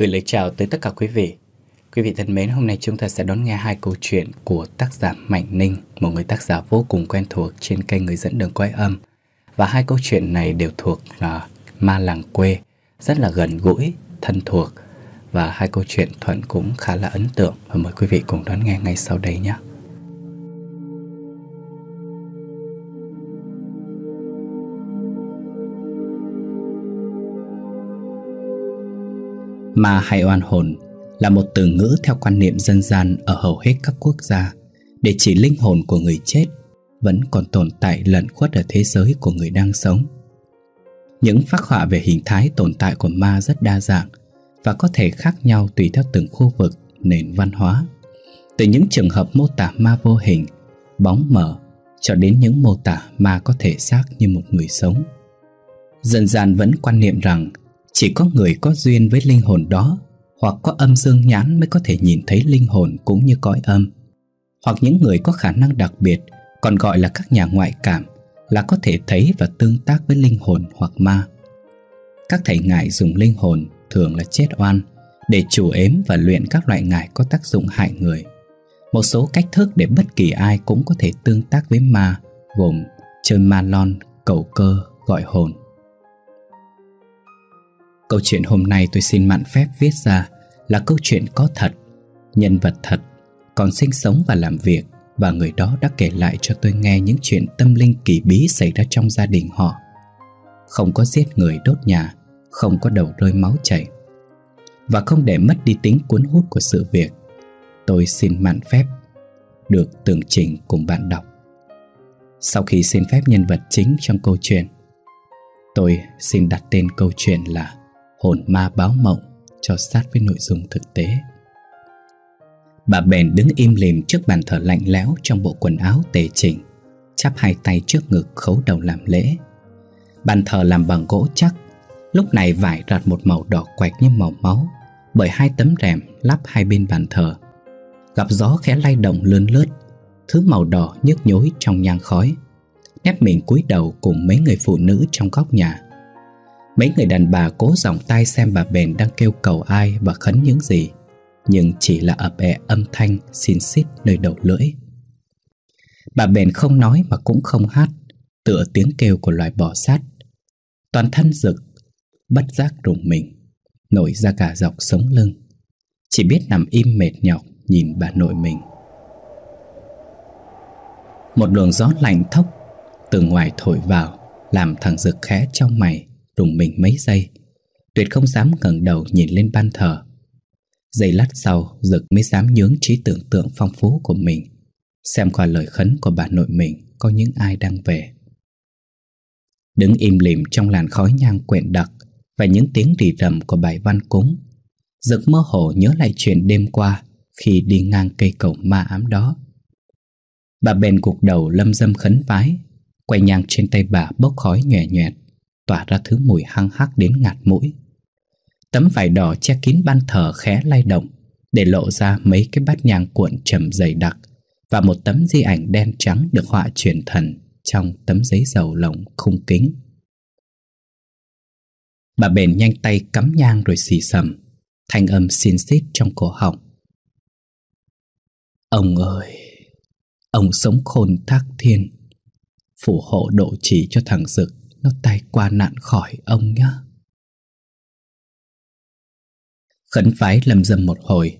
gửi lời chào tới tất cả quý vị. Quý vị thân mến, hôm nay chúng ta sẽ đón nghe hai câu chuyện của tác giả Mạnh Ninh, một người tác giả vô cùng quen thuộc trên kênh Người dẫn đường quay âm. Và hai câu chuyện này đều thuộc là ma làng quê, rất là gần gũi, thân thuộc. Và hai câu chuyện Thuận cũng khá là ấn tượng và mời quý vị cùng đón nghe ngay sau đây nhé. Ma hay oan hồn là một từ ngữ theo quan niệm dân gian ở hầu hết các quốc gia để chỉ linh hồn của người chết vẫn còn tồn tại lẩn khuất ở thế giới của người đang sống. Những phác họa về hình thái tồn tại của ma rất đa dạng và có thể khác nhau tùy theo từng khu vực, nền văn hóa. Từ những trường hợp mô tả ma vô hình, bóng mờ cho đến những mô tả ma có thể xác như một người sống. Dân gian vẫn quan niệm rằng chỉ có người có duyên với linh hồn đó hoặc có âm dương nhãn mới có thể nhìn thấy linh hồn cũng như cõi âm. Hoặc những người có khả năng đặc biệt, còn gọi là các nhà ngoại cảm, là có thể thấy và tương tác với linh hồn hoặc ma. Các thầy ngải dùng linh hồn thường là chết oan để chủ ếm và luyện các loại ngải có tác dụng hại người. Một số cách thức để bất kỳ ai cũng có thể tương tác với ma gồm chơi ma lon, cầu cơ, gọi hồn. Câu chuyện hôm nay tôi xin mạn phép viết ra là câu chuyện có thật, nhân vật thật, còn sinh sống và làm việc và người đó đã kể lại cho tôi nghe những chuyện tâm linh kỳ bí xảy ra trong gia đình họ. Không có giết người đốt nhà, không có đầu rơi máu chảy. Và không để mất đi tính cuốn hút của sự việc, tôi xin mạn phép được tường trình cùng bạn đọc. Sau khi xin phép nhân vật chính trong câu chuyện, tôi xin đặt tên câu chuyện là hồn ma báo mộng cho sát với nội dung thực tế. Bà bèn đứng im lìm trước bàn thờ lạnh lẽo trong bộ quần áo tề chỉnh, chắp hai tay trước ngực khấu đầu làm lễ. Bàn thờ làm bằng gỗ chắc, lúc này vải rạt một màu đỏ quạch như màu máu bởi hai tấm rèm lắp hai bên bàn thờ. Gặp gió khẽ lay động lươn lướt, thứ màu đỏ nhức nhối trong nhang khói. Nét mình cúi đầu cùng mấy người phụ nữ trong góc nhà Mấy người đàn bà cố giọng tay xem bà bền đang kêu cầu ai và khấn những gì Nhưng chỉ là ập ẹ âm thanh xin xít nơi đầu lưỡi Bà bền không nói mà cũng không hát Tựa tiếng kêu của loài bò sát Toàn thân rực Bất giác rùng mình Nổi ra cả dọc sống lưng Chỉ biết nằm im mệt nhọc Nhìn bà nội mình Một luồng gió lạnh thốc Từ ngoài thổi vào Làm thằng rực khẽ trong mày rùng mình mấy giây Tuyệt không dám ngẩng đầu nhìn lên ban thờ Giây lát sau Dực mới dám nhướng trí tưởng tượng phong phú của mình Xem qua lời khấn của bà nội mình Có những ai đang về Đứng im lìm trong làn khói nhang quyện đặc Và những tiếng rì rầm của bài văn cúng Dực mơ hồ nhớ lại chuyện đêm qua Khi đi ngang cây cầu ma ám đó Bà bèn cục đầu lâm dâm khấn vái Quay nhang trên tay bà bốc khói nhòe nhòe tỏa ra thứ mùi hăng hắc đến ngạt mũi. Tấm vải đỏ che kín ban thờ khẽ lay động để lộ ra mấy cái bát nhang cuộn trầm dày đặc và một tấm di ảnh đen trắng được họa truyền thần trong tấm giấy dầu lồng khung kính. Bà bền nhanh tay cắm nhang rồi xì sầm, thanh âm xin xít trong cổ họng. Ông ơi, ông sống khôn thác thiên, phù hộ độ trì cho thằng Dực nó tay qua nạn khỏi ông nhá Khấn phái lầm dầm một hồi,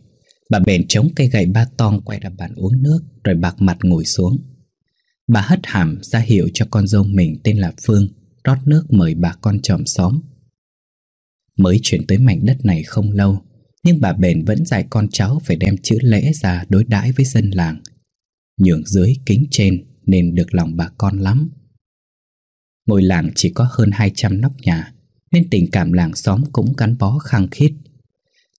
bà bèn chống cây gậy ba tong quay ra bàn uống nước rồi bạc mặt ngồi xuống. Bà hất hàm ra hiệu cho con dâu mình tên là Phương rót nước mời bà con chòm xóm. Mới chuyển tới mảnh đất này không lâu, nhưng bà bèn vẫn dạy con cháu phải đem chữ lễ ra đối đãi với dân làng. Nhường dưới kính trên nên được lòng bà con lắm. Ngôi làng chỉ có hơn 200 nóc nhà Nên tình cảm làng xóm cũng gắn bó khăng khít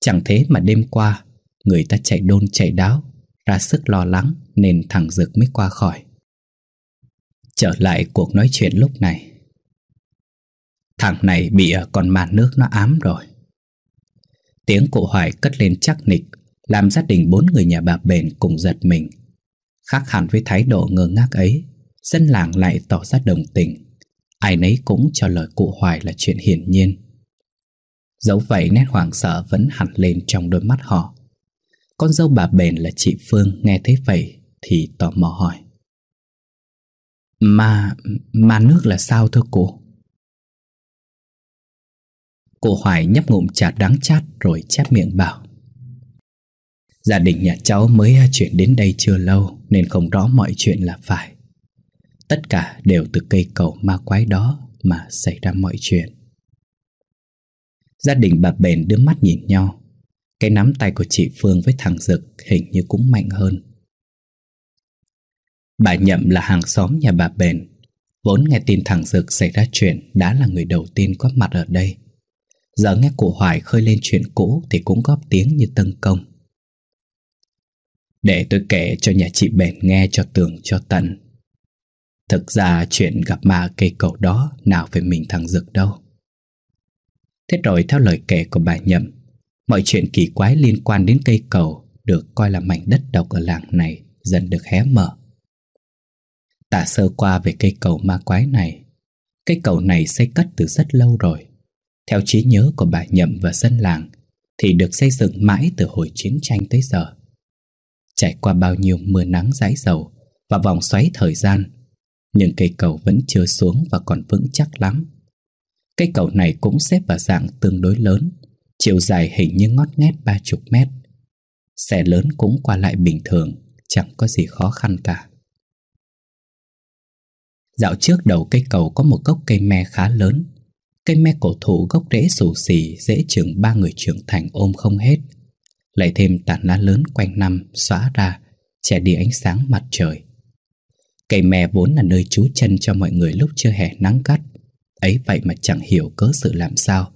Chẳng thế mà đêm qua Người ta chạy đôn chạy đáo Ra sức lo lắng Nên thằng dược mới qua khỏi Trở lại cuộc nói chuyện lúc này Thằng này bị ờ, con màn nước nó ám rồi Tiếng cụ hoài cất lên chắc nịch Làm gia đình bốn người nhà bà bền cùng giật mình Khác hẳn với thái độ ngơ ngác ấy Dân làng lại tỏ ra đồng tình Ai nấy cũng cho lời cụ Hoài là chuyện hiển nhiên Dẫu vậy nét hoảng sợ vẫn hẳn lên trong đôi mắt họ Con dâu bà bền là chị Phương nghe thấy vậy Thì tò mò hỏi Mà, mà nước là sao thưa cô? Cô Hoài nhấp ngụm trà đắng chát rồi chép miệng bảo Gia đình nhà cháu mới à, chuyển đến đây chưa lâu Nên không rõ mọi chuyện là phải Tất cả đều từ cây cầu ma quái đó mà xảy ra mọi chuyện. Gia đình bà Bền đưa mắt nhìn nhau. Cái nắm tay của chị Phương với thằng Dực hình như cũng mạnh hơn. Bà Nhậm là hàng xóm nhà bà Bền. Vốn nghe tin thằng Dực xảy ra chuyện đã là người đầu tiên có mặt ở đây. Giờ nghe cụ Hoài khơi lên chuyện cũ thì cũng góp tiếng như tân công. Để tôi kể cho nhà chị Bền nghe cho tường cho tận Thực ra chuyện gặp ma cây cầu đó nào phải mình thằng Dực đâu. Thế rồi theo lời kể của bà Nhậm, mọi chuyện kỳ quái liên quan đến cây cầu được coi là mảnh đất độc ở làng này dần được hé mở. Tả sơ qua về cây cầu ma quái này. Cây cầu này xây cất từ rất lâu rồi. Theo trí nhớ của bà Nhậm và dân làng thì được xây dựng mãi từ hồi chiến tranh tới giờ. Trải qua bao nhiêu mưa nắng rãi dầu và vòng xoáy thời gian nhưng cây cầu vẫn chưa xuống và còn vững chắc lắm. Cây cầu này cũng xếp vào dạng tương đối lớn, chiều dài hình như ngót nghét 30 mét. Xe lớn cũng qua lại bình thường, chẳng có gì khó khăn cả. Dạo trước đầu cây cầu có một gốc cây me khá lớn. Cây me cổ thụ gốc rễ xù xì dễ chừng ba người trưởng thành ôm không hết. Lại thêm tàn lá lớn quanh năm xóa ra, che đi ánh sáng mặt trời. Cây me vốn là nơi trú chân cho mọi người lúc chưa hè nắng cắt Ấy vậy mà chẳng hiểu cớ sự làm sao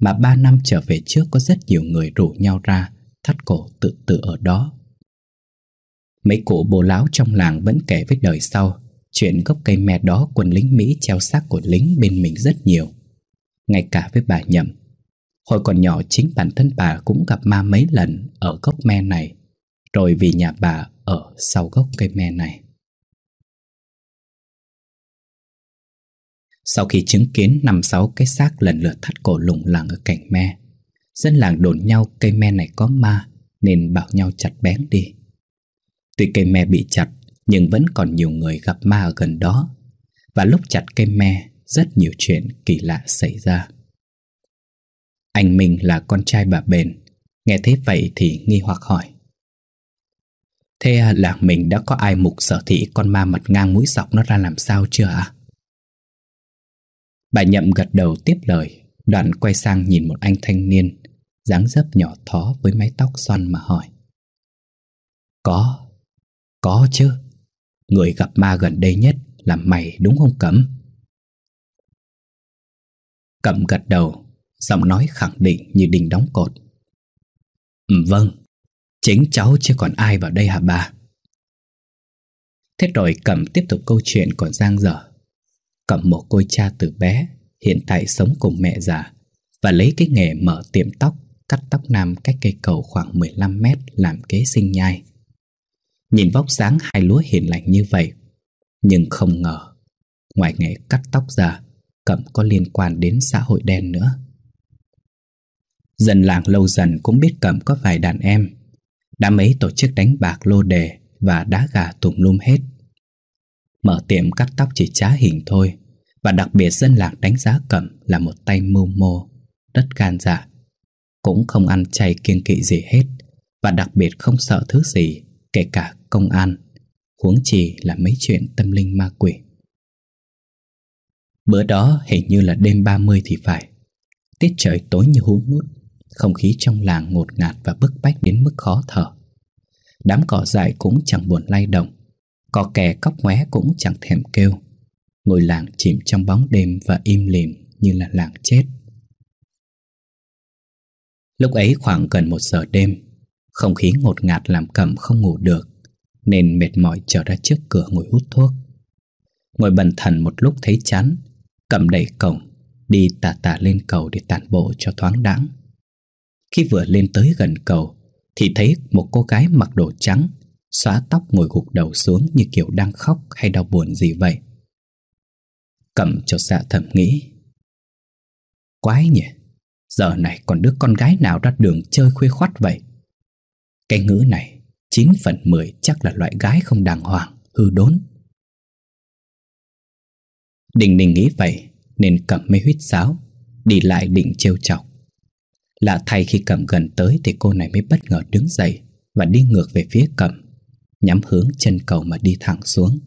Mà ba năm trở về trước có rất nhiều người rủ nhau ra Thắt cổ tự tử ở đó Mấy cụ bồ láo trong làng vẫn kể với đời sau Chuyện gốc cây me đó quân lính Mỹ treo xác của lính bên mình rất nhiều Ngay cả với bà Nhậm Hồi còn nhỏ chính bản thân bà cũng gặp ma mấy lần ở gốc me này Rồi vì nhà bà ở sau gốc cây me này Sau khi chứng kiến năm sáu cái xác lần lượt thắt cổ lủng lẳng ở cạnh me Dân làng đồn nhau cây me này có ma Nên bảo nhau chặt bén đi Tuy cây me bị chặt Nhưng vẫn còn nhiều người gặp ma ở gần đó Và lúc chặt cây me Rất nhiều chuyện kỳ lạ xảy ra Anh mình là con trai bà Bền Nghe thế vậy thì nghi hoặc hỏi Thế à, là mình đã có ai mục sở thị con ma mặt ngang mũi sọc nó ra làm sao chưa ạ? À? Bà nhậm gật đầu tiếp lời Đoạn quay sang nhìn một anh thanh niên dáng dấp nhỏ thó với mái tóc xoăn mà hỏi Có, có chứ Người gặp ma gần đây nhất là mày đúng không Cẩm? Cẩm gật đầu Giọng nói khẳng định như đình đóng cột Vâng Chính cháu chưa còn ai vào đây hả bà Thế rồi Cẩm tiếp tục câu chuyện còn giang dở cặp một cô cha từ bé, hiện tại sống cùng mẹ già và lấy cái nghề mở tiệm tóc, cắt tóc nam cách cây cầu khoảng 15 mét làm kế sinh nhai. Nhìn vóc dáng hai lúa hiền lành như vậy, nhưng không ngờ, ngoài nghề cắt tóc ra, cẩm có liên quan đến xã hội đen nữa. dần làng lâu dần cũng biết cẩm có vài đàn em, đám ấy tổ chức đánh bạc lô đề và đá gà tùm lum hết. Mở tiệm cắt tóc chỉ trá hình thôi Và đặc biệt dân lạc đánh giá Cẩm là một tay mưu mô Rất gan dạ Cũng không ăn chay kiêng kỵ gì hết Và đặc biệt không sợ thứ gì Kể cả công an Huống chỉ là mấy chuyện tâm linh ma quỷ Bữa đó hình như là đêm 30 thì phải Tiết trời tối như hú nút Không khí trong làng ngột ngạt và bức bách đến mức khó thở Đám cỏ dại cũng chẳng buồn lay động cò kè cóc ngoé cũng chẳng thèm kêu Ngôi làng chìm trong bóng đêm và im lìm như là làng chết Lúc ấy khoảng gần một giờ đêm Không khí ngột ngạt làm cẩm không ngủ được Nên mệt mỏi trở ra trước cửa ngồi hút thuốc Ngồi bần thần một lúc thấy chán Cẩm đẩy cổng Đi tà tà lên cầu để tàn bộ cho thoáng đẳng. Khi vừa lên tới gần cầu Thì thấy một cô gái mặc đồ trắng Xóa tóc ngồi gục đầu xuống như kiểu đang khóc hay đau buồn gì vậy Cầm cho dạ thầm nghĩ Quái nhỉ Giờ này còn đứa con gái nào ra đường chơi khuya khoắt vậy Cái ngữ này 9 phần 10 chắc là loại gái không đàng hoàng Hư đốn Đình Đình nghĩ vậy Nên cầm mê huyết sáo Đi lại định trêu chọc Lạ thay khi cầm gần tới Thì cô này mới bất ngờ đứng dậy Và đi ngược về phía cầm nhắm hướng chân cầu mà đi thẳng xuống.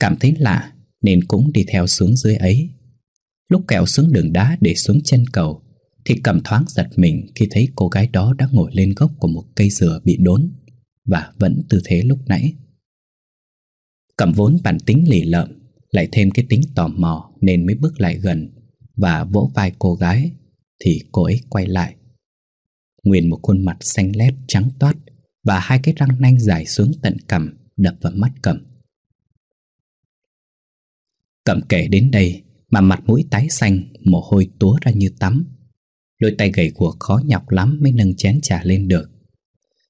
Cảm thấy lạ nên cũng đi theo xuống dưới ấy. Lúc kẹo xuống đường đá để xuống chân cầu thì cầm thoáng giật mình khi thấy cô gái đó đã ngồi lên gốc của một cây dừa bị đốn và vẫn tư thế lúc nãy. Cầm vốn bản tính lì lợm, lại thêm cái tính tò mò nên mới bước lại gần và vỗ vai cô gái thì cô ấy quay lại. Nguyên một khuôn mặt xanh lét trắng toát và hai cái răng nanh dài xuống tận cằm đập vào mắt Cẩm. Cẩm kể đến đây mà mặt mũi tái xanh, mồ hôi túa ra như tắm. Đôi tay gầy của khó nhọc lắm mới nâng chén trà lên được.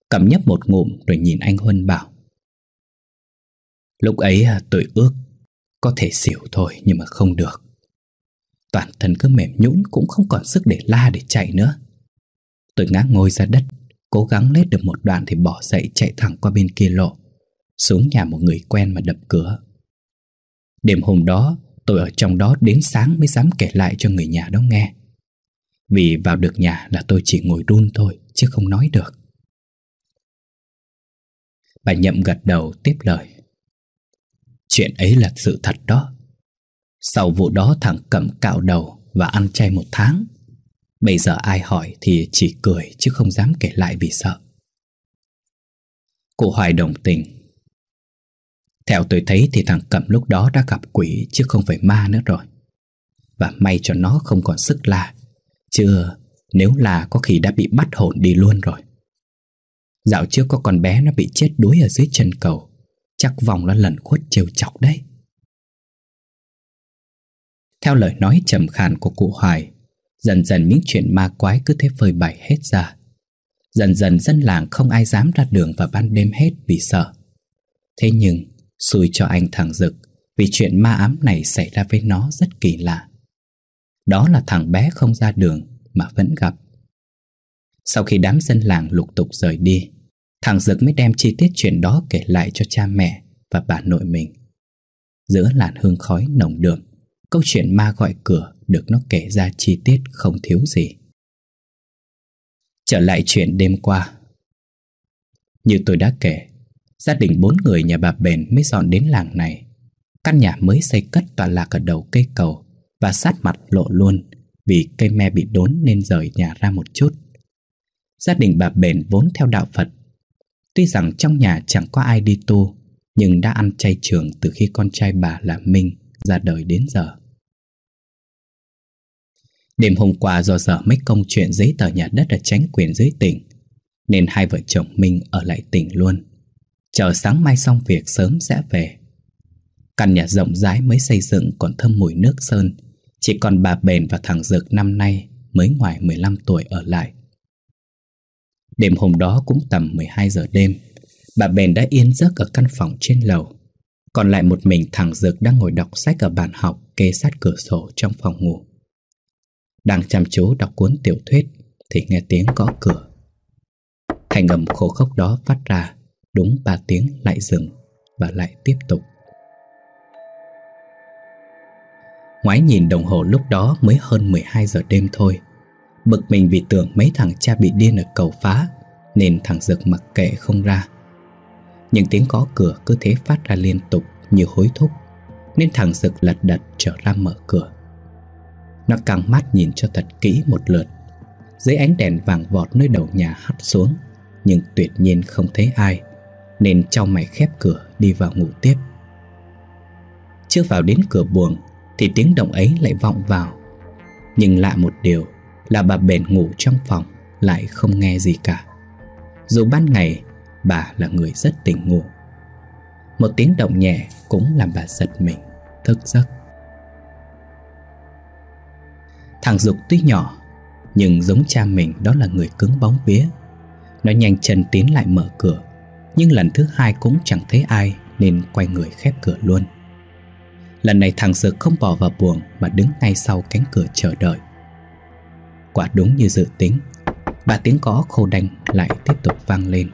Cẩm nhấp một ngụm rồi nhìn anh Huân bảo. Lúc ấy à, tôi ước có thể xỉu thôi nhưng mà không được. Toàn thân cứ mềm nhũn cũng không còn sức để la để chạy nữa. Tôi ngã ngồi ra đất Cố gắng lết được một đoạn thì bỏ dậy chạy thẳng qua bên kia lộ Xuống nhà một người quen mà đập cửa Đêm hôm đó tôi ở trong đó đến sáng mới dám kể lại cho người nhà đó nghe Vì vào được nhà là tôi chỉ ngồi đun thôi chứ không nói được Bà nhậm gật đầu tiếp lời Chuyện ấy là sự thật đó Sau vụ đó thằng Cẩm cạo đầu và ăn chay một tháng Bây giờ ai hỏi thì chỉ cười chứ không dám kể lại vì sợ. cụ Hoài đồng tình. Theo tôi thấy thì thằng Cẩm lúc đó đã gặp quỷ chứ không phải ma nữa rồi. Và may cho nó không còn sức là chưa nếu là có khi đã bị bắt hồn đi luôn rồi. Dạo trước có con bé nó bị chết đuối ở dưới chân cầu. Chắc vòng nó lẩn khuất trêu chọc đấy. Theo lời nói trầm khàn của cụ Hoài Dần dần những chuyện ma quái cứ thế phơi bày hết ra Dần dần dân làng không ai dám ra đường vào ban đêm hết vì sợ Thế nhưng xui cho anh thằng Dực Vì chuyện ma ám này xảy ra với nó rất kỳ lạ Đó là thằng bé không ra đường mà vẫn gặp Sau khi đám dân làng lục tục rời đi Thằng Dực mới đem chi tiết chuyện đó kể lại cho cha mẹ và bà nội mình Giữa làn hương khói nồng đượm Câu chuyện ma gọi cửa được nó kể ra chi tiết không thiếu gì. Trở lại chuyện đêm qua. Như tôi đã kể, gia đình bốn người nhà bà Bền mới dọn đến làng này. Căn nhà mới xây cất tọa lạc ở đầu cây cầu và sát mặt lộ luôn vì cây me bị đốn nên rời nhà ra một chút. Gia đình bà Bền vốn theo đạo Phật. Tuy rằng trong nhà chẳng có ai đi tu, nhưng đã ăn chay trường từ khi con trai bà là Minh ra đời đến giờ. Đêm hôm qua do giờ mấy công chuyện giấy tờ nhà đất ở tránh quyền dưới tỉnh Nên hai vợ chồng mình ở lại tỉnh luôn Chờ sáng mai xong việc sớm sẽ về Căn nhà rộng rãi mới xây dựng còn thơm mùi nước sơn Chỉ còn bà Bền và thằng Dược năm nay mới ngoài 15 tuổi ở lại Đêm hôm đó cũng tầm 12 giờ đêm Bà Bền đã yên giấc ở căn phòng trên lầu Còn lại một mình thằng Dược đang ngồi đọc sách ở bàn học kê sát cửa sổ trong phòng ngủ đang chăm chú đọc cuốn tiểu thuyết Thì nghe tiếng gõ cửa Thành ngầm khổ khốc đó phát ra Đúng ba tiếng lại dừng Và lại tiếp tục Ngoái nhìn đồng hồ lúc đó mới hơn 12 giờ đêm thôi Bực mình vì tưởng mấy thằng cha bị điên ở cầu phá Nên thằng Dực mặc kệ không ra Nhưng tiếng có cửa cứ thế phát ra liên tục như hối thúc Nên thằng Dực lật đật trở ra mở cửa nó căng mắt nhìn cho thật kỹ một lượt Dưới ánh đèn vàng vọt nơi đầu nhà hắt xuống Nhưng tuyệt nhiên không thấy ai Nên trong mày khép cửa đi vào ngủ tiếp Chưa vào đến cửa buồng Thì tiếng động ấy lại vọng vào Nhưng lạ một điều Là bà bền ngủ trong phòng Lại không nghe gì cả Dù ban ngày Bà là người rất tỉnh ngủ Một tiếng động nhẹ cũng làm bà giật mình Thức giấc Thằng Dục tuy nhỏ Nhưng giống cha mình đó là người cứng bóng vía Nó nhanh chân tiến lại mở cửa Nhưng lần thứ hai cũng chẳng thấy ai Nên quay người khép cửa luôn Lần này thằng Dực không bỏ vào buồng Mà đứng ngay sau cánh cửa chờ đợi Quả đúng như dự tính Ba tiếng có khô đanh lại tiếp tục vang lên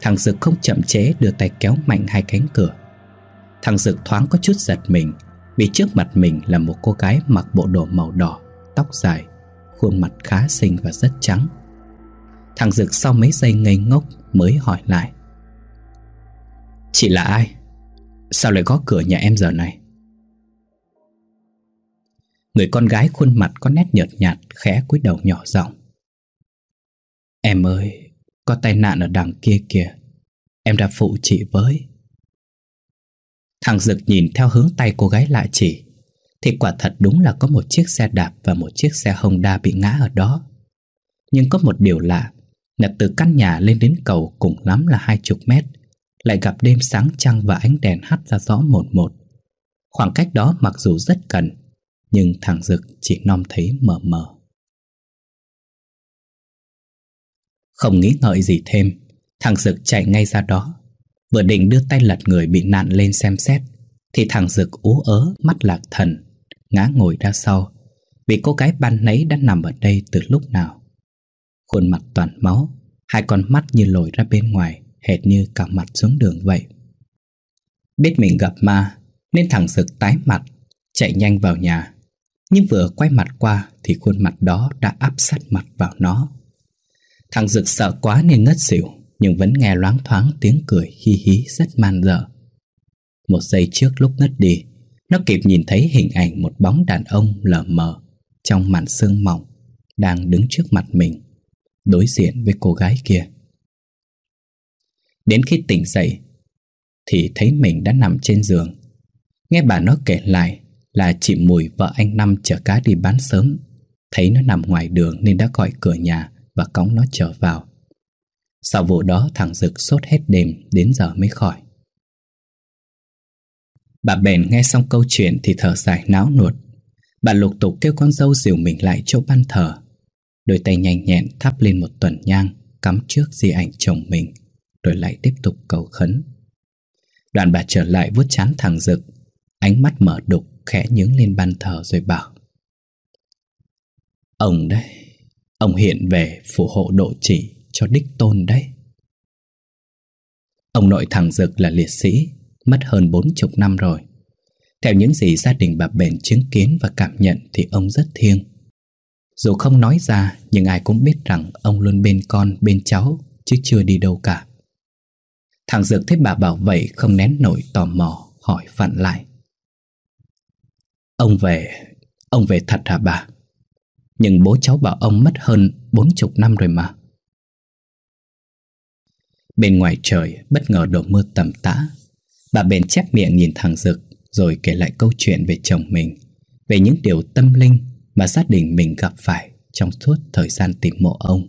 Thằng Dực không chậm chế đưa tay kéo mạnh hai cánh cửa Thằng Dực thoáng có chút giật mình Vì trước mặt mình là một cô gái mặc bộ đồ màu đỏ tóc dài Khuôn mặt khá xinh và rất trắng Thằng Dực sau mấy giây ngây ngốc mới hỏi lại Chị là ai? Sao lại gõ cửa nhà em giờ này? Người con gái khuôn mặt có nét nhợt nhạt khẽ cúi đầu nhỏ giọng Em ơi, có tai nạn ở đằng kia kìa Em ra phụ chị với Thằng Dực nhìn theo hướng tay cô gái lại chỉ thì quả thật đúng là có một chiếc xe đạp và một chiếc xe Honda bị ngã ở đó. Nhưng có một điều lạ là từ căn nhà lên đến cầu cùng lắm là hai chục mét, lại gặp đêm sáng trăng và ánh đèn hắt ra rõ một một. Khoảng cách đó mặc dù rất gần, nhưng thằng Dực chỉ nom thấy mờ mờ. Không nghĩ ngợi gì thêm, thằng Dực chạy ngay ra đó. Vừa định đưa tay lật người bị nạn lên xem xét, thì thằng Dực ú ớ, mắt lạc thần, ngã ngồi ra sau Vì cô gái ban nấy đã nằm ở đây từ lúc nào Khuôn mặt toàn máu Hai con mắt như lồi ra bên ngoài Hệt như cả mặt xuống đường vậy Biết mình gặp ma Nên thằng Sực tái mặt Chạy nhanh vào nhà Nhưng vừa quay mặt qua Thì khuôn mặt đó đã áp sát mặt vào nó Thằng Dực sợ quá nên ngất xỉu Nhưng vẫn nghe loáng thoáng tiếng cười hi hí rất man dở Một giây trước lúc ngất đi nó kịp nhìn thấy hình ảnh một bóng đàn ông lờ mờ Trong màn sương mỏng Đang đứng trước mặt mình Đối diện với cô gái kia Đến khi tỉnh dậy Thì thấy mình đã nằm trên giường Nghe bà nó kể lại Là chị Mùi vợ anh Năm chở cá đi bán sớm Thấy nó nằm ngoài đường nên đã gọi cửa nhà Và cõng nó trở vào Sau vụ đó thằng Dực sốt hết đêm Đến giờ mới khỏi Bà bèn nghe xong câu chuyện thì thở dài náo nuột Bà lục tục kêu con dâu dìu mình lại chỗ ban thờ Đôi tay nhanh nhẹn thắp lên một tuần nhang Cắm trước di ảnh chồng mình Rồi lại tiếp tục cầu khấn Đoàn bà trở lại vuốt chán thẳng rực Ánh mắt mở đục khẽ nhướng lên ban thờ rồi bảo Ông đấy Ông hiện về phù hộ độ chỉ cho đích tôn đấy Ông nội thằng Dực là liệt sĩ mất hơn 40 năm rồi. Theo những gì gia đình bà Bền chứng kiến và cảm nhận thì ông rất thiêng. Dù không nói ra nhưng ai cũng biết rằng ông luôn bên con, bên cháu chứ chưa đi đâu cả. Thằng Dược thấy bà bảo vậy không nén nổi tò mò hỏi phản lại. Ông về, ông về thật hả bà? Nhưng bố cháu bảo ông mất hơn 40 năm rồi mà. Bên ngoài trời bất ngờ đổ mưa tầm tã Bà bèn chép miệng nhìn thằng Dực rồi kể lại câu chuyện về chồng mình, về những điều tâm linh mà gia đình mình gặp phải trong suốt thời gian tìm mộ ông.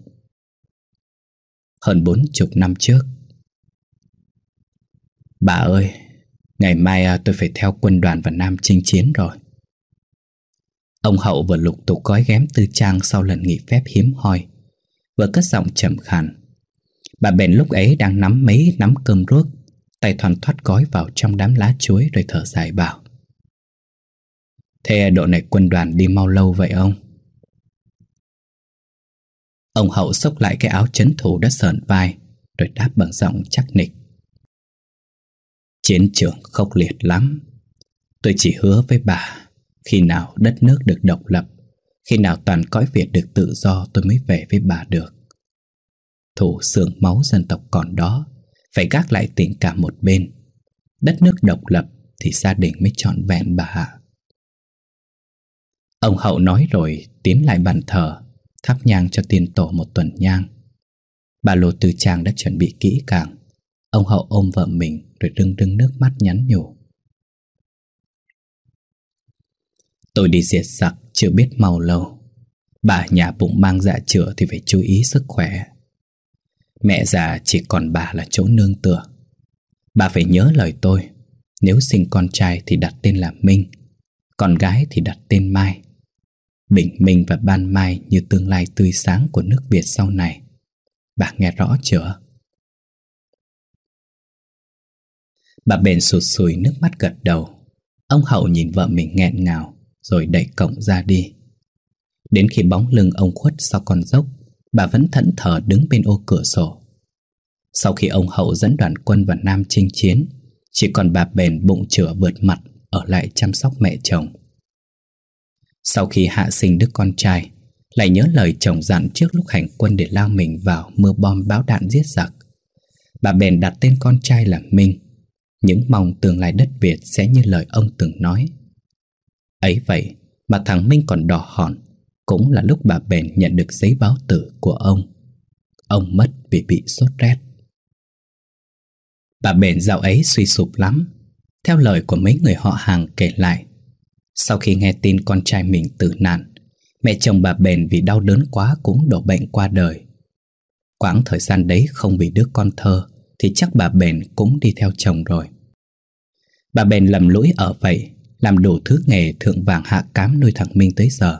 Hơn bốn chục năm trước Bà ơi, ngày mai à, tôi phải theo quân đoàn vào Nam chinh chiến rồi. Ông Hậu vừa lục tục gói ghém tư trang sau lần nghỉ phép hiếm hoi, vừa cất giọng trầm khàn. Bà bèn lúc ấy đang nắm mấy nắm cơm ruốc Tay thoáng thoát gói vào trong đám lá chuối Rồi thở dài bảo Thế độ này quân đoàn đi mau lâu vậy ông? Ông hậu xốc lại cái áo chấn thủ đất sờn vai Rồi đáp bằng giọng chắc nịch Chiến trường khốc liệt lắm Tôi chỉ hứa với bà Khi nào đất nước được độc lập Khi nào toàn cõi Việt được tự do Tôi mới về với bà được Thủ xương máu dân tộc còn đó phải gác lại tình cảm một bên Đất nước độc lập Thì gia đình mới trọn vẹn bà hạ Ông hậu nói rồi Tiến lại bàn thờ Thắp nhang cho tiền tổ một tuần nhang Bà lô từ trang đã chuẩn bị kỹ càng Ông hậu ôm vợ mình Rồi rưng rưng nước mắt nhắn nhủ Tôi đi diệt giặc Chưa biết mau lâu Bà nhà bụng mang dạ chữa Thì phải chú ý sức khỏe Mẹ già chỉ còn bà là chỗ nương tựa Bà phải nhớ lời tôi Nếu sinh con trai thì đặt tên là Minh Con gái thì đặt tên Mai Bình minh và ban mai như tương lai tươi sáng của nước Việt sau này Bà nghe rõ chưa? Bà bền sụt sùi nước mắt gật đầu Ông Hậu nhìn vợ mình nghẹn ngào Rồi đẩy cổng ra đi Đến khi bóng lưng ông khuất sau con dốc bà vẫn thẫn thờ đứng bên ô cửa sổ. Sau khi ông Hậu dẫn đoàn quân vào Nam chinh chiến, chỉ còn bà bền bụng chửa vượt mặt ở lại chăm sóc mẹ chồng. Sau khi hạ sinh đứa con trai, lại nhớ lời chồng dặn trước lúc hành quân để lao mình vào mưa bom báo đạn giết giặc. Bà bền đặt tên con trai là Minh, những mong tương lai đất Việt sẽ như lời ông từng nói. Ấy vậy mà thằng Minh còn đỏ hòn cũng là lúc bà bèn nhận được giấy báo tử của ông Ông mất vì bị sốt rét Bà bèn dạo ấy suy sụp lắm Theo lời của mấy người họ hàng kể lại Sau khi nghe tin con trai mình tử nạn Mẹ chồng bà bèn vì đau đớn quá cũng đổ bệnh qua đời Quãng thời gian đấy không bị đứa con thơ Thì chắc bà bèn cũng đi theo chồng rồi Bà bèn lầm lũi ở vậy Làm đủ thứ nghề thượng vàng hạ cám nuôi thằng Minh tới giờ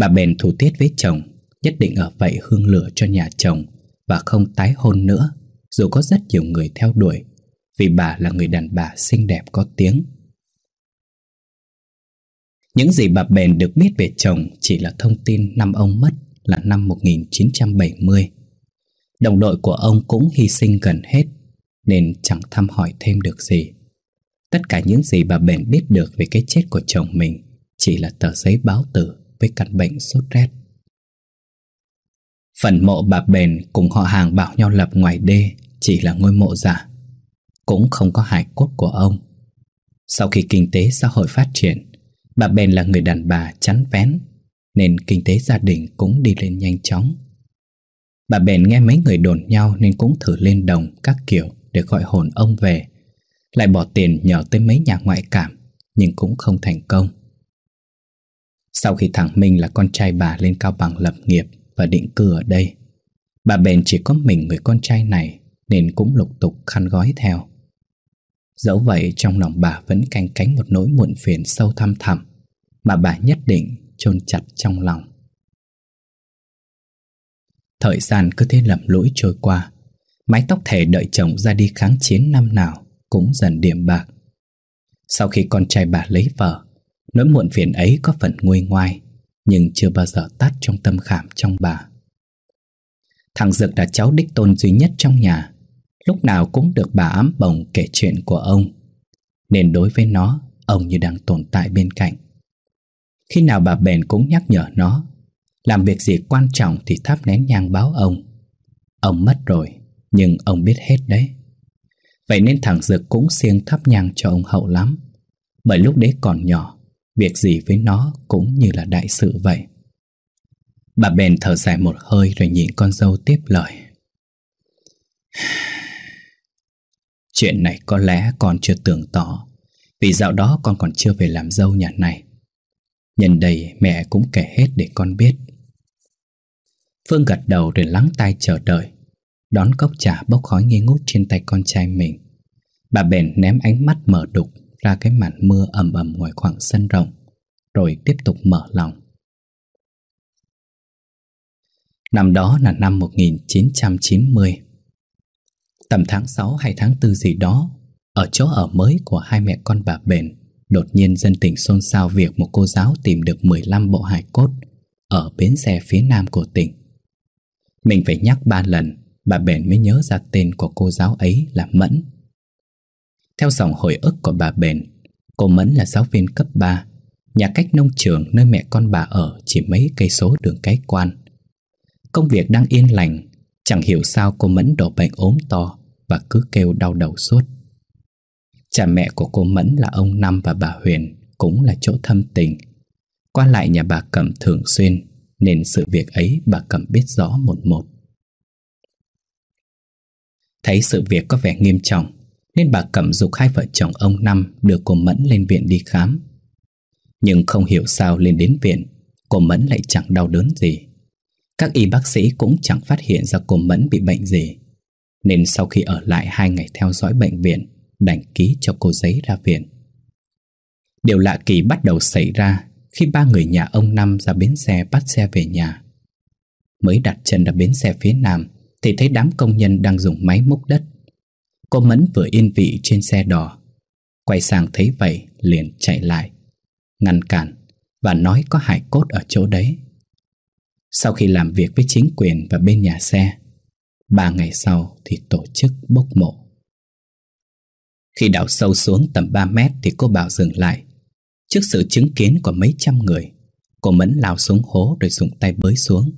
Bà bèn thủ tiết với chồng Nhất định ở vậy hương lửa cho nhà chồng Và không tái hôn nữa Dù có rất nhiều người theo đuổi Vì bà là người đàn bà xinh đẹp có tiếng Những gì bà bèn được biết về chồng Chỉ là thông tin năm ông mất Là năm 1970 Đồng đội của ông cũng hy sinh gần hết Nên chẳng thăm hỏi thêm được gì Tất cả những gì bà bèn biết được Về cái chết của chồng mình Chỉ là tờ giấy báo tử với căn bệnh sốt rét. Phần mộ bà Bền cùng họ hàng bảo nhau lập ngoài đê chỉ là ngôi mộ giả, cũng không có hải cốt của ông. Sau khi kinh tế xã hội phát triển, bà Bền là người đàn bà chắn vén, nên kinh tế gia đình cũng đi lên nhanh chóng. Bà Bền nghe mấy người đồn nhau nên cũng thử lên đồng các kiểu để gọi hồn ông về, lại bỏ tiền nhờ tới mấy nhà ngoại cảm, nhưng cũng không thành công. Sau khi thằng Minh là con trai bà lên Cao Bằng lập nghiệp và định cư ở đây, bà bèn chỉ có mình người con trai này nên cũng lục tục khăn gói theo. Dẫu vậy trong lòng bà vẫn canh cánh một nỗi muộn phiền sâu thăm thẳm mà bà nhất định chôn chặt trong lòng. Thời gian cứ thế lầm lũi trôi qua, mái tóc thể đợi chồng ra đi kháng chiến năm nào cũng dần điểm bạc. Sau khi con trai bà lấy vợ, Nỗi muộn phiền ấy có phần nguôi ngoai Nhưng chưa bao giờ tắt trong tâm khảm trong bà Thằng Dược là cháu đích tôn duy nhất trong nhà Lúc nào cũng được bà ám bồng kể chuyện của ông Nên đối với nó Ông như đang tồn tại bên cạnh Khi nào bà bèn cũng nhắc nhở nó Làm việc gì quan trọng Thì thắp nén nhang báo ông Ông mất rồi Nhưng ông biết hết đấy Vậy nên thằng Dược cũng siêng thắp nhang cho ông hậu lắm Bởi lúc đấy còn nhỏ Việc gì với nó cũng như là đại sự vậy Bà bèn thở dài một hơi rồi nhìn con dâu tiếp lời Chuyện này có lẽ con chưa tưởng tỏ Vì dạo đó con còn chưa về làm dâu nhà này Nhân đây mẹ cũng kể hết để con biết Phương gật đầu rồi lắng tai chờ đợi Đón cốc trà bốc khói nghi ngút trên tay con trai mình Bà bèn ném ánh mắt mở đục ra cái màn mưa ầm ầm ngoài khoảng sân rộng, rồi tiếp tục mở lòng. Năm đó là năm 1990. Tầm tháng 6 hay tháng 4 gì đó, ở chỗ ở mới của hai mẹ con bà Bền, đột nhiên dân tỉnh xôn xao việc một cô giáo tìm được 15 bộ hài cốt ở bến xe phía nam của tỉnh. Mình phải nhắc ba lần, bà Bền mới nhớ ra tên của cô giáo ấy là Mẫn. Theo dòng hồi ức của bà Bền Cô Mẫn là giáo viên cấp 3 Nhà cách nông trường nơi mẹ con bà ở Chỉ mấy cây số đường cái quan Công việc đang yên lành Chẳng hiểu sao cô Mẫn đổ bệnh ốm to Và cứ kêu đau đầu suốt Cha mẹ của cô Mẫn là ông Năm và bà Huyền Cũng là chỗ thâm tình Qua lại nhà bà Cẩm thường xuyên Nên sự việc ấy bà Cẩm biết rõ một một Thấy sự việc có vẻ nghiêm trọng nên bà Cẩm dục hai vợ chồng ông Năm đưa cô Mẫn lên viện đi khám. Nhưng không hiểu sao lên đến viện, cô Mẫn lại chẳng đau đớn gì. Các y bác sĩ cũng chẳng phát hiện ra cô Mẫn bị bệnh gì. Nên sau khi ở lại hai ngày theo dõi bệnh viện, đành ký cho cô giấy ra viện. Điều lạ kỳ bắt đầu xảy ra khi ba người nhà ông Năm ra bến xe bắt xe về nhà. Mới đặt chân ra bến xe phía Nam thì thấy đám công nhân đang dùng máy múc đất Cô Mẫn vừa yên vị trên xe đỏ Quay sang thấy vậy liền chạy lại Ngăn cản Và nói có hải cốt ở chỗ đấy Sau khi làm việc với chính quyền và bên nhà xe Ba ngày sau thì tổ chức bốc mộ Khi đào sâu xuống tầm 3 mét thì cô bảo dừng lại Trước sự chứng kiến của mấy trăm người Cô Mẫn lao xuống hố rồi dùng tay bới xuống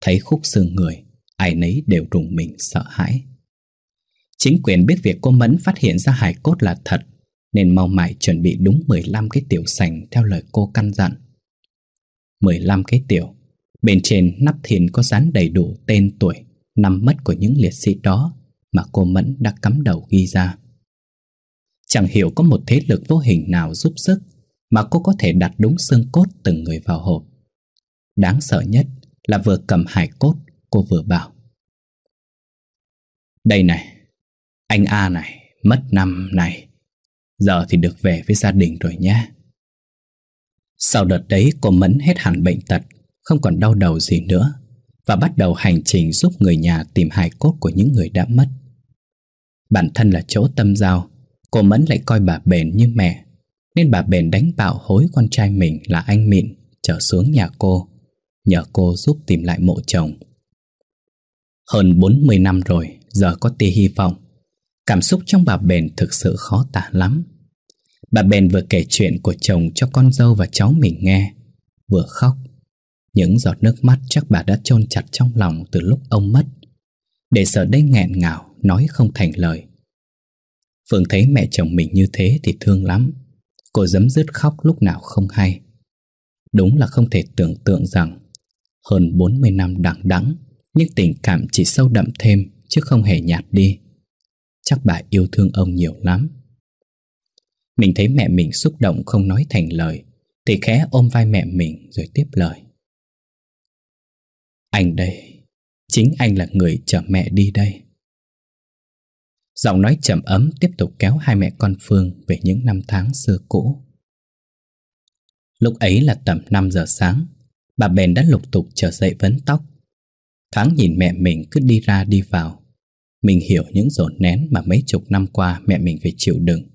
Thấy khúc xương người Ai nấy đều rùng mình sợ hãi Chính quyền biết việc cô Mẫn phát hiện ra hài cốt là thật Nên mau mải chuẩn bị đúng 15 cái tiểu sành theo lời cô căn dặn 15 cái tiểu Bên trên nắp thiền có dán đầy đủ tên tuổi Năm mất của những liệt sĩ đó Mà cô Mẫn đã cắm đầu ghi ra Chẳng hiểu có một thế lực vô hình nào giúp sức Mà cô có thể đặt đúng xương cốt từng người vào hộp Đáng sợ nhất là vừa cầm hài cốt Cô vừa bảo Đây này anh A này, mất năm này, giờ thì được về với gia đình rồi nhé. Sau đợt đấy cô Mẫn hết hẳn bệnh tật, không còn đau đầu gì nữa và bắt đầu hành trình giúp người nhà tìm hài cốt của những người đã mất. Bản thân là chỗ tâm giao, cô Mẫn lại coi bà Bền như mẹ, nên bà Bền đánh bạo hối con trai mình là anh Mịn trở xuống nhà cô, nhờ cô giúp tìm lại mộ chồng. Hơn 40 năm rồi, giờ có tia hy vọng, Cảm xúc trong bà Bền thực sự khó tả lắm Bà Bền vừa kể chuyện của chồng cho con dâu và cháu mình nghe Vừa khóc Những giọt nước mắt chắc bà đã chôn chặt trong lòng từ lúc ông mất Để giờ đây nghẹn ngào Nói không thành lời Phương thấy mẹ chồng mình như thế thì thương lắm Cô dấm dứt khóc lúc nào không hay Đúng là không thể tưởng tượng rằng Hơn 40 năm đằng đẵng Những tình cảm chỉ sâu đậm thêm Chứ không hề nhạt đi Chắc bà yêu thương ông nhiều lắm Mình thấy mẹ mình xúc động không nói thành lời Thì khẽ ôm vai mẹ mình rồi tiếp lời Anh đây Chính anh là người chở mẹ đi đây Giọng nói trầm ấm tiếp tục kéo hai mẹ con Phương về những năm tháng xưa cũ. Lúc ấy là tầm 5 giờ sáng, bà bèn đã lục tục trở dậy vấn tóc. Thoáng nhìn mẹ mình cứ đi ra đi vào, mình hiểu những dồn nén mà mấy chục năm qua mẹ mình phải chịu đựng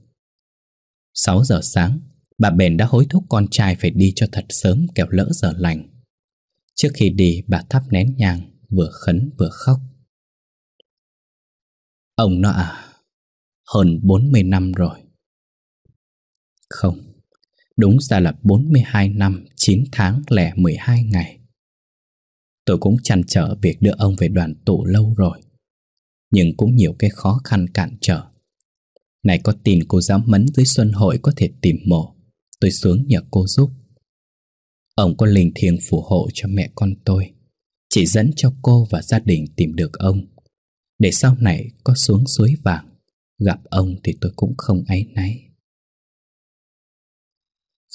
6 giờ sáng, bà Bền đã hối thúc con trai phải đi cho thật sớm kẹo lỡ giờ lành Trước khi đi, bà thắp nén nhang, vừa khấn vừa khóc Ông nó à, hơn 40 năm rồi Không, đúng ra là 42 năm, 9 tháng lẻ 12 ngày Tôi cũng chăn trở việc đưa ông về đoàn tụ lâu rồi nhưng cũng nhiều cái khó khăn cản trở. Này có tin cô giáo mấn dưới Xuân Hội có thể tìm mộ, tôi xuống nhờ cô giúp. Ông có linh thiêng phù hộ cho mẹ con tôi, chỉ dẫn cho cô và gia đình tìm được ông. Để sau này có xuống suối vàng, gặp ông thì tôi cũng không áy náy.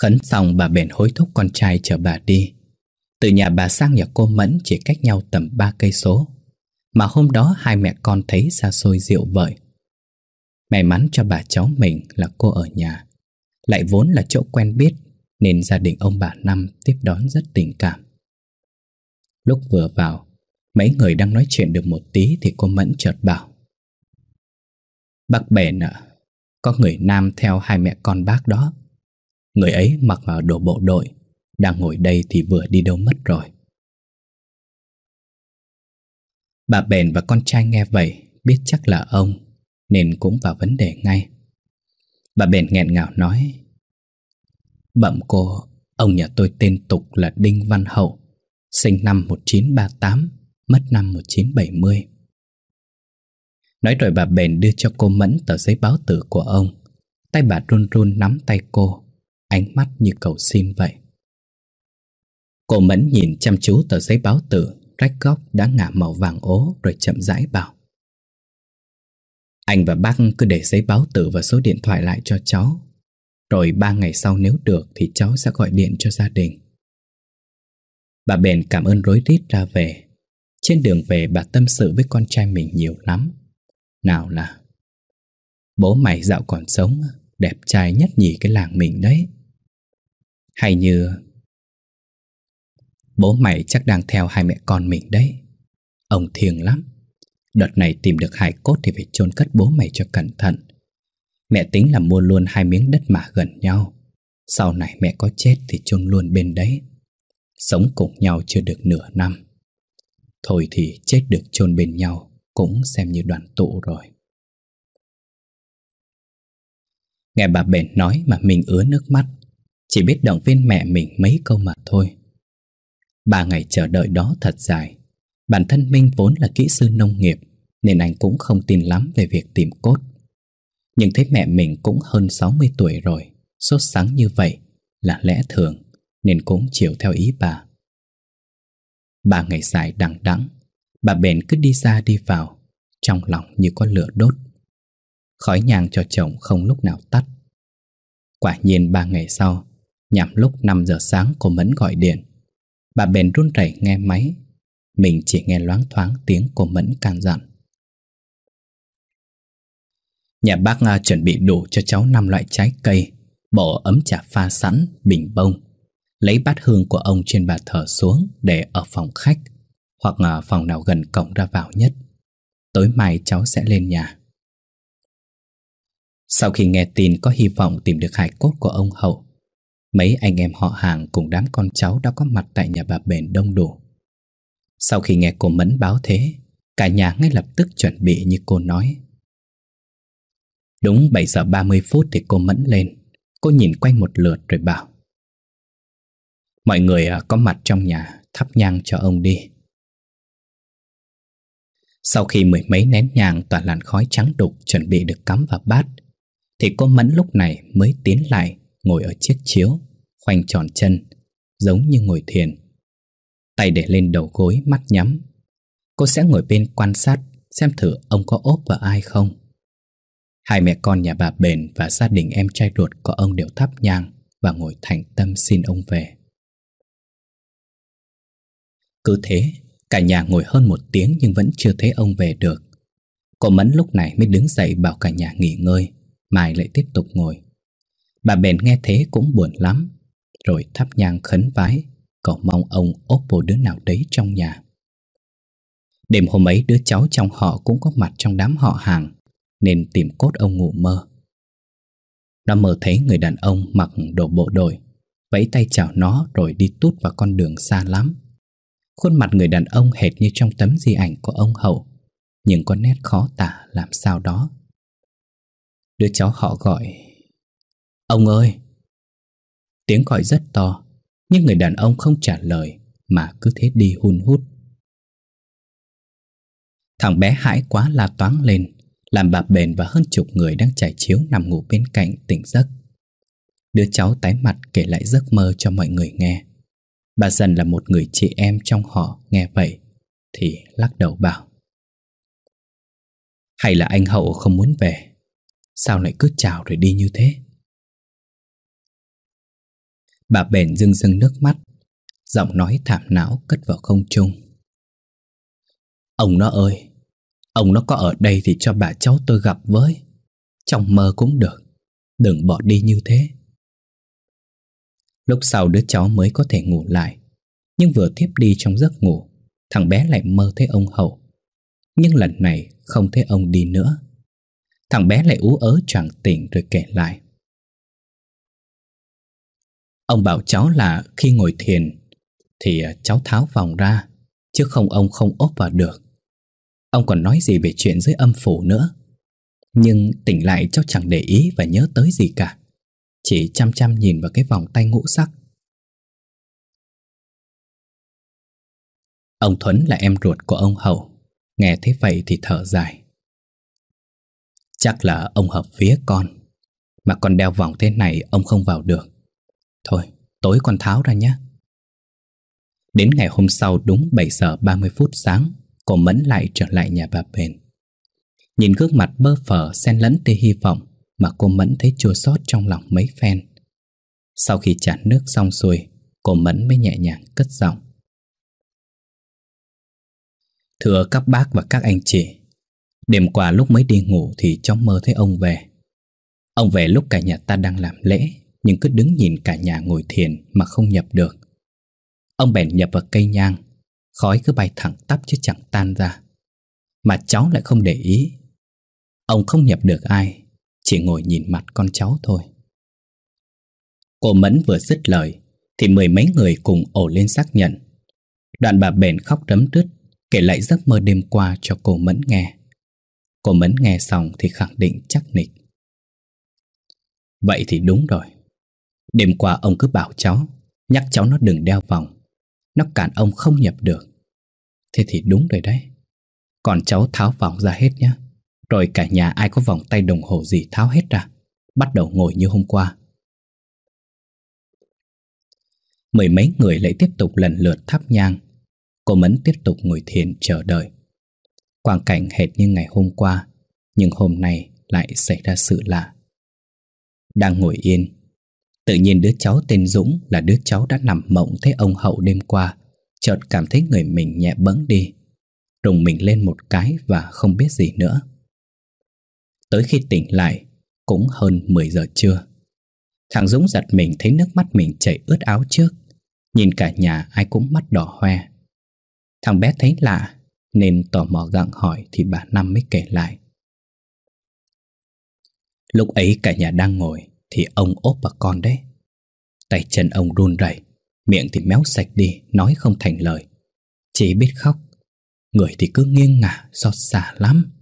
Khấn xong bà bèn hối thúc con trai chở bà đi. Từ nhà bà sang nhà cô Mẫn chỉ cách nhau tầm 3 cây số mà hôm đó hai mẹ con thấy xa xôi rượu vợi. May mắn cho bà cháu mình là cô ở nhà, lại vốn là chỗ quen biết nên gia đình ông bà Năm tiếp đón rất tình cảm. Lúc vừa vào, mấy người đang nói chuyện được một tí thì cô Mẫn chợt bảo. Bác bèn ạ, có người nam theo hai mẹ con bác đó. Người ấy mặc đồ bộ đội, đang ngồi đây thì vừa đi đâu mất rồi. Bà bền và con trai nghe vậy biết chắc là ông nên cũng vào vấn đề ngay. Bà bền nghẹn ngào nói Bẩm cô, ông nhà tôi tên tục là Đinh Văn Hậu Sinh năm 1938, mất năm 1970 Nói rồi bà bền đưa cho cô Mẫn tờ giấy báo tử của ông Tay bà run run nắm tay cô Ánh mắt như cầu xin vậy Cô Mẫn nhìn chăm chú tờ giấy báo tử rách góc đã ngả màu vàng ố rồi chậm rãi bảo. Anh và bác cứ để giấy báo tử và số điện thoại lại cho cháu. Rồi ba ngày sau nếu được thì cháu sẽ gọi điện cho gia đình. Bà bèn cảm ơn rối rít ra về. Trên đường về bà tâm sự với con trai mình nhiều lắm. Nào là Bố mày dạo còn sống, đẹp trai nhất nhì cái làng mình đấy. Hay như Bố mày chắc đang theo hai mẹ con mình đấy Ông thiêng lắm Đợt này tìm được hải cốt thì phải chôn cất bố mày cho cẩn thận Mẹ tính là mua luôn hai miếng đất mà gần nhau Sau này mẹ có chết thì chôn luôn bên đấy Sống cùng nhau chưa được nửa năm Thôi thì chết được chôn bên nhau Cũng xem như đoàn tụ rồi Nghe bà bền nói mà mình ứa nước mắt Chỉ biết động viên mẹ mình mấy câu mà thôi Ba ngày chờ đợi đó thật dài. Bản thân Minh vốn là kỹ sư nông nghiệp, nên anh cũng không tin lắm về việc tìm cốt. Nhưng thấy mẹ mình cũng hơn 60 tuổi rồi, sốt sáng như vậy là lẽ thường, nên cũng chiều theo ý bà. Ba ngày dài đằng đẵng, bà bền cứ đi ra đi vào, trong lòng như có lửa đốt. Khói nhang cho chồng không lúc nào tắt. Quả nhiên ba ngày sau, nhằm lúc 5 giờ sáng cô Mẫn gọi điện. Bà bèn run rẩy nghe máy Mình chỉ nghe loáng thoáng tiếng của Mẫn càng dặn Nhà bác Nga à, chuẩn bị đủ cho cháu năm loại trái cây Bỏ ấm trà pha sẵn, bình bông Lấy bát hương của ông trên bà thờ xuống Để ở phòng khách Hoặc ở à, phòng nào gần cổng ra vào nhất Tối mai cháu sẽ lên nhà Sau khi nghe tin có hy vọng tìm được hài cốt của ông Hậu Mấy anh em họ hàng cùng đám con cháu đã có mặt tại nhà bà Bền đông đủ. Sau khi nghe cô Mẫn báo thế, cả nhà ngay lập tức chuẩn bị như cô nói. Đúng 7 giờ 30 phút thì cô Mẫn lên. Cô nhìn quanh một lượt rồi bảo. Mọi người à, có mặt trong nhà thắp nhang cho ông đi. Sau khi mười mấy nén nhang tỏa làn khói trắng đục chuẩn bị được cắm vào bát, thì cô Mẫn lúc này mới tiến lại ngồi ở chiếc chiếu khoanh tròn chân, giống như ngồi thiền. Tay để lên đầu gối, mắt nhắm. Cô sẽ ngồi bên quan sát, xem thử ông có ốp vào ai không. Hai mẹ con nhà bà Bền và gia đình em trai ruột của ông đều thắp nhang và ngồi thành tâm xin ông về. Cứ thế, cả nhà ngồi hơn một tiếng nhưng vẫn chưa thấy ông về được. Cô Mẫn lúc này mới đứng dậy bảo cả nhà nghỉ ngơi, Mai lại tiếp tục ngồi. Bà Bền nghe thế cũng buồn lắm, rồi thắp nhang khấn vái, cầu mong ông ốp vô đứa nào đấy trong nhà. Đêm hôm ấy đứa cháu trong họ cũng có mặt trong đám họ hàng, nên tìm cốt ông ngủ mơ. Nó mơ thấy người đàn ông mặc đồ bộ đội, vẫy tay chào nó rồi đi tút vào con đường xa lắm. Khuôn mặt người đàn ông hệt như trong tấm di ảnh của ông Hậu, nhưng có nét khó tả làm sao đó. Đứa cháu họ gọi Ông ơi! Tiếng gọi rất to Nhưng người đàn ông không trả lời Mà cứ thế đi hun hút Thằng bé hãi quá la toáng lên Làm bà bền và hơn chục người đang trải chiếu nằm ngủ bên cạnh tỉnh giấc Đứa cháu tái mặt kể lại giấc mơ cho mọi người nghe Bà dần là một người chị em trong họ nghe vậy Thì lắc đầu bảo Hay là anh Hậu không muốn về Sao lại cứ chào rồi đi như thế Bà bèn rưng rưng nước mắt Giọng nói thảm não cất vào không trung Ông nó ơi Ông nó có ở đây thì cho bà cháu tôi gặp với Trong mơ cũng được Đừng bỏ đi như thế Lúc sau đứa cháu mới có thể ngủ lại Nhưng vừa thiếp đi trong giấc ngủ Thằng bé lại mơ thấy ông hậu Nhưng lần này không thấy ông đi nữa Thằng bé lại ú ớ choàng tỉnh rồi kể lại Ông bảo cháu là khi ngồi thiền Thì à, cháu tháo vòng ra Chứ không ông không ốp vào được Ông còn nói gì về chuyện dưới âm phủ nữa Nhưng tỉnh lại cháu chẳng để ý và nhớ tới gì cả Chỉ chăm chăm nhìn vào cái vòng tay ngũ sắc Ông Thuấn là em ruột của ông Hậu Nghe thế vậy thì thở dài Chắc là ông hợp phía con Mà con đeo vòng thế này ông không vào được Thôi, tối con tháo ra nhé. Đến ngày hôm sau đúng 7 giờ 30 phút sáng, cô Mẫn lại trở lại nhà bà Bền. Nhìn gương mặt bơ phở xen lẫn tia hy vọng mà cô Mẫn thấy chua xót trong lòng mấy phen. Sau khi chản nước xong xuôi cô Mẫn mới nhẹ nhàng cất giọng. Thưa các bác và các anh chị, đêm qua lúc mới đi ngủ thì trong mơ thấy ông về. Ông về lúc cả nhà ta đang làm lễ nhưng cứ đứng nhìn cả nhà ngồi thiền mà không nhập được. Ông bèn nhập vào cây nhang, khói cứ bay thẳng tắp chứ chẳng tan ra. Mà cháu lại không để ý. Ông không nhập được ai, chỉ ngồi nhìn mặt con cháu thôi. Cô Mẫn vừa dứt lời, thì mười mấy người cùng ổ lên xác nhận. Đoạn bà bèn khóc đấm rứt, kể lại giấc mơ đêm qua cho cô Mẫn nghe. Cô Mẫn nghe xong thì khẳng định chắc nịch. Vậy thì đúng rồi. Đêm qua ông cứ bảo cháu Nhắc cháu nó đừng đeo vòng Nó cản ông không nhập được Thế thì đúng rồi đấy Còn cháu tháo vòng ra hết nhé Rồi cả nhà ai có vòng tay đồng hồ gì tháo hết ra Bắt đầu ngồi như hôm qua Mười mấy người lại tiếp tục lần lượt thắp nhang Cô Mẫn tiếp tục ngồi thiền chờ đợi Quang cảnh hệt như ngày hôm qua Nhưng hôm nay lại xảy ra sự lạ Đang ngồi yên Tự nhiên đứa cháu tên Dũng là đứa cháu đã nằm mộng thấy ông Hậu đêm qua, chợt cảm thấy người mình nhẹ bẫng đi, rùng mình lên một cái và không biết gì nữa. Tới khi tỉnh lại, cũng hơn 10 giờ trưa. Thằng Dũng giật mình thấy nước mắt mình chảy ướt áo trước, nhìn cả nhà ai cũng mắt đỏ hoe. Thằng bé thấy lạ nên tò mò gặng hỏi thì bà Năm mới kể lại. Lúc ấy cả nhà đang ngồi thì ông ốp vào con đấy. Tay chân ông run rẩy, miệng thì méo sạch đi, nói không thành lời. Chỉ biết khóc, người thì cứ nghiêng ngả, xót xa lắm.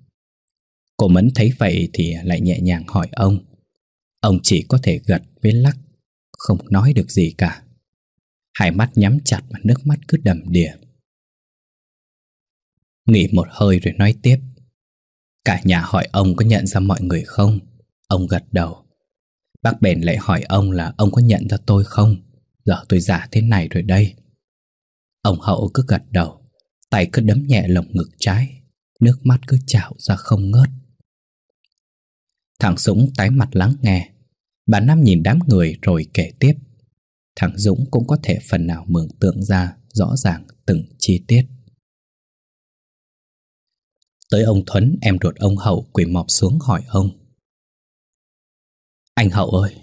Cô Mẫn thấy vậy thì lại nhẹ nhàng hỏi ông. Ông chỉ có thể gật với lắc, không nói được gì cả. Hai mắt nhắm chặt mà nước mắt cứ đầm đìa. Nghỉ một hơi rồi nói tiếp. Cả nhà hỏi ông có nhận ra mọi người không? Ông gật đầu. Bác bèn lại hỏi ông là ông có nhận ra tôi không? Giờ tôi giả thế này rồi đây. Ông hậu cứ gật đầu, tay cứ đấm nhẹ lồng ngực trái, nước mắt cứ trào ra không ngớt. Thằng Dũng tái mặt lắng nghe, bà Năm nhìn đám người rồi kể tiếp. Thằng Dũng cũng có thể phần nào mường tượng ra rõ ràng từng chi tiết. Tới ông Thuấn, em ruột ông hậu quỳ mọp xuống hỏi ông. Anh Hậu ơi,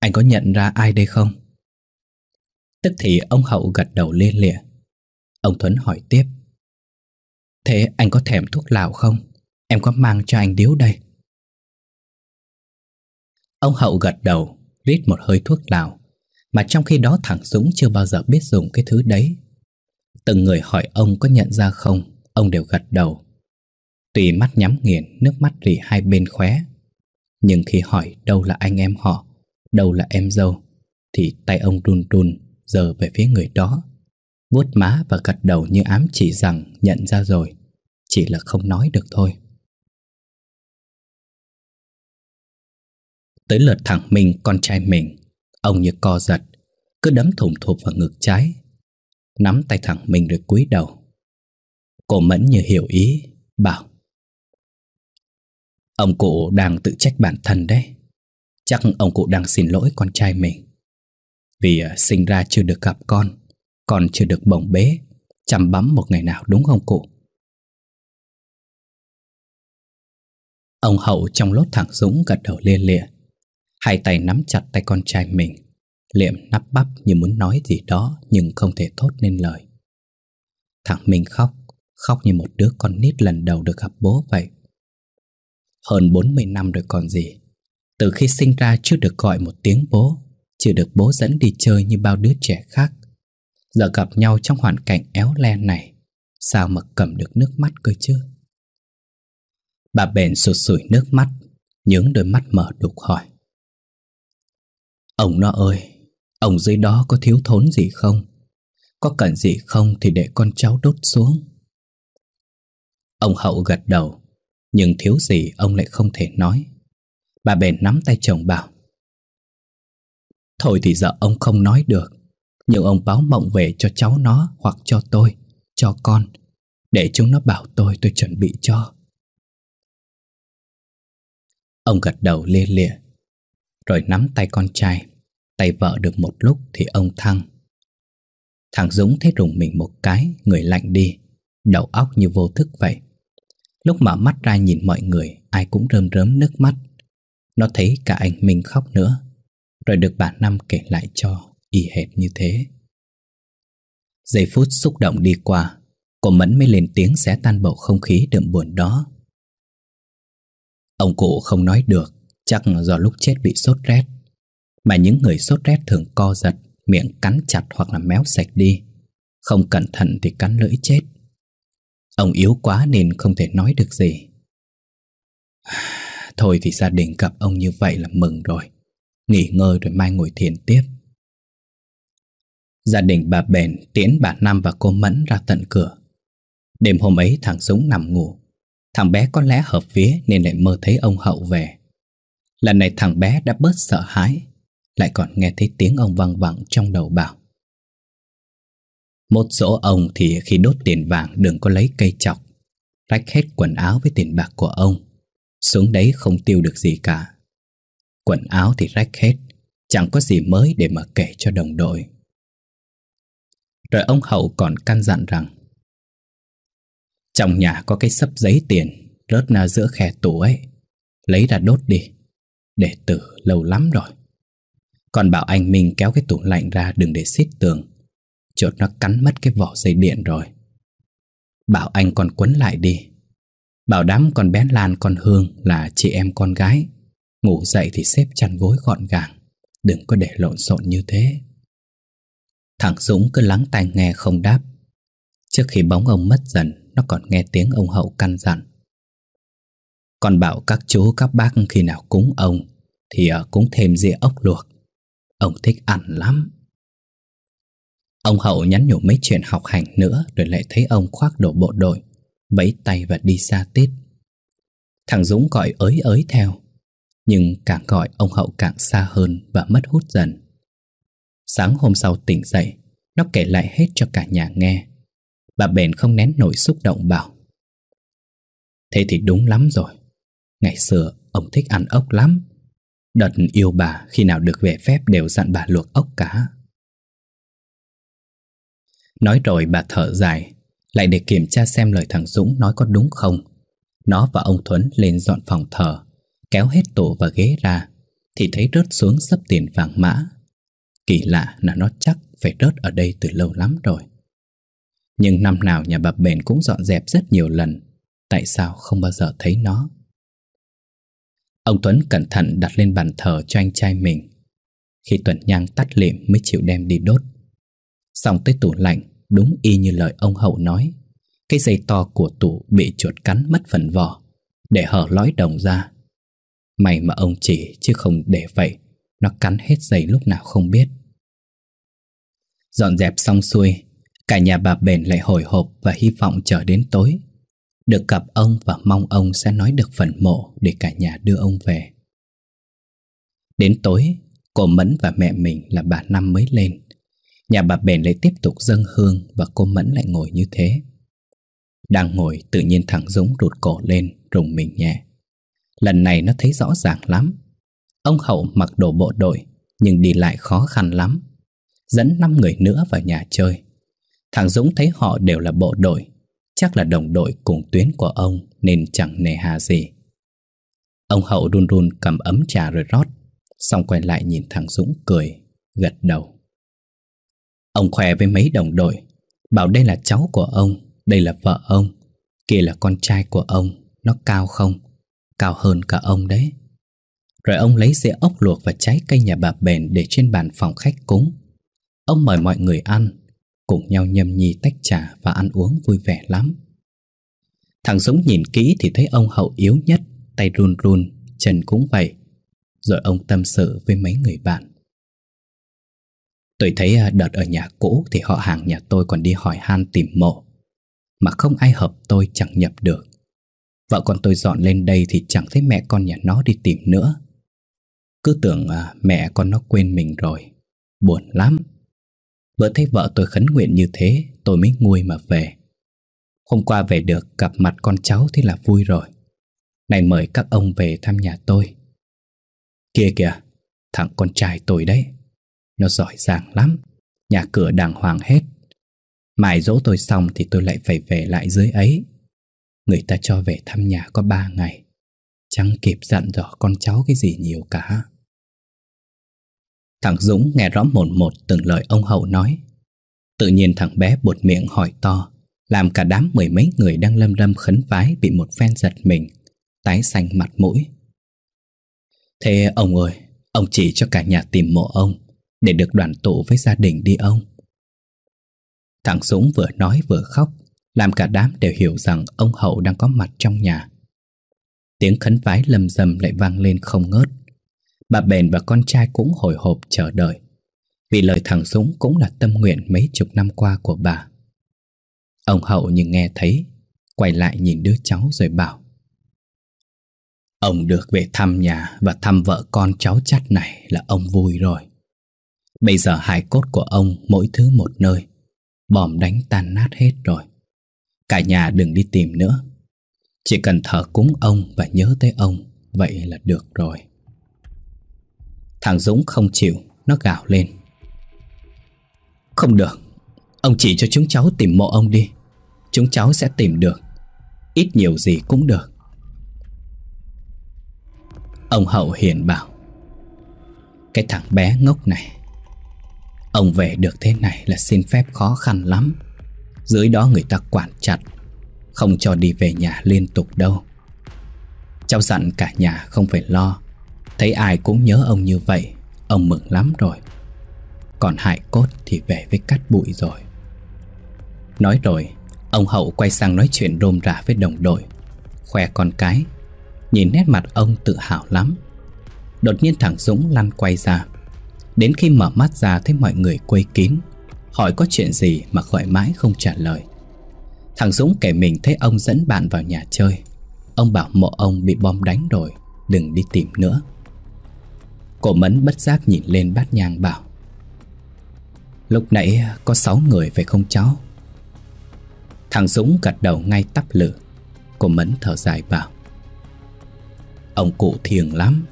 anh có nhận ra ai đây không? Tức thì ông Hậu gật đầu liên lịa. Ông Thuấn hỏi tiếp. Thế anh có thèm thuốc lào không? Em có mang cho anh điếu đây. Ông Hậu gật đầu, rít một hơi thuốc lào. Mà trong khi đó thằng Dũng chưa bao giờ biết dùng cái thứ đấy. Từng người hỏi ông có nhận ra không, ông đều gật đầu. Tùy mắt nhắm nghiền, nước mắt rỉ hai bên khóe, nhưng khi hỏi đâu là anh em họ, đâu là em dâu, thì tay ông run run giờ về phía người đó. vuốt má và gật đầu như ám chỉ rằng nhận ra rồi, chỉ là không nói được thôi. Tới lượt thằng Minh, con trai mình, ông như co giật, cứ đấm thủng thụp vào ngực trái. Nắm tay thằng Minh rồi cúi đầu. Cô Mẫn như hiểu ý, bảo Ông cụ đang tự trách bản thân đấy Chắc ông cụ đang xin lỗi con trai mình Vì ờ, sinh ra chưa được gặp con Con chưa được bồng bế Chăm bắm một ngày nào đúng không cụ Ông hậu trong lốt thẳng Dũng gật đầu lia lịa Hai tay nắm chặt tay con trai mình Liệm nắp bắp như muốn nói gì đó Nhưng không thể thốt nên lời Thằng mình khóc Khóc như một đứa con nít lần đầu được gặp bố vậy hơn 40 năm rồi còn gì. Từ khi sinh ra chưa được gọi một tiếng bố, chưa được bố dẫn đi chơi như bao đứa trẻ khác. Giờ gặp nhau trong hoàn cảnh éo le này, sao mà cầm được nước mắt cơ chứ? Bà bền sụt sùi nước mắt, những đôi mắt mở đục hỏi. Ông nó ơi, ông dưới đó có thiếu thốn gì không? Có cần gì không thì để con cháu đốt xuống. Ông hậu gật đầu, nhưng thiếu gì ông lại không thể nói. Bà bèn nắm tay chồng bảo Thôi thì giờ ông không nói được Nhưng ông báo mộng về cho cháu nó Hoặc cho tôi, cho con Để chúng nó bảo tôi tôi chuẩn bị cho Ông gật đầu lê lịa Rồi nắm tay con trai Tay vợ được một lúc thì ông thăng Thằng Dũng thấy rùng mình một cái Người lạnh đi Đầu óc như vô thức vậy Lúc mở mắt ra nhìn mọi người Ai cũng rơm rớm nước mắt Nó thấy cả anh mình khóc nữa Rồi được bà Năm kể lại cho Y hệt như thế Giây phút xúc động đi qua Cô Mẫn mới lên tiếng xé tan bầu không khí đượm buồn đó Ông cụ không nói được Chắc do lúc chết bị sốt rét Mà những người sốt rét thường co giật Miệng cắn chặt hoặc là méo sạch đi Không cẩn thận thì cắn lưỡi chết Ông yếu quá nên không thể nói được gì Thôi thì gia đình gặp ông như vậy là mừng rồi Nghỉ ngơi rồi mai ngồi thiền tiếp Gia đình bà Bền tiễn bà Nam và cô Mẫn ra tận cửa Đêm hôm ấy thằng Dũng nằm ngủ Thằng bé có lẽ hợp vía nên lại mơ thấy ông Hậu về Lần này thằng bé đã bớt sợ hãi Lại còn nghe thấy tiếng ông văng vẳng trong đầu bảo một số ông thì khi đốt tiền vàng đừng có lấy cây chọc Rách hết quần áo với tiền bạc của ông Xuống đấy không tiêu được gì cả Quần áo thì rách hết Chẳng có gì mới để mà kể cho đồng đội Rồi ông Hậu còn căn dặn rằng Trong nhà có cái sấp giấy tiền Rớt na giữa khe tủ ấy Lấy ra đốt đi Để tử lâu lắm rồi Còn bảo anh mình kéo cái tủ lạnh ra đừng để xít tường Chột nó cắn mất cái vỏ dây điện rồi Bảo anh còn quấn lại đi Bảo đám con bé Lan con Hương là chị em con gái Ngủ dậy thì xếp chăn gối gọn gàng Đừng có để lộn xộn như thế Thằng Dũng cứ lắng tai nghe không đáp Trước khi bóng ông mất dần Nó còn nghe tiếng ông hậu căn dặn Còn bảo các chú các bác khi nào cúng ông Thì ờ, cúng thêm dĩa ốc luộc Ông thích ăn lắm Ông Hậu nhắn nhủ mấy chuyện học hành nữa Rồi lại thấy ông khoác đồ bộ đội Vẫy tay và đi xa tít Thằng Dũng gọi ới ới theo Nhưng càng gọi ông Hậu càng xa hơn Và mất hút dần Sáng hôm sau tỉnh dậy Nó kể lại hết cho cả nhà nghe Bà bền không nén nổi xúc động bảo Thế thì đúng lắm rồi Ngày xưa ông thích ăn ốc lắm Đợt yêu bà khi nào được về phép đều dặn bà luộc ốc cá Nói rồi bà thở dài Lại để kiểm tra xem lời thằng Dũng nói có đúng không Nó và ông Thuấn lên dọn phòng thờ Kéo hết tủ và ghế ra Thì thấy rớt xuống sấp tiền vàng mã Kỳ lạ là nó chắc phải rớt ở đây từ lâu lắm rồi Nhưng năm nào nhà bà Bền cũng dọn dẹp rất nhiều lần Tại sao không bao giờ thấy nó Ông Tuấn cẩn thận đặt lên bàn thờ cho anh trai mình Khi tuấn nhang tắt liệm mới chịu đem đi đốt Xong tới tủ lạnh Đúng y như lời ông Hậu nói Cái dây to của tủ bị chuột cắn mất phần vỏ Để hở lõi đồng ra May mà ông chỉ chứ không để vậy Nó cắn hết dây lúc nào không biết Dọn dẹp xong xuôi Cả nhà bà Bền lại hồi hộp và hy vọng chờ đến tối Được gặp ông và mong ông sẽ nói được phần mộ để cả nhà đưa ông về Đến tối, cô Mẫn và mẹ mình là bà Năm mới lên Nhà bà bèn lại tiếp tục dâng hương Và cô Mẫn lại ngồi như thế Đang ngồi tự nhiên thằng Dũng rụt cổ lên Rùng mình nhẹ Lần này nó thấy rõ ràng lắm Ông Hậu mặc đồ bộ đội Nhưng đi lại khó khăn lắm Dẫn 5 người nữa vào nhà chơi Thằng Dũng thấy họ đều là bộ đội Chắc là đồng đội cùng tuyến của ông Nên chẳng nề hà gì Ông Hậu run run cầm ấm trà rồi rót Xong quay lại nhìn thằng Dũng cười Gật đầu Ông khoe với mấy đồng đội Bảo đây là cháu của ông Đây là vợ ông Kia là con trai của ông Nó cao không? Cao hơn cả ông đấy Rồi ông lấy dĩa ốc luộc và trái cây nhà bà bền Để trên bàn phòng khách cúng Ông mời mọi người ăn Cùng nhau nhâm nhi tách trà và ăn uống vui vẻ lắm Thằng Dũng nhìn kỹ thì thấy ông hậu yếu nhất Tay run run, chân cũng vậy Rồi ông tâm sự với mấy người bạn Tôi thấy à, đợt ở nhà cũ thì họ hàng nhà tôi còn đi hỏi han tìm mộ Mà không ai hợp tôi chẳng nhập được Vợ con tôi dọn lên đây thì chẳng thấy mẹ con nhà nó đi tìm nữa Cứ tưởng à, mẹ con nó quên mình rồi Buồn lắm Bữa thấy vợ tôi khấn nguyện như thế Tôi mới nguôi mà về Hôm qua về được gặp mặt con cháu thì là vui rồi Này mời các ông về thăm nhà tôi kìa kìa Thằng con trai tôi đấy nó giỏi giang lắm Nhà cửa đàng hoàng hết Mài dỗ tôi xong thì tôi lại phải về lại dưới ấy Người ta cho về thăm nhà có ba ngày Chẳng kịp dặn dò con cháu cái gì nhiều cả Thằng Dũng nghe rõ một một từng lời ông Hậu nói Tự nhiên thằng bé bột miệng hỏi to Làm cả đám mười mấy người đang lâm lâm khấn vái Bị một phen giật mình Tái xanh mặt mũi Thế ông ơi Ông chỉ cho cả nhà tìm mộ ông để được đoàn tụ với gia đình đi ông. Thằng Súng vừa nói vừa khóc, làm cả đám đều hiểu rằng ông Hậu đang có mặt trong nhà. Tiếng khấn vái lầm rầm lại vang lên không ngớt. Bà Bền và con trai cũng hồi hộp chờ đợi, vì lời thằng Súng cũng là tâm nguyện mấy chục năm qua của bà. Ông Hậu như nghe thấy, quay lại nhìn đứa cháu rồi bảo Ông được về thăm nhà và thăm vợ con cháu chắt này là ông vui rồi. Bây giờ hài cốt của ông mỗi thứ một nơi bòm đánh tan nát hết rồi Cả nhà đừng đi tìm nữa Chỉ cần thở cúng ông và nhớ tới ông Vậy là được rồi Thằng Dũng không chịu Nó gào lên Không được Ông chỉ cho chúng cháu tìm mộ ông đi Chúng cháu sẽ tìm được Ít nhiều gì cũng được Ông Hậu hiền bảo Cái thằng bé ngốc này Ông về được thế này là xin phép khó khăn lắm Dưới đó người ta quản chặt Không cho đi về nhà liên tục đâu Cháu dặn cả nhà không phải lo Thấy ai cũng nhớ ông như vậy Ông mừng lắm rồi Còn hại cốt thì về với cát bụi rồi Nói rồi Ông Hậu quay sang nói chuyện rôm rả với đồng đội Khoe con cái Nhìn nét mặt ông tự hào lắm Đột nhiên thằng Dũng lăn quay ra Đến khi mở mắt ra thấy mọi người quây kín Hỏi có chuyện gì mà khỏi mãi không trả lời Thằng Dũng kể mình thấy ông dẫn bạn vào nhà chơi Ông bảo mộ ông bị bom đánh rồi Đừng đi tìm nữa Cổ Mẫn bất giác nhìn lên bát nhang bảo Lúc nãy có 6 người phải không cháu? Thằng Dũng gật đầu ngay tắp lửa cổ Mẫn thở dài bảo Ông cụ thiền lắm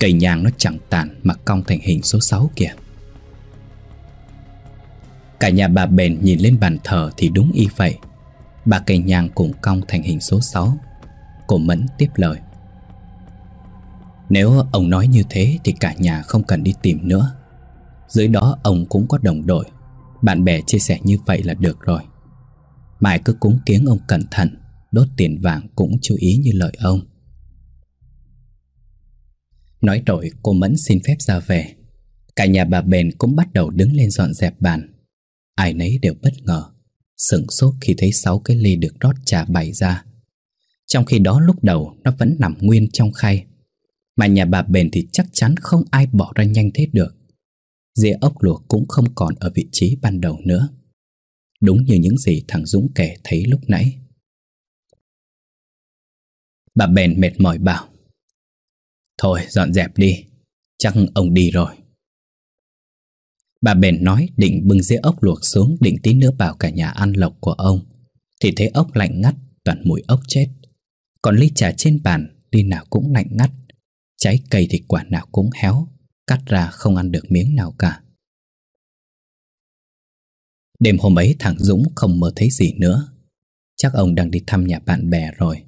Cây nhang nó chẳng tàn mà cong thành hình số 6 kìa Cả nhà bà bền nhìn lên bàn thờ thì đúng y vậy bà cây nhang cũng cong thành hình số 6 Cô Mẫn tiếp lời Nếu ông nói như thế thì cả nhà không cần đi tìm nữa Dưới đó ông cũng có đồng đội Bạn bè chia sẻ như vậy là được rồi Mai cứ cúng kiến ông cẩn thận Đốt tiền vàng cũng chú ý như lời ông Nói rồi cô Mẫn xin phép ra về Cả nhà bà Bền cũng bắt đầu đứng lên dọn dẹp bàn Ai nấy đều bất ngờ Sửng sốt khi thấy sáu cái ly được rót trà bày ra Trong khi đó lúc đầu nó vẫn nằm nguyên trong khay Mà nhà bà Bền thì chắc chắn không ai bỏ ra nhanh thế được Dĩa ốc luộc cũng không còn ở vị trí ban đầu nữa Đúng như những gì thằng Dũng kể thấy lúc nãy Bà Bền mệt mỏi bảo Thôi dọn dẹp đi Chắc ông đi rồi Bà bền nói định bưng dĩa ốc luộc xuống Định tí nữa bảo cả nhà ăn lộc của ông Thì thấy ốc lạnh ngắt Toàn mùi ốc chết Còn ly trà trên bàn Ly nào cũng lạnh ngắt Trái cây thì quả nào cũng héo Cắt ra không ăn được miếng nào cả Đêm hôm ấy thằng Dũng không mơ thấy gì nữa Chắc ông đang đi thăm nhà bạn bè rồi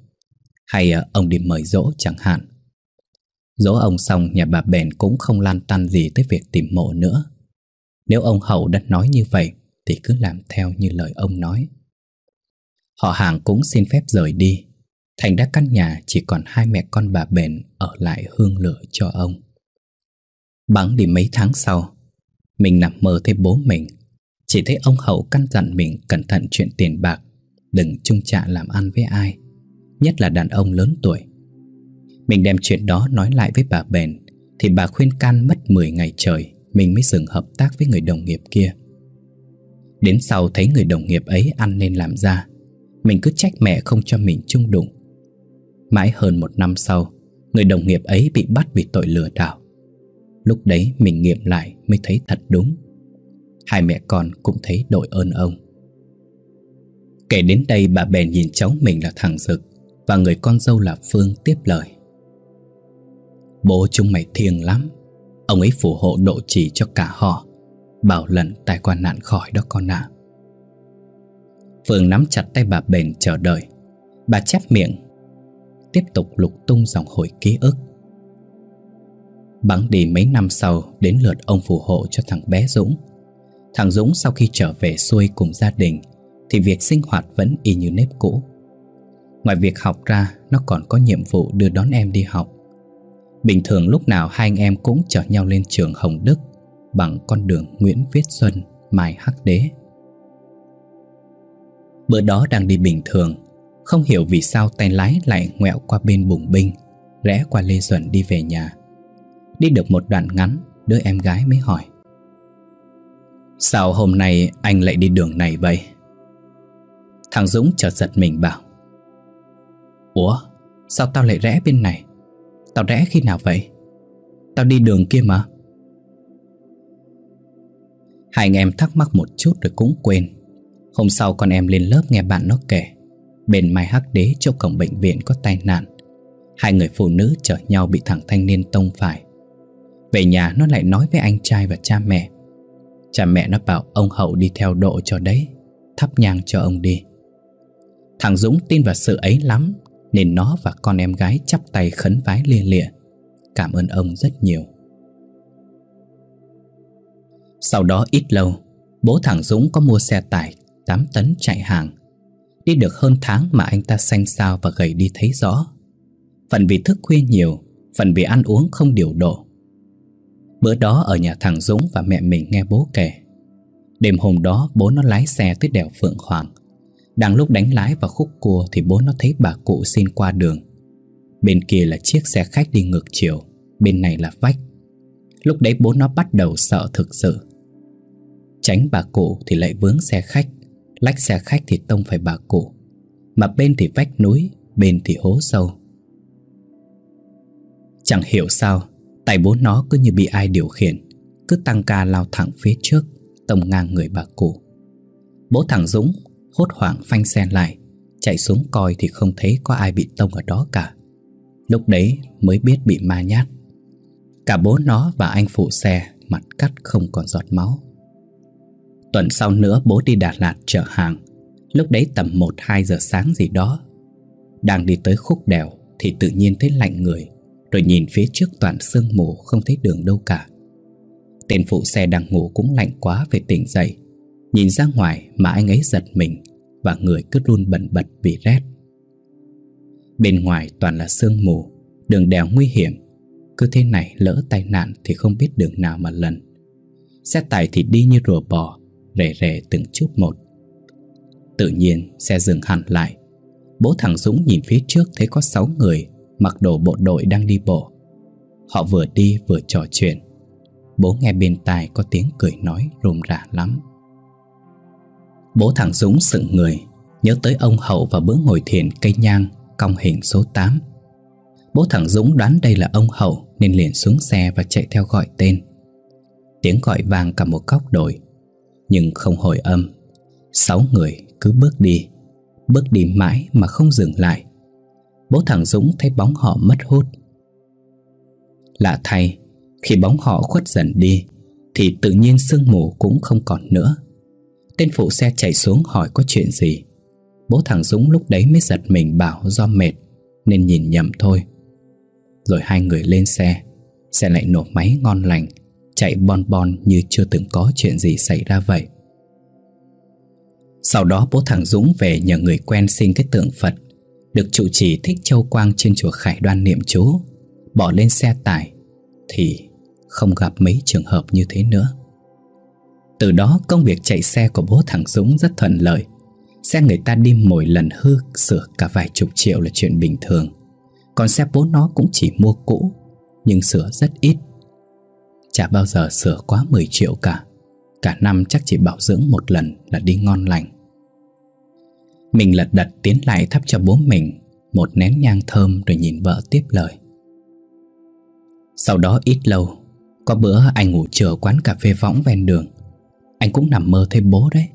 Hay ờ, ông đi mời dỗ chẳng hạn Dỗ ông xong nhà bà bèn cũng không lan tăn gì tới việc tìm mộ nữa Nếu ông hậu đã nói như vậy Thì cứ làm theo như lời ông nói Họ hàng cũng xin phép rời đi Thành đã căn nhà chỉ còn hai mẹ con bà bèn Ở lại hương lửa cho ông Bắn đi mấy tháng sau Mình nằm mơ thấy bố mình Chỉ thấy ông hậu căn dặn mình cẩn thận chuyện tiền bạc Đừng chung chạ làm ăn với ai Nhất là đàn ông lớn tuổi mình đem chuyện đó nói lại với bà bèn, Thì bà khuyên can mất 10 ngày trời Mình mới dừng hợp tác với người đồng nghiệp kia Đến sau thấy người đồng nghiệp ấy ăn nên làm ra Mình cứ trách mẹ không cho mình chung đụng Mãi hơn một năm sau Người đồng nghiệp ấy bị bắt vì tội lừa đảo Lúc đấy mình nghiệm lại mới thấy thật đúng Hai mẹ con cũng thấy đội ơn ông Kể đến đây bà bèn nhìn cháu mình là thằng Dực Và người con dâu là Phương tiếp lời Bố chúng mày thiêng lắm Ông ấy phù hộ độ trì cho cả họ Bảo lần tai qua nạn khỏi đó con ạ à. Phương nắm chặt tay bà bền chờ đợi Bà chép miệng Tiếp tục lục tung dòng hồi ký ức Bắn đi mấy năm sau Đến lượt ông phù hộ cho thằng bé Dũng Thằng Dũng sau khi trở về xuôi cùng gia đình Thì việc sinh hoạt vẫn y như nếp cũ Ngoài việc học ra Nó còn có nhiệm vụ đưa đón em đi học Bình thường lúc nào hai anh em cũng chở nhau lên trường Hồng Đức bằng con đường Nguyễn Viết Xuân, Mai Hắc Đế. Bữa đó đang đi bình thường, không hiểu vì sao tay lái lại ngoẹo qua bên bùng binh, rẽ qua Lê Duẩn đi về nhà. Đi được một đoạn ngắn, đứa em gái mới hỏi. Sao hôm nay anh lại đi đường này vậy? Thằng Dũng chợt giật mình bảo. Ủa, sao tao lại rẽ bên này? Tao rẽ khi nào vậy Tao đi đường kia mà Hai anh em thắc mắc một chút rồi cũng quên Hôm sau con em lên lớp nghe bạn nó kể Bên Mai Hắc Đế chỗ cổng bệnh viện có tai nạn Hai người phụ nữ chở nhau bị thằng thanh niên tông phải Về nhà nó lại nói với anh trai và cha mẹ Cha mẹ nó bảo ông Hậu đi theo độ cho đấy Thắp nhang cho ông đi Thằng Dũng tin vào sự ấy lắm nên nó và con em gái chắp tay khấn vái lia lịa Cảm ơn ông rất nhiều Sau đó ít lâu Bố thằng Dũng có mua xe tải 8 tấn chạy hàng Đi được hơn tháng mà anh ta xanh xao và gầy đi thấy rõ Phần vì thức khuya nhiều Phần vì ăn uống không điều độ Bữa đó ở nhà thằng Dũng và mẹ mình nghe bố kể Đêm hôm đó bố nó lái xe tới đèo Phượng Hoàng đang lúc đánh lái vào khúc cua Thì bố nó thấy bà cụ xin qua đường Bên kia là chiếc xe khách đi ngược chiều Bên này là vách Lúc đấy bố nó bắt đầu sợ thực sự Tránh bà cụ thì lại vướng xe khách Lách xe khách thì tông phải bà cụ Mà bên thì vách núi Bên thì hố sâu Chẳng hiểu sao Tay bố nó cứ như bị ai điều khiển Cứ tăng ca lao thẳng phía trước Tông ngang người bà cụ Bố thằng Dũng Hốt hoảng phanh xe lại Chạy xuống coi thì không thấy có ai bị tông ở đó cả Lúc đấy mới biết bị ma nhát Cả bố nó và anh phụ xe Mặt cắt không còn giọt máu Tuần sau nữa bố đi Đà Lạt chở hàng Lúc đấy tầm một hai giờ sáng gì đó Đang đi tới khúc đèo Thì tự nhiên thấy lạnh người Rồi nhìn phía trước toàn sương mù Không thấy đường đâu cả Tên phụ xe đang ngủ cũng lạnh quá Về tỉnh dậy Nhìn ra ngoài mà anh ấy giật mình Và người cứ run bẩn bật vì rét Bên ngoài toàn là sương mù Đường đèo nguy hiểm Cứ thế này lỡ tai nạn Thì không biết đường nào mà lần Xe tải thì đi như rùa bò Rề rề từng chút một Tự nhiên xe dừng hẳn lại Bố thằng Dũng nhìn phía trước Thấy có 6 người Mặc đồ bộ đội đang đi bộ Họ vừa đi vừa trò chuyện Bố nghe bên tai có tiếng cười nói rôm rả lắm Bố thằng Dũng sững người Nhớ tới ông hậu và bữa ngồi thiền cây nhang Cong hình số 8 Bố thằng Dũng đoán đây là ông hậu Nên liền xuống xe và chạy theo gọi tên Tiếng gọi vang cả một góc đồi Nhưng không hồi âm Sáu người cứ bước đi Bước đi mãi mà không dừng lại Bố thằng Dũng thấy bóng họ mất hút Lạ thay Khi bóng họ khuất dần đi Thì tự nhiên sương mù cũng không còn nữa Tên phụ xe chạy xuống hỏi có chuyện gì Bố thằng Dũng lúc đấy mới giật mình bảo do mệt Nên nhìn nhầm thôi Rồi hai người lên xe Xe lại nổ máy ngon lành Chạy bon bon như chưa từng có chuyện gì xảy ra vậy Sau đó bố thằng Dũng về nhờ người quen xin cái tượng Phật Được trụ trì thích châu quang trên chùa Khải Đoan niệm chú Bỏ lên xe tải Thì không gặp mấy trường hợp như thế nữa từ đó công việc chạy xe của bố thằng Dũng rất thuận lợi Xe người ta đi mỗi lần hư sửa cả vài chục triệu là chuyện bình thường Còn xe bố nó cũng chỉ mua cũ Nhưng sửa rất ít Chả bao giờ sửa quá 10 triệu cả Cả năm chắc chỉ bảo dưỡng một lần là đi ngon lành Mình lật đật tiến lại thắp cho bố mình Một nén nhang thơm rồi nhìn vợ tiếp lời Sau đó ít lâu Có bữa anh ngủ chờ quán cà phê võng ven đường anh cũng nằm mơ thấy bố đấy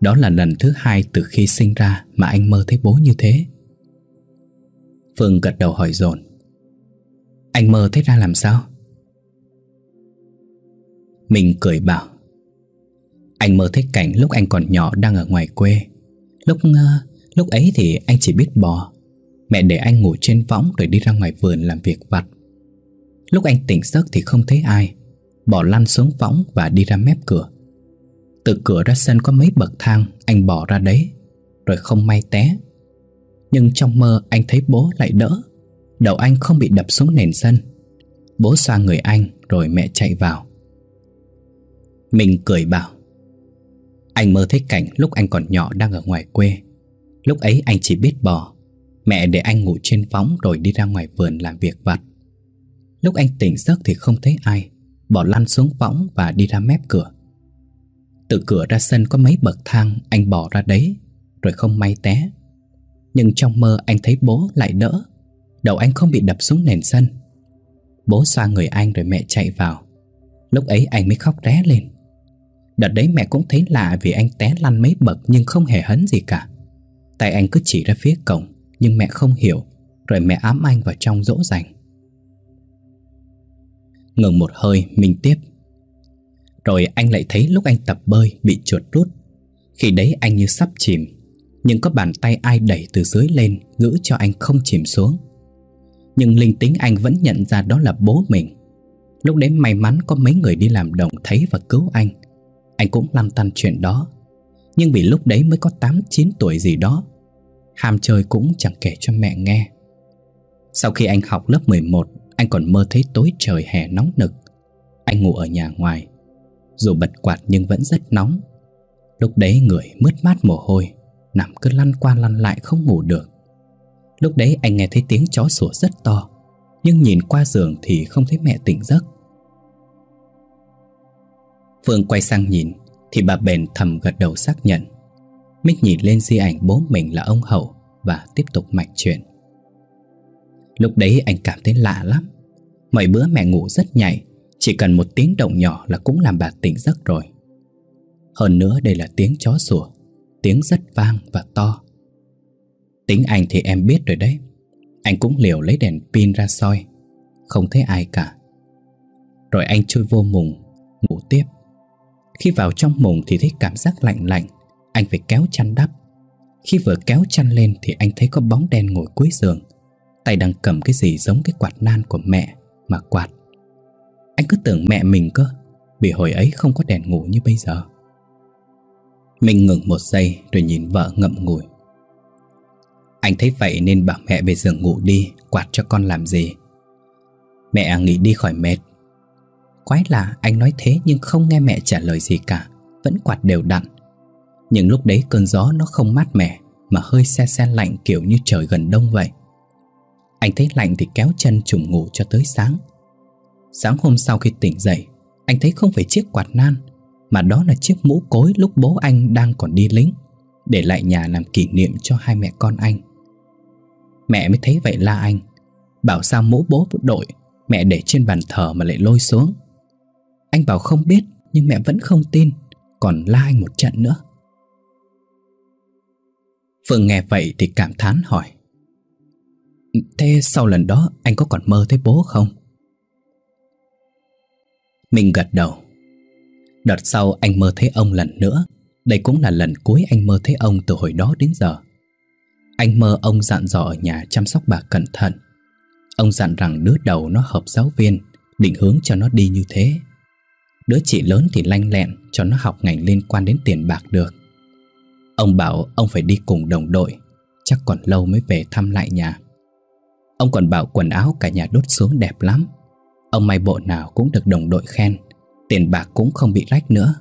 Đó là lần thứ hai từ khi sinh ra Mà anh mơ thấy bố như thế Phương gật đầu hỏi dồn Anh mơ thấy ra làm sao? Mình cười bảo Anh mơ thấy cảnh lúc anh còn nhỏ đang ở ngoài quê Lúc ờ, lúc ấy thì anh chỉ biết bò Mẹ để anh ngủ trên võng rồi đi ra ngoài vườn làm việc vặt Lúc anh tỉnh giấc thì không thấy ai bò lăn xuống võng và đi ra mép cửa từ cửa ra sân có mấy bậc thang Anh bỏ ra đấy Rồi không may té Nhưng trong mơ anh thấy bố lại đỡ Đầu anh không bị đập xuống nền sân Bố xoa người anh Rồi mẹ chạy vào Mình cười bảo Anh mơ thấy cảnh lúc anh còn nhỏ đang ở ngoài quê Lúc ấy anh chỉ biết bò Mẹ để anh ngủ trên võng rồi đi ra ngoài vườn làm việc vặt Lúc anh tỉnh giấc thì không thấy ai Bỏ lăn xuống võng và đi ra mép cửa từ cửa ra sân có mấy bậc thang Anh bỏ ra đấy Rồi không may té Nhưng trong mơ anh thấy bố lại đỡ Đầu anh không bị đập xuống nền sân Bố xoa người anh rồi mẹ chạy vào Lúc ấy anh mới khóc ré lên Đợt đấy mẹ cũng thấy lạ vì anh té lăn mấy bậc nhưng không hề hấn gì cả Tay anh cứ chỉ ra phía cổng Nhưng mẹ không hiểu Rồi mẹ ám anh vào trong dỗ dành Ngừng một hơi, mình tiếp rồi anh lại thấy lúc anh tập bơi bị trượt rút Khi đấy anh như sắp chìm Nhưng có bàn tay ai đẩy từ dưới lên Giữ cho anh không chìm xuống Nhưng linh tính anh vẫn nhận ra đó là bố mình Lúc đấy may mắn có mấy người đi làm đồng thấy và cứu anh Anh cũng lăn tăn chuyện đó Nhưng vì lúc đấy mới có 8-9 tuổi gì đó hàm chơi cũng chẳng kể cho mẹ nghe Sau khi anh học lớp 11 Anh còn mơ thấy tối trời hè nóng nực Anh ngủ ở nhà ngoài dù bật quạt nhưng vẫn rất nóng Lúc đấy người mướt mát mồ hôi Nằm cứ lăn qua lăn lại không ngủ được Lúc đấy anh nghe thấy tiếng chó sủa rất to Nhưng nhìn qua giường thì không thấy mẹ tỉnh giấc Phương quay sang nhìn Thì bà bền thầm gật đầu xác nhận Mích nhìn lên di ảnh bố mình là ông Hậu Và tiếp tục mạch chuyện Lúc đấy anh cảm thấy lạ lắm Mọi bữa mẹ ngủ rất nhảy chỉ cần một tiếng động nhỏ là cũng làm bà tỉnh giấc rồi Hơn nữa đây là tiếng chó sủa Tiếng rất vang và to Tính anh thì em biết rồi đấy Anh cũng liều lấy đèn pin ra soi Không thấy ai cả Rồi anh chui vô mùng Ngủ tiếp Khi vào trong mùng thì thấy cảm giác lạnh lạnh Anh phải kéo chăn đắp Khi vừa kéo chăn lên thì anh thấy có bóng đen ngồi cuối giường Tay đang cầm cái gì giống cái quạt nan của mẹ Mà quạt anh cứ tưởng mẹ mình cơ Vì hồi ấy không có đèn ngủ như bây giờ Mình ngừng một giây Rồi nhìn vợ ngậm ngùi Anh thấy vậy nên bảo mẹ về giường ngủ đi Quạt cho con làm gì Mẹ nghỉ đi khỏi mệt Quái là anh nói thế nhưng không nghe mẹ trả lời gì cả Vẫn quạt đều đặn Nhưng lúc đấy cơn gió nó không mát mẻ Mà hơi xe xe lạnh kiểu như trời gần đông vậy Anh thấy lạnh thì kéo chân trùng ngủ cho tới sáng Sáng hôm sau khi tỉnh dậy Anh thấy không phải chiếc quạt nan Mà đó là chiếc mũ cối lúc bố anh đang còn đi lính Để lại nhà làm kỷ niệm cho hai mẹ con anh Mẹ mới thấy vậy la anh Bảo sao mũ bố đội Mẹ để trên bàn thờ mà lại lôi xuống Anh bảo không biết Nhưng mẹ vẫn không tin Còn la anh một trận nữa Phương nghe vậy thì cảm thán hỏi Thế sau lần đó anh có còn mơ thấy bố không? Mình gật đầu Đợt sau anh mơ thấy ông lần nữa Đây cũng là lần cuối anh mơ thấy ông từ hồi đó đến giờ Anh mơ ông dặn dò ở nhà chăm sóc bà cẩn thận Ông dặn rằng đứa đầu nó hợp giáo viên Định hướng cho nó đi như thế Đứa chị lớn thì lanh lẹn Cho nó học ngành liên quan đến tiền bạc được Ông bảo ông phải đi cùng đồng đội Chắc còn lâu mới về thăm lại nhà Ông còn bảo quần áo cả nhà đốt xuống đẹp lắm Ông may bộ nào cũng được đồng đội khen Tiền bạc cũng không bị rách nữa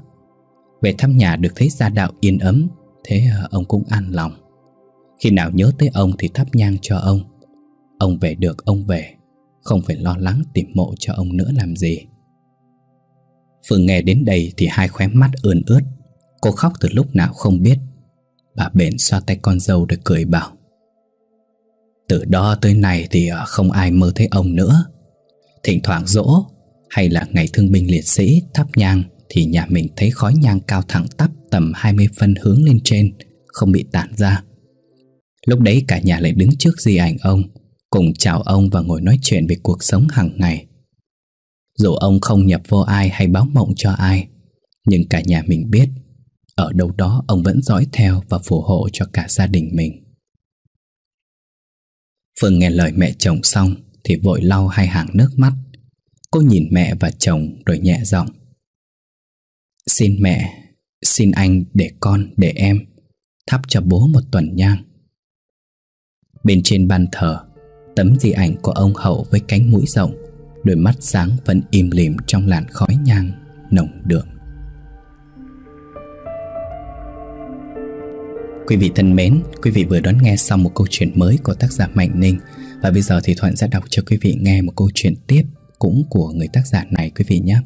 Về thăm nhà được thấy gia đạo yên ấm Thế ờ, ông cũng an lòng Khi nào nhớ tới ông thì thắp nhang cho ông Ông về được ông về Không phải lo lắng tìm mộ cho ông nữa làm gì Phương nghe đến đây thì hai khóe mắt ươn ướt Cô khóc từ lúc nào không biết Bà bệnh xoa tay con dâu rồi cười bảo từ đó tới này thì ờ, không ai mơ thấy ông nữa Thỉnh thoảng dỗ hay là ngày thương binh liệt sĩ thắp nhang thì nhà mình thấy khói nhang cao thẳng tắp tầm 20 phân hướng lên trên, không bị tản ra. Lúc đấy cả nhà lại đứng trước di ảnh ông, cùng chào ông và ngồi nói chuyện về cuộc sống hàng ngày. Dù ông không nhập vô ai hay báo mộng cho ai, nhưng cả nhà mình biết, ở đâu đó ông vẫn dõi theo và phù hộ cho cả gia đình mình. Phương nghe lời mẹ chồng xong thì vội lau hai hàng nước mắt. Cô nhìn mẹ và chồng rồi nhẹ giọng. Xin mẹ, xin anh để con, để em, thắp cho bố một tuần nhang. Bên trên bàn thờ, tấm di ảnh của ông hậu với cánh mũi rộng, đôi mắt sáng vẫn im lìm trong làn khói nhang nồng đượm. Quý vị thân mến, quý vị vừa đón nghe xong một câu chuyện mới của tác giả Mạnh Ninh – và bây giờ thì Thuận sẽ đọc cho quý vị nghe một câu chuyện tiếp cũng của người tác giả này quý vị nhé.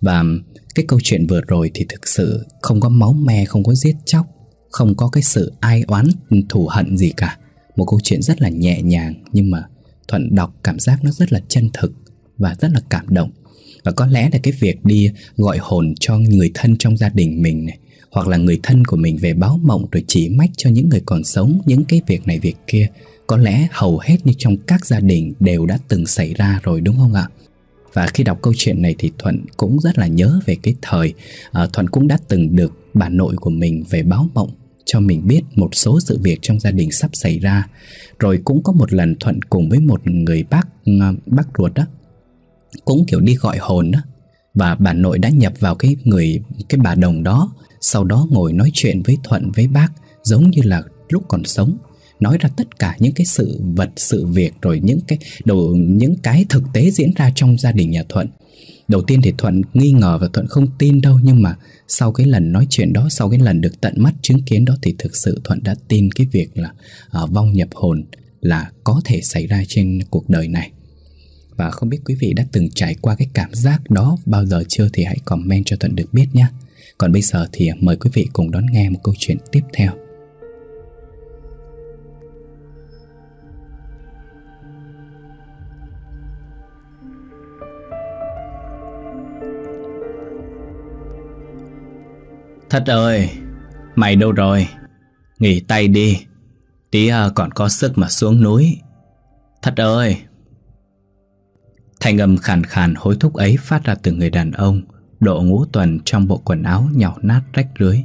Và cái câu chuyện vừa rồi thì thực sự không có máu me, không có giết chóc, không có cái sự ai oán, thù hận gì cả. Một câu chuyện rất là nhẹ nhàng nhưng mà Thuận đọc cảm giác nó rất là chân thực và rất là cảm động. Và có lẽ là cái việc đi gọi hồn cho người thân trong gia đình mình này hoặc là người thân của mình về báo mộng rồi chỉ mách cho những người còn sống những cái việc này việc kia có lẽ hầu hết như trong các gia đình đều đã từng xảy ra rồi đúng không ạ? Và khi đọc câu chuyện này thì Thuận cũng rất là nhớ về cái thời à, Thuận cũng đã từng được bà nội của mình về báo mộng cho mình biết một số sự việc trong gia đình sắp xảy ra. Rồi cũng có một lần Thuận cùng với một người bác à, bác ruột đó cũng kiểu đi gọi hồn đó và bà nội đã nhập vào cái người cái bà đồng đó, sau đó ngồi nói chuyện với Thuận với bác giống như là lúc còn sống nói ra tất cả những cái sự vật sự việc rồi những cái đồ những cái thực tế diễn ra trong gia đình nhà Thuận đầu tiên thì Thuận nghi ngờ và Thuận không tin đâu nhưng mà sau cái lần nói chuyện đó sau cái lần được tận mắt chứng kiến đó thì thực sự Thuận đã tin cái việc là uh, vong nhập hồn là có thể xảy ra trên cuộc đời này và không biết quý vị đã từng trải qua cái cảm giác đó bao giờ chưa thì hãy comment cho Thuận được biết nhé. Còn bây giờ thì mời quý vị cùng đón nghe một câu chuyện tiếp theo. Thất ơi, mày đâu rồi? Nghỉ tay đi, tí à, còn có sức mà xuống núi. Thất ơi! Thanh âm khàn khàn hối thúc ấy phát ra từ người đàn ông độ ngũ tuần trong bộ quần áo nhào nát rách rưới,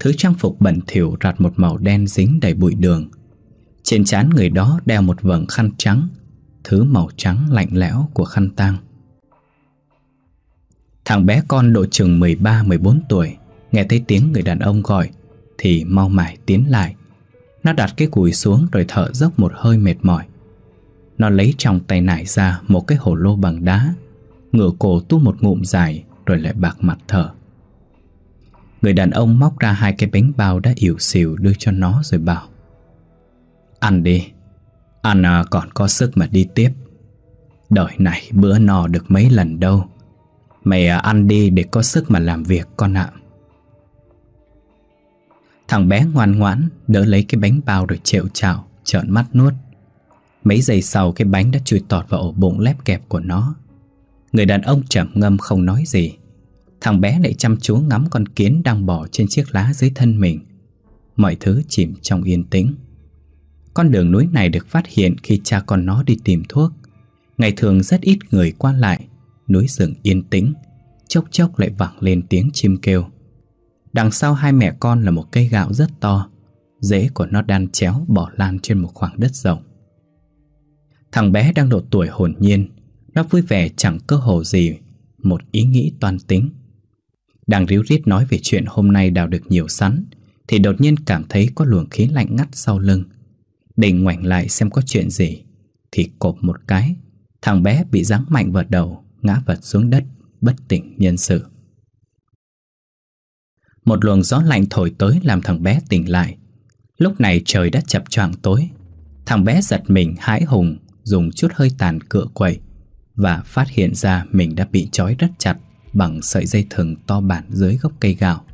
Thứ trang phục bẩn thỉu rạt một màu đen dính đầy bụi đường. Trên trán người đó đeo một vầng khăn trắng, thứ màu trắng lạnh lẽo của khăn tang. Thằng bé con độ chừng 13-14 tuổi Nghe thấy tiếng người đàn ông gọi Thì mau mải tiến lại Nó đặt cái cùi xuống rồi thở dốc một hơi mệt mỏi Nó lấy trong tay nải ra một cái hồ lô bằng đá Ngửa cổ tu một ngụm dài Rồi lại bạc mặt thở Người đàn ông móc ra hai cái bánh bao đã ỉu xìu đưa cho nó rồi bảo Ăn đi Ăn à, còn có sức mà đi tiếp Đời này bữa no được mấy lần đâu Mày à, ăn đi để có sức mà làm việc con ạ Thằng bé ngoan ngoãn đỡ lấy cái bánh bao rồi chịu trào trợn mắt nuốt Mấy giây sau cái bánh đã chui tọt vào ổ bụng lép kẹp của nó Người đàn ông trầm ngâm không nói gì Thằng bé lại chăm chú ngắm con kiến đang bò trên chiếc lá dưới thân mình Mọi thứ chìm trong yên tĩnh Con đường núi này được phát hiện khi cha con nó đi tìm thuốc Ngày thường rất ít người qua lại Núi rừng yên tĩnh Chốc chốc lại vẳng lên tiếng chim kêu Đằng sau hai mẹ con là một cây gạo rất to Rễ của nó đan chéo bỏ lan trên một khoảng đất rộng Thằng bé đang độ tuổi hồn nhiên Nó vui vẻ chẳng cơ hồ gì Một ý nghĩ toàn tính Đang ríu rít nói về chuyện hôm nay đào được nhiều sắn Thì đột nhiên cảm thấy có luồng khí lạnh ngắt sau lưng Định ngoảnh lại xem có chuyện gì Thì cộp một cái Thằng bé bị giáng mạnh vào đầu Ngã vật xuống đất Bất tỉnh nhân sự một luồng gió lạnh thổi tới làm thằng bé tỉnh lại Lúc này trời đã chập choạng tối Thằng bé giật mình hãi hùng Dùng chút hơi tàn cựa quậy Và phát hiện ra mình đã bị trói rất chặt Bằng sợi dây thừng to bản dưới gốc cây gạo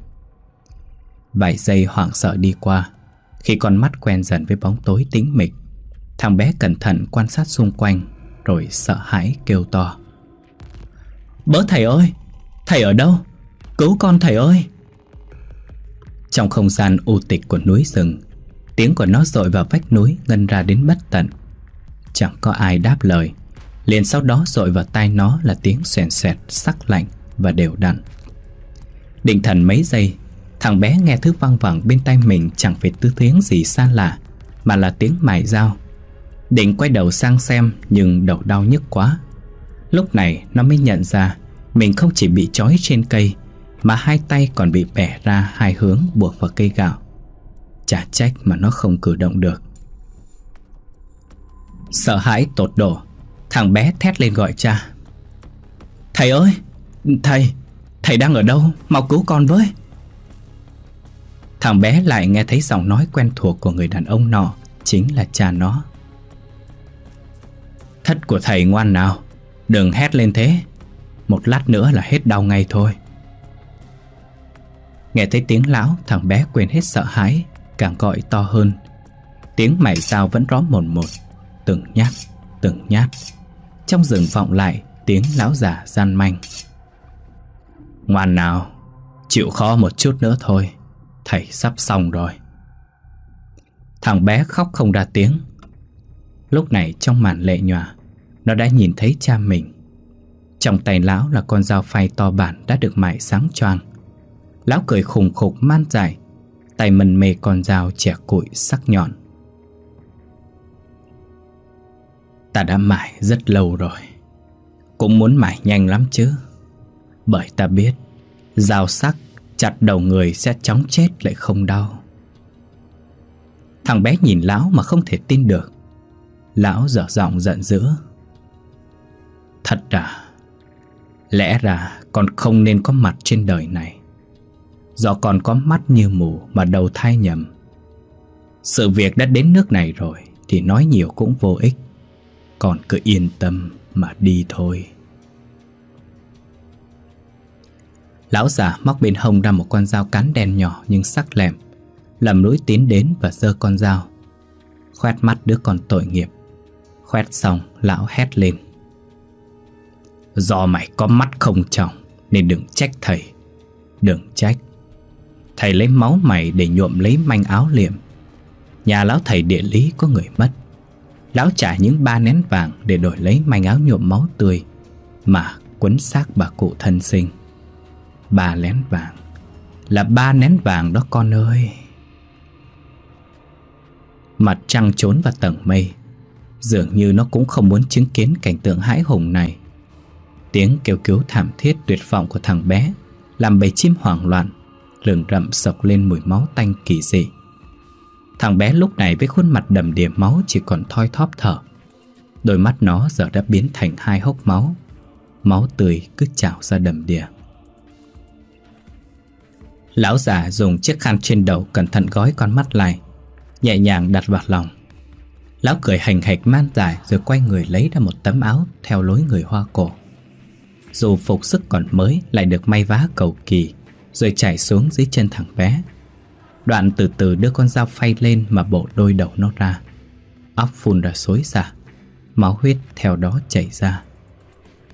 Vài giây hoảng sợ đi qua Khi con mắt quen dần với bóng tối tĩnh mịch Thằng bé cẩn thận quan sát xung quanh Rồi sợ hãi kêu to Bớ thầy ơi Thầy ở đâu Cứu con thầy ơi trong không gian u tịch của núi rừng Tiếng của nó dội vào vách núi ngân ra đến bất tận Chẳng có ai đáp lời Liền sau đó dội vào tai nó là tiếng xèn xẹt sắc lạnh và đều đặn Định thần mấy giây Thằng bé nghe thứ văng vẳng bên tay mình chẳng phải tư tiếng gì xa lạ Mà là tiếng mài dao Định quay đầu sang xem nhưng đầu đau nhức quá Lúc này nó mới nhận ra Mình không chỉ bị trói trên cây mà hai tay còn bị bẻ ra hai hướng buộc vào cây gạo Chả trách mà nó không cử động được Sợ hãi tột đổ Thằng bé thét lên gọi cha Thầy ơi Thầy Thầy đang ở đâu Mau cứu con với Thằng bé lại nghe thấy giọng nói quen thuộc của người đàn ông nọ Chính là cha nó Thất của thầy ngoan nào Đừng hét lên thế Một lát nữa là hết đau ngay thôi Nghe thấy tiếng lão Thằng bé quên hết sợ hãi Càng gọi to hơn Tiếng mày sao vẫn rõ mồn một Từng nhát, từng nhát Trong rừng vọng lại tiếng lão già gian manh Ngoan nào Chịu khó một chút nữa thôi Thầy sắp xong rồi Thằng bé khóc không ra tiếng Lúc này trong màn lệ nhòa Nó đã nhìn thấy cha mình Trong tay lão là con dao phay to bản Đã được mại sáng choang Lão cười khùng khục man dại Tay mần mê con dao chẻ cụi sắc nhọn Ta đã mải rất lâu rồi Cũng muốn mải nhanh lắm chứ Bởi ta biết Dao sắc chặt đầu người sẽ chóng chết lại không đau Thằng bé nhìn lão mà không thể tin được Lão dở giọng giận dữ Thật à Lẽ ra còn không nên có mặt trên đời này Do còn có mắt như mù mà đầu thai nhầm Sự việc đã đến nước này rồi Thì nói nhiều cũng vô ích Còn cứ yên tâm mà đi thôi Lão già móc bên hông ra một con dao cán đen nhỏ nhưng sắc lẹm Lầm lũi tiến đến và giơ con dao Khoét mắt đứa con tội nghiệp Khoét xong lão hét lên Do mày có mắt không trọng Nên đừng trách thầy Đừng trách Thầy lấy máu mày để nhuộm lấy manh áo liệm Nhà lão thầy địa lý có người mất Lão trả những ba nén vàng để đổi lấy manh áo nhuộm máu tươi Mà quấn xác bà cụ thân sinh Ba nén vàng Là ba nén vàng đó con ơi Mặt trăng trốn vào tầng mây Dường như nó cũng không muốn chứng kiến cảnh tượng hãi hùng này Tiếng kêu cứu thảm thiết tuyệt vọng của thằng bé Làm bầy chim hoảng loạn lượn rậm sộc lên mùi máu tanh kỳ dị. Thằng bé lúc này với khuôn mặt đầm đìa máu chỉ còn thoi thóp thở. Đôi mắt nó giờ đã biến thành hai hốc máu. Máu tươi cứ trào ra đầm đìa. Lão già dùng chiếc khăn trên đầu cẩn thận gói con mắt lại, nhẹ nhàng đặt vào lòng. Lão cười hành hạch man dài rồi quay người lấy ra một tấm áo theo lối người Hoa cổ. Dù phục sức còn mới lại được may vá cầu kỳ rồi chảy xuống dưới chân thằng bé. Đoạn từ từ đưa con dao phay lên mà bộ đôi đầu nó ra. Óc phun ra xối xả, máu huyết theo đó chảy ra.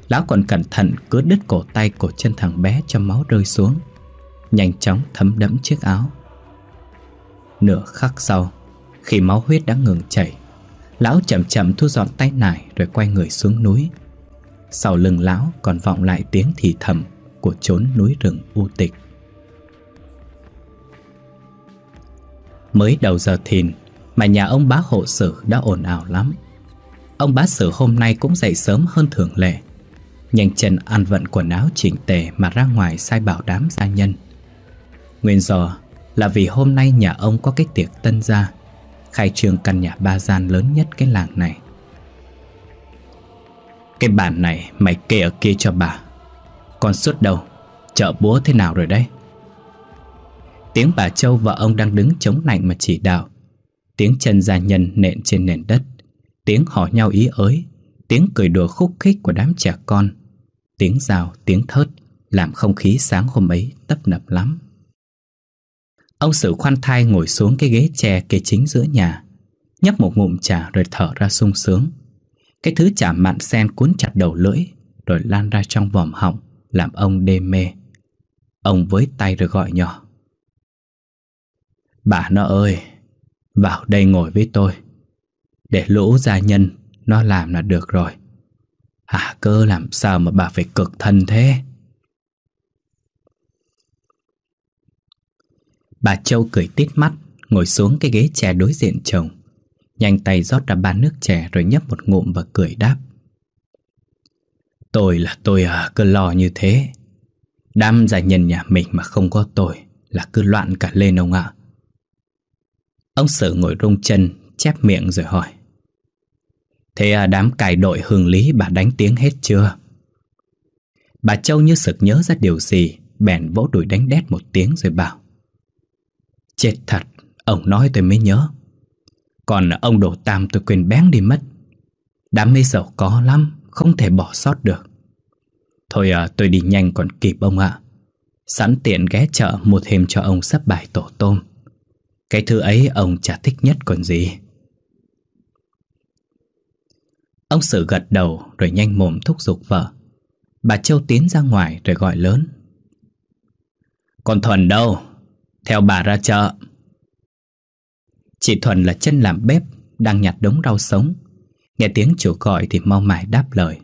Lão còn cẩn thận cứ đứt cổ tay cổ chân thằng bé cho máu rơi xuống, nhanh chóng thấm đẫm chiếc áo. Nửa khắc sau, khi máu huyết đã ngừng chảy, lão chậm chậm thu dọn tay nải rồi quay người xuống núi. Sau lưng lão còn vọng lại tiếng thì thầm của chốn núi rừng u tịch. Mới đầu giờ thìn Mà nhà ông bá hộ sử đã ồn ào lắm Ông bá sử hôm nay cũng dậy sớm hơn thường lệ Nhanh chân ăn vận quần áo chỉnh tề Mà ra ngoài sai bảo đám gia nhân Nguyên do là vì hôm nay nhà ông có cái tiệc tân gia Khai trương căn nhà ba gian lớn nhất cái làng này Cái bàn này mày kê ở kia cho bà Còn suốt đầu Chợ búa thế nào rồi đấy Tiếng bà Châu và ông đang đứng chống lạnh mà chỉ đạo Tiếng chân gia nhân nện trên nền đất Tiếng hò nhau ý ới Tiếng cười đùa khúc khích của đám trẻ con Tiếng rào, tiếng thớt Làm không khí sáng hôm ấy tấp nập lắm Ông sử khoan thai ngồi xuống cái ghế tre kế chính giữa nhà Nhấp một ngụm trà rồi thở ra sung sướng Cái thứ trà mặn sen cuốn chặt đầu lưỡi Rồi lan ra trong vòm họng Làm ông đê mê Ông với tay rồi gọi nhỏ Bà nó ơi, vào đây ngồi với tôi. Để lũ gia nhân nó làm là được rồi. Hả à, cơ làm sao mà bà phải cực thân thế? Bà Châu cười tít mắt, ngồi xuống cái ghế chè đối diện chồng. Nhanh tay rót ra bàn nước chè rồi nhấp một ngụm và cười đáp. Tôi là tôi à, cứ lo như thế. đam gia nhân nhà mình mà không có tôi là cứ loạn cả lên ông ạ. Ông Sử ngồi rung chân Chép miệng rồi hỏi Thế à, đám cài đội hương lý bà đánh tiếng hết chưa? Bà Châu như sực nhớ ra điều gì Bèn vỗ đùi đánh đét một tiếng rồi bảo Chết thật Ông nói tôi mới nhớ Còn ông đồ tam tôi quên bén đi mất Đám mê giàu có lắm Không thể bỏ sót được Thôi à, tôi đi nhanh còn kịp ông ạ Sẵn tiện ghé chợ mua thêm cho ông sắp bài tổ tôm cái thứ ấy ông chả thích nhất còn gì Ông Sử gật đầu rồi nhanh mồm thúc giục vợ Bà Châu tiến ra ngoài rồi gọi lớn Còn Thuần đâu? Theo bà ra chợ Chị Thuần là chân làm bếp Đang nhặt đống rau sống Nghe tiếng chủ gọi thì mau mải đáp lời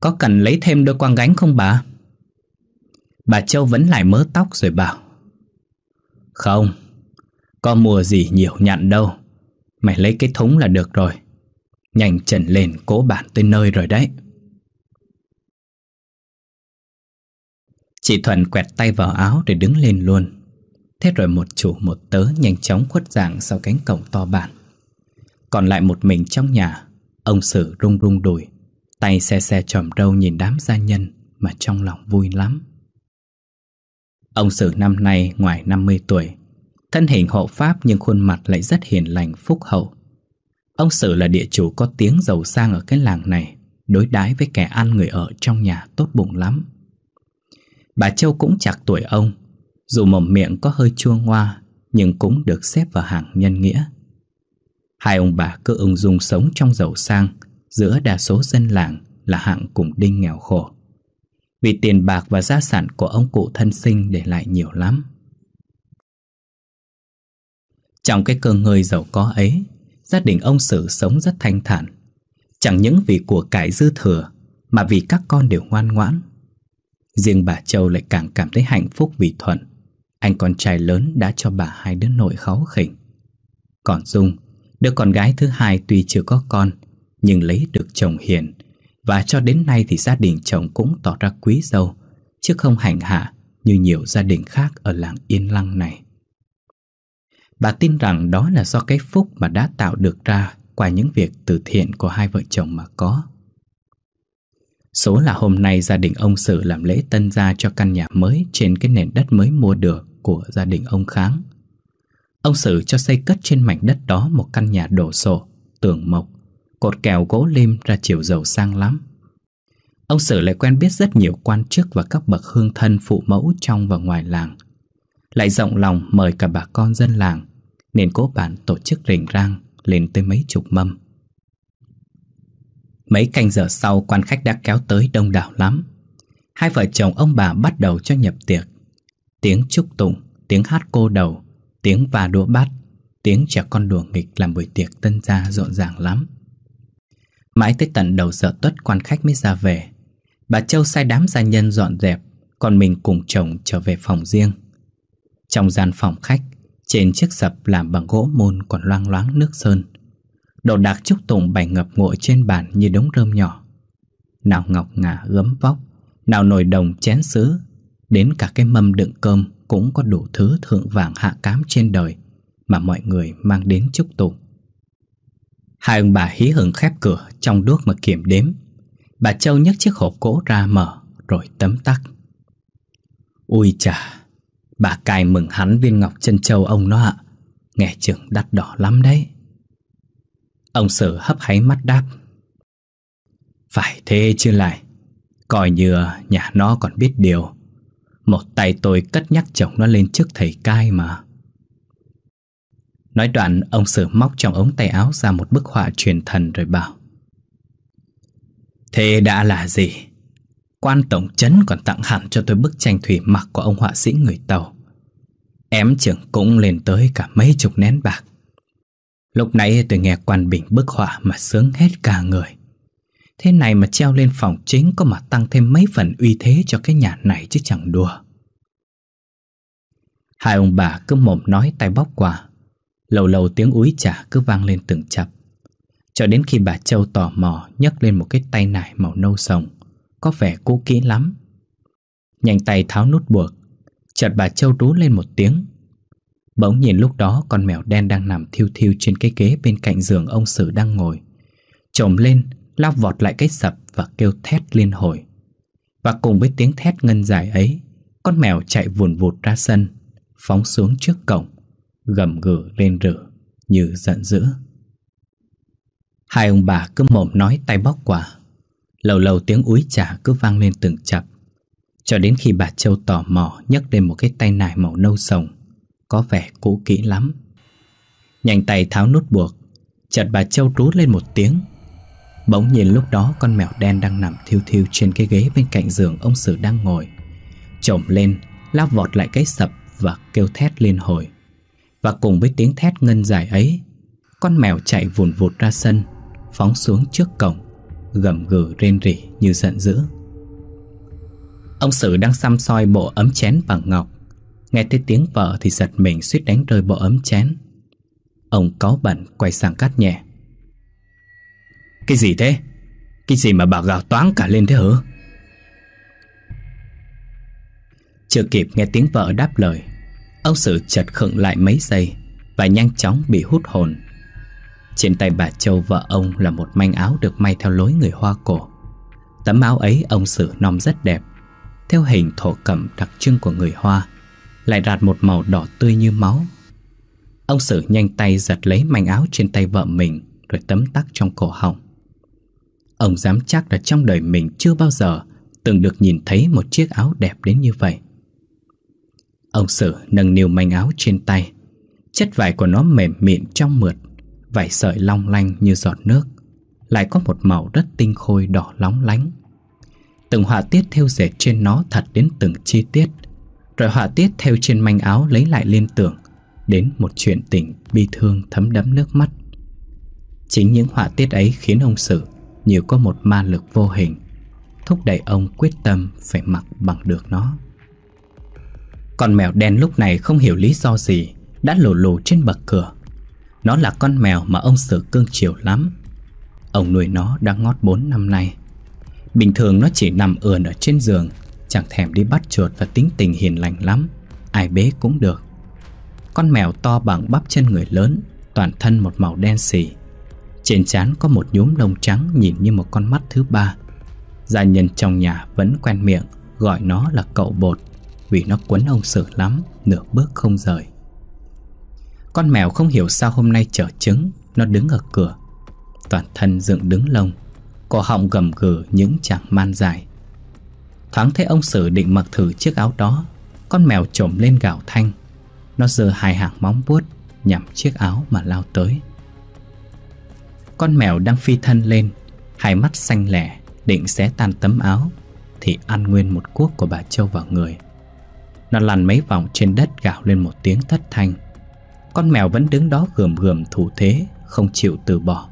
Có cần lấy thêm đôi quang gánh không bà? Bà Châu vẫn lại mớ tóc rồi bảo không, có mùa gì nhiều nhặn đâu. Mày lấy cái thúng là được rồi. Nhanh trần lên cố bản tới nơi rồi đấy. Chị Thuận quẹt tay vào áo để đứng lên luôn. Thế rồi một chủ một tớ nhanh chóng khuất dạng sau cánh cổng to bản. Còn lại một mình trong nhà, ông Sử rung rung đùi, tay xe xe tròm râu nhìn đám gia nhân mà trong lòng vui lắm. Ông Sử năm nay ngoài 50 tuổi Thân hình hộ pháp nhưng khuôn mặt lại rất hiền lành phúc hậu Ông Sử là địa chủ có tiếng giàu sang ở cái làng này Đối đãi với kẻ ăn người ở trong nhà tốt bụng lắm Bà Châu cũng chạc tuổi ông Dù mồm miệng có hơi chua ngoa Nhưng cũng được xếp vào hàng nhân nghĩa Hai ông bà cứ ung dung sống trong giàu sang Giữa đa số dân làng là hạng cùng đinh nghèo khổ vì tiền bạc và gia sản của ông cụ thân sinh để lại nhiều lắm. Trong cái cơ ngơi giàu có ấy, gia đình ông Sử sống rất thanh thản. Chẳng những vì của cải dư thừa, mà vì các con đều ngoan ngoãn. Riêng bà Châu lại càng cảm thấy hạnh phúc vì Thuận. Anh con trai lớn đã cho bà hai đứa nội kháu khỉnh. Còn Dung, đứa con gái thứ hai tuy chưa có con, nhưng lấy được chồng hiền và cho đến nay thì gia đình chồng cũng tỏ ra quý dâu Chứ không hành hạ như nhiều gia đình khác ở làng Yên Lăng này Bà tin rằng đó là do cái phúc mà đã tạo được ra qua những việc từ thiện của hai vợ chồng mà có. Số là hôm nay gia đình ông Sử làm lễ tân gia cho căn nhà mới trên cái nền đất mới mua được của gia đình ông Kháng. Ông Sử cho xây cất trên mảnh đất đó một căn nhà đổ sộ, tường mộc, Cột kèo gỗ lim ra chiều giàu sang lắm Ông Sử lại quen biết rất nhiều quan chức và các bậc hương thân phụ mẫu trong và ngoài làng Lại rộng lòng mời cả bà con dân làng Nên cố bản tổ chức rình rang lên tới mấy chục mâm Mấy canh giờ sau quan khách đã kéo tới đông đảo lắm Hai vợ chồng ông bà bắt đầu cho nhập tiệc Tiếng chúc tụng, tiếng hát cô đầu, tiếng và đũa bát Tiếng trẻ con đùa nghịch làm buổi tiệc tân gia rộn ràng lắm Mãi tới tận đầu giờ tuất quan khách mới ra về Bà Châu sai đám gia nhân dọn dẹp Còn mình cùng chồng trở về phòng riêng Trong gian phòng khách Trên chiếc sập làm bằng gỗ môn còn loang loáng nước sơn Đồ đạc trúc tùng bày ngập ngội trên bàn như đống rơm nhỏ Nào ngọc ngà gấm vóc Nào nồi đồng chén sứ Đến cả cái mâm đựng cơm Cũng có đủ thứ thượng vàng hạ cám trên đời Mà mọi người mang đến chúc tụng. Hai ông bà hí hửng khép cửa Trong đuốc mà kiểm đếm Bà Châu nhấc chiếc hộp gỗ ra mở Rồi tấm tắc Ui chà Bà cài mừng hắn viên ngọc chân châu ông nó ạ à. Nghe chừng đắt đỏ lắm đấy Ông sở hấp háy mắt đáp Phải thế chứ lại Coi như nhà nó còn biết điều Một tay tôi cất nhắc chồng nó lên trước thầy cai mà Nói đoạn ông sử móc trong ống tay áo ra một bức họa truyền thần rồi bảo Thế đã là gì? Quan Tổng Trấn còn tặng hẳn cho tôi bức tranh thủy mặc của ông họa sĩ người Tàu Ém trưởng cũng lên tới cả mấy chục nén bạc Lúc nãy tôi nghe Quan Bình bức họa mà sướng hết cả người Thế này mà treo lên phòng chính có mà tăng thêm mấy phần uy thế cho cái nhà này chứ chẳng đùa Hai ông bà cứ mồm nói tay bóc quà. Lâu lâu tiếng úi chả cứ vang lên từng chập Cho đến khi bà Châu tò mò nhấc lên một cái tay nải màu nâu sồng Có vẻ cũ kỹ lắm Nhanh tay tháo nút buộc Chợt bà Châu rú lên một tiếng Bỗng nhìn lúc đó con mèo đen đang nằm thiêu thiêu trên cái ghế bên cạnh giường ông Sử đang ngồi Trồm lên, lao vọt lại cái sập và kêu thét liên hồi Và cùng với tiếng thét ngân dài ấy Con mèo chạy vùn vụt ra sân Phóng xuống trước cổng gầm gừ lên rử như giận dữ. Hai ông bà cứ mồm nói tay bóc quả, lâu lâu tiếng úi chả cứ vang lên từng chập. Cho đến khi bà Châu tò mò nhấc lên một cái tay nải màu nâu sồng, có vẻ cũ kỹ lắm. Nhanh tay tháo nút buộc, chợt bà Châu rú lên một tiếng. Bỗng nhìn lúc đó con mèo đen đang nằm thiêu thiêu trên cái ghế bên cạnh giường ông Sử đang ngồi. Trồm lên, lao vọt lại cái sập và kêu thét lên hồi. Và cùng với tiếng thét ngân dài ấy Con mèo chạy vùn vụt ra sân Phóng xuống trước cổng Gầm gừ rên rỉ như giận dữ Ông Sử đang xăm soi bộ ấm chén bằng ngọc Nghe thấy tiếng vợ thì giật mình suýt đánh rơi bộ ấm chén Ông cáu bẩn quay sang cát nhẹ Cái gì thế? Cái gì mà bà gào toáng cả lên thế hả? Chưa kịp nghe tiếng vợ đáp lời Ông Sử chật khựng lại mấy giây Và nhanh chóng bị hút hồn Trên tay bà Châu vợ ông là một manh áo được may theo lối người Hoa cổ Tấm áo ấy ông Sử nom rất đẹp Theo hình thổ cẩm đặc trưng của người Hoa Lại đạt một màu đỏ tươi như máu Ông Sử nhanh tay giật lấy manh áo trên tay vợ mình Rồi tấm tắc trong cổ họng Ông dám chắc là trong đời mình chưa bao giờ Từng được nhìn thấy một chiếc áo đẹp đến như vậy Ông Sử nâng niu manh áo trên tay Chất vải của nó mềm mịn trong mượt Vải sợi long lanh như giọt nước Lại có một màu rất tinh khôi đỏ lóng lánh Từng họa tiết theo dệt trên nó thật đến từng chi tiết Rồi họa tiết theo trên manh áo lấy lại liên tưởng Đến một chuyện tình bi thương thấm đẫm nước mắt Chính những họa tiết ấy khiến ông Sử Như có một ma lực vô hình Thúc đẩy ông quyết tâm phải mặc bằng được nó con mèo đen lúc này không hiểu lý do gì Đã lù lù trên bậc cửa Nó là con mèo mà ông Sử cương chiều lắm Ông nuôi nó đã ngót 4 năm nay Bình thường nó chỉ nằm ườn ở trên giường Chẳng thèm đi bắt chuột và tính tình hiền lành lắm Ai bế cũng được Con mèo to bằng bắp chân người lớn Toàn thân một màu đen xì Trên trán có một nhúm lông trắng nhìn như một con mắt thứ ba Gia nhân trong nhà vẫn quen miệng Gọi nó là cậu bột vì nó quấn ông Sử lắm, nửa bước không rời. Con mèo không hiểu sao hôm nay trở trứng, nó đứng ở cửa. Toàn thân dựng đứng lông, cổ họng gầm gừ những chàng man dài. Thoáng thấy ông Sử định mặc thử chiếc áo đó, con mèo trồm lên gào thanh. Nó giơ hai hàng móng vuốt nhằm chiếc áo mà lao tới. Con mèo đang phi thân lên, hai mắt xanh lẻ định xé tan tấm áo thì ăn nguyên một cuốc của bà Châu vào người. Nó lăn mấy vòng trên đất gào lên một tiếng thất thanh Con mèo vẫn đứng đó gườm gườm thủ thế Không chịu từ bỏ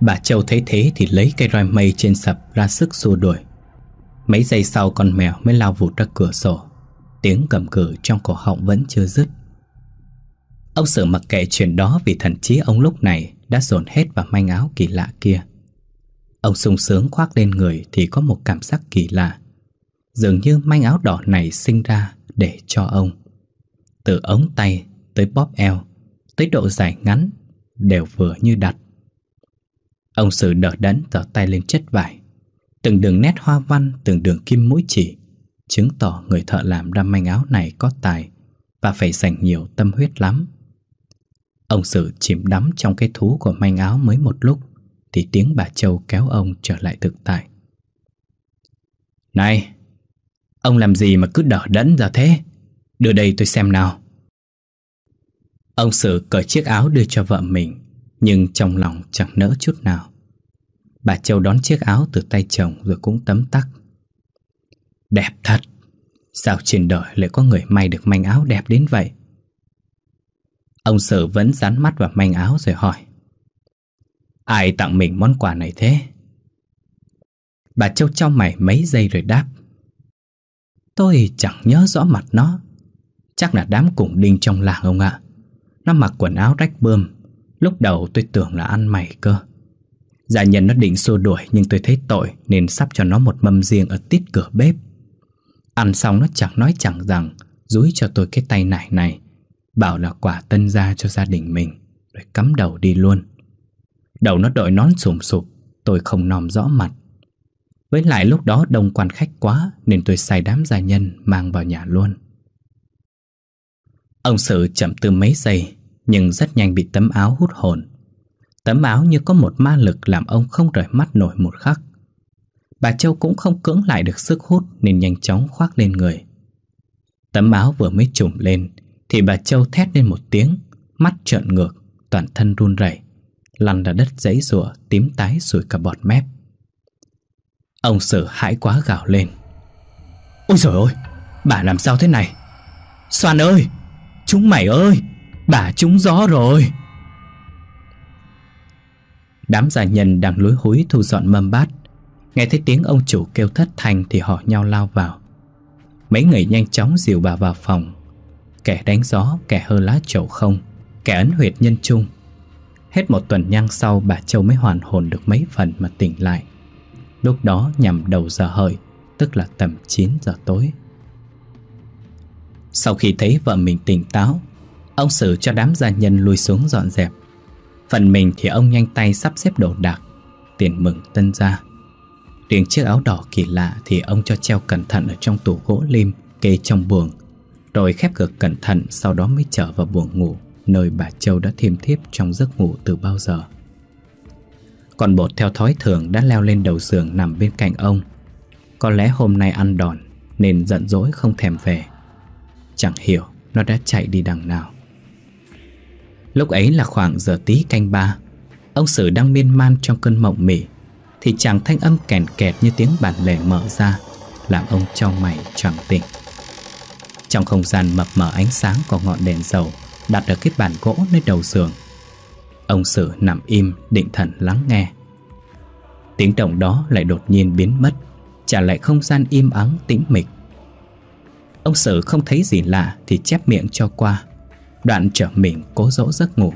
Bà Châu thấy thế thì lấy cây roi mây trên sập ra sức xua đuổi Mấy giây sau con mèo mới lao vụt ra cửa sổ Tiếng cầm cử trong cổ họng vẫn chưa dứt Ông sự mặc kệ chuyện đó vì thần trí ông lúc này đã dồn hết vào manh áo kỳ lạ kia Ông sung sướng khoác lên người thì có một cảm giác kỳ lạ Dường như manh áo đỏ này sinh ra để cho ông Từ ống tay tới bóp eo Tới độ dài ngắn Đều vừa như đặt Ông sử đỡ đẫn tỏ tay lên chất vải Từng đường nét hoa văn Từng đường kim mũi chỉ Chứng tỏ người thợ làm ra manh áo này có tài Và phải dành nhiều tâm huyết lắm Ông sử chìm đắm trong cái thú của manh áo mới một lúc Thì tiếng bà Châu kéo ông trở lại thực tại Này Ông làm gì mà cứ đỏ đẫn ra thế Đưa đây tôi xem nào Ông Sử cởi chiếc áo đưa cho vợ mình Nhưng trong lòng chẳng nỡ chút nào Bà Châu đón chiếc áo từ tay chồng rồi cũng tấm tắc Đẹp thật Sao trên đời lại có người may được manh áo đẹp đến vậy Ông Sử vẫn dán mắt vào manh áo rồi hỏi Ai tặng mình món quà này thế? Bà Châu trao mày mấy giây rồi đáp Tôi chẳng nhớ rõ mặt nó Chắc là đám cùng đinh trong làng ông ạ Nó mặc quần áo rách bơm Lúc đầu tôi tưởng là ăn mày cơ Giả dạ nhân nó định xua đuổi Nhưng tôi thấy tội Nên sắp cho nó một mâm riêng ở tít cửa bếp Ăn xong nó chẳng nói chẳng rằng Rúi cho tôi cái tay nải này Bảo là quả tân gia cho gia đình mình Rồi cắm đầu đi luôn Đầu nó đội nón sùm sụp Tôi không nòm rõ mặt với lại lúc đó đông quan khách quá Nên tôi xài đám gia nhân mang vào nhà luôn Ông Sự chậm từ mấy giây Nhưng rất nhanh bị tấm áo hút hồn Tấm áo như có một ma lực Làm ông không rời mắt nổi một khắc Bà Châu cũng không cưỡng lại được sức hút Nên nhanh chóng khoác lên người Tấm áo vừa mới trùm lên Thì bà Châu thét lên một tiếng Mắt trợn ngược Toàn thân run rẩy Lăn ra đất giấy rùa Tím tái sủi cả bọt mép Ông sợ hãi quá gào lên Ôi trời ơi Bà làm sao thế này Soan ơi Chúng mày ơi Bà trúng gió rồi Đám gia nhân đang lối hối thu dọn mâm bát Nghe thấy tiếng ông chủ kêu thất thanh Thì họ nhau lao vào Mấy người nhanh chóng dìu bà vào phòng Kẻ đánh gió, kẻ hơ lá chậu không Kẻ ấn huyệt nhân trung Hết một tuần nhang sau bà Châu mới hoàn hồn được mấy phần mà tỉnh lại Lúc đó nhằm đầu giờ hợi Tức là tầm 9 giờ tối Sau khi thấy vợ mình tỉnh táo Ông xử cho đám gia nhân lui xuống dọn dẹp Phần mình thì ông nhanh tay sắp xếp đồ đạc Tiền mừng tân gia Riêng chiếc áo đỏ kỳ lạ Thì ông cho treo cẩn thận ở trong tủ gỗ lim Kê trong buồng Rồi khép cửa cẩn thận Sau đó mới trở vào buồng ngủ Nơi bà Châu đã thiêm thiếp trong giấc ngủ từ bao giờ còn bột theo thói thường đã leo lên đầu giường nằm bên cạnh ông Có lẽ hôm nay ăn đòn Nên giận dỗi không thèm về Chẳng hiểu nó đã chạy đi đằng nào Lúc ấy là khoảng giờ tí canh ba Ông Sử đang miên man trong cơn mộng mị Thì chàng thanh âm kèn kẹt như tiếng bản lề mở ra Làm ông cho mày choàng tỉnh Trong không gian mập mờ ánh sáng của ngọn đèn dầu Đặt ở cái bàn gỗ nơi đầu giường Ông Sử nằm im định thần lắng nghe Tiếng động đó lại đột nhiên biến mất Trả lại không gian im ắng tĩnh mịch Ông Sử không thấy gì lạ Thì chép miệng cho qua Đoạn trở mình cố dỗ giấc ngủ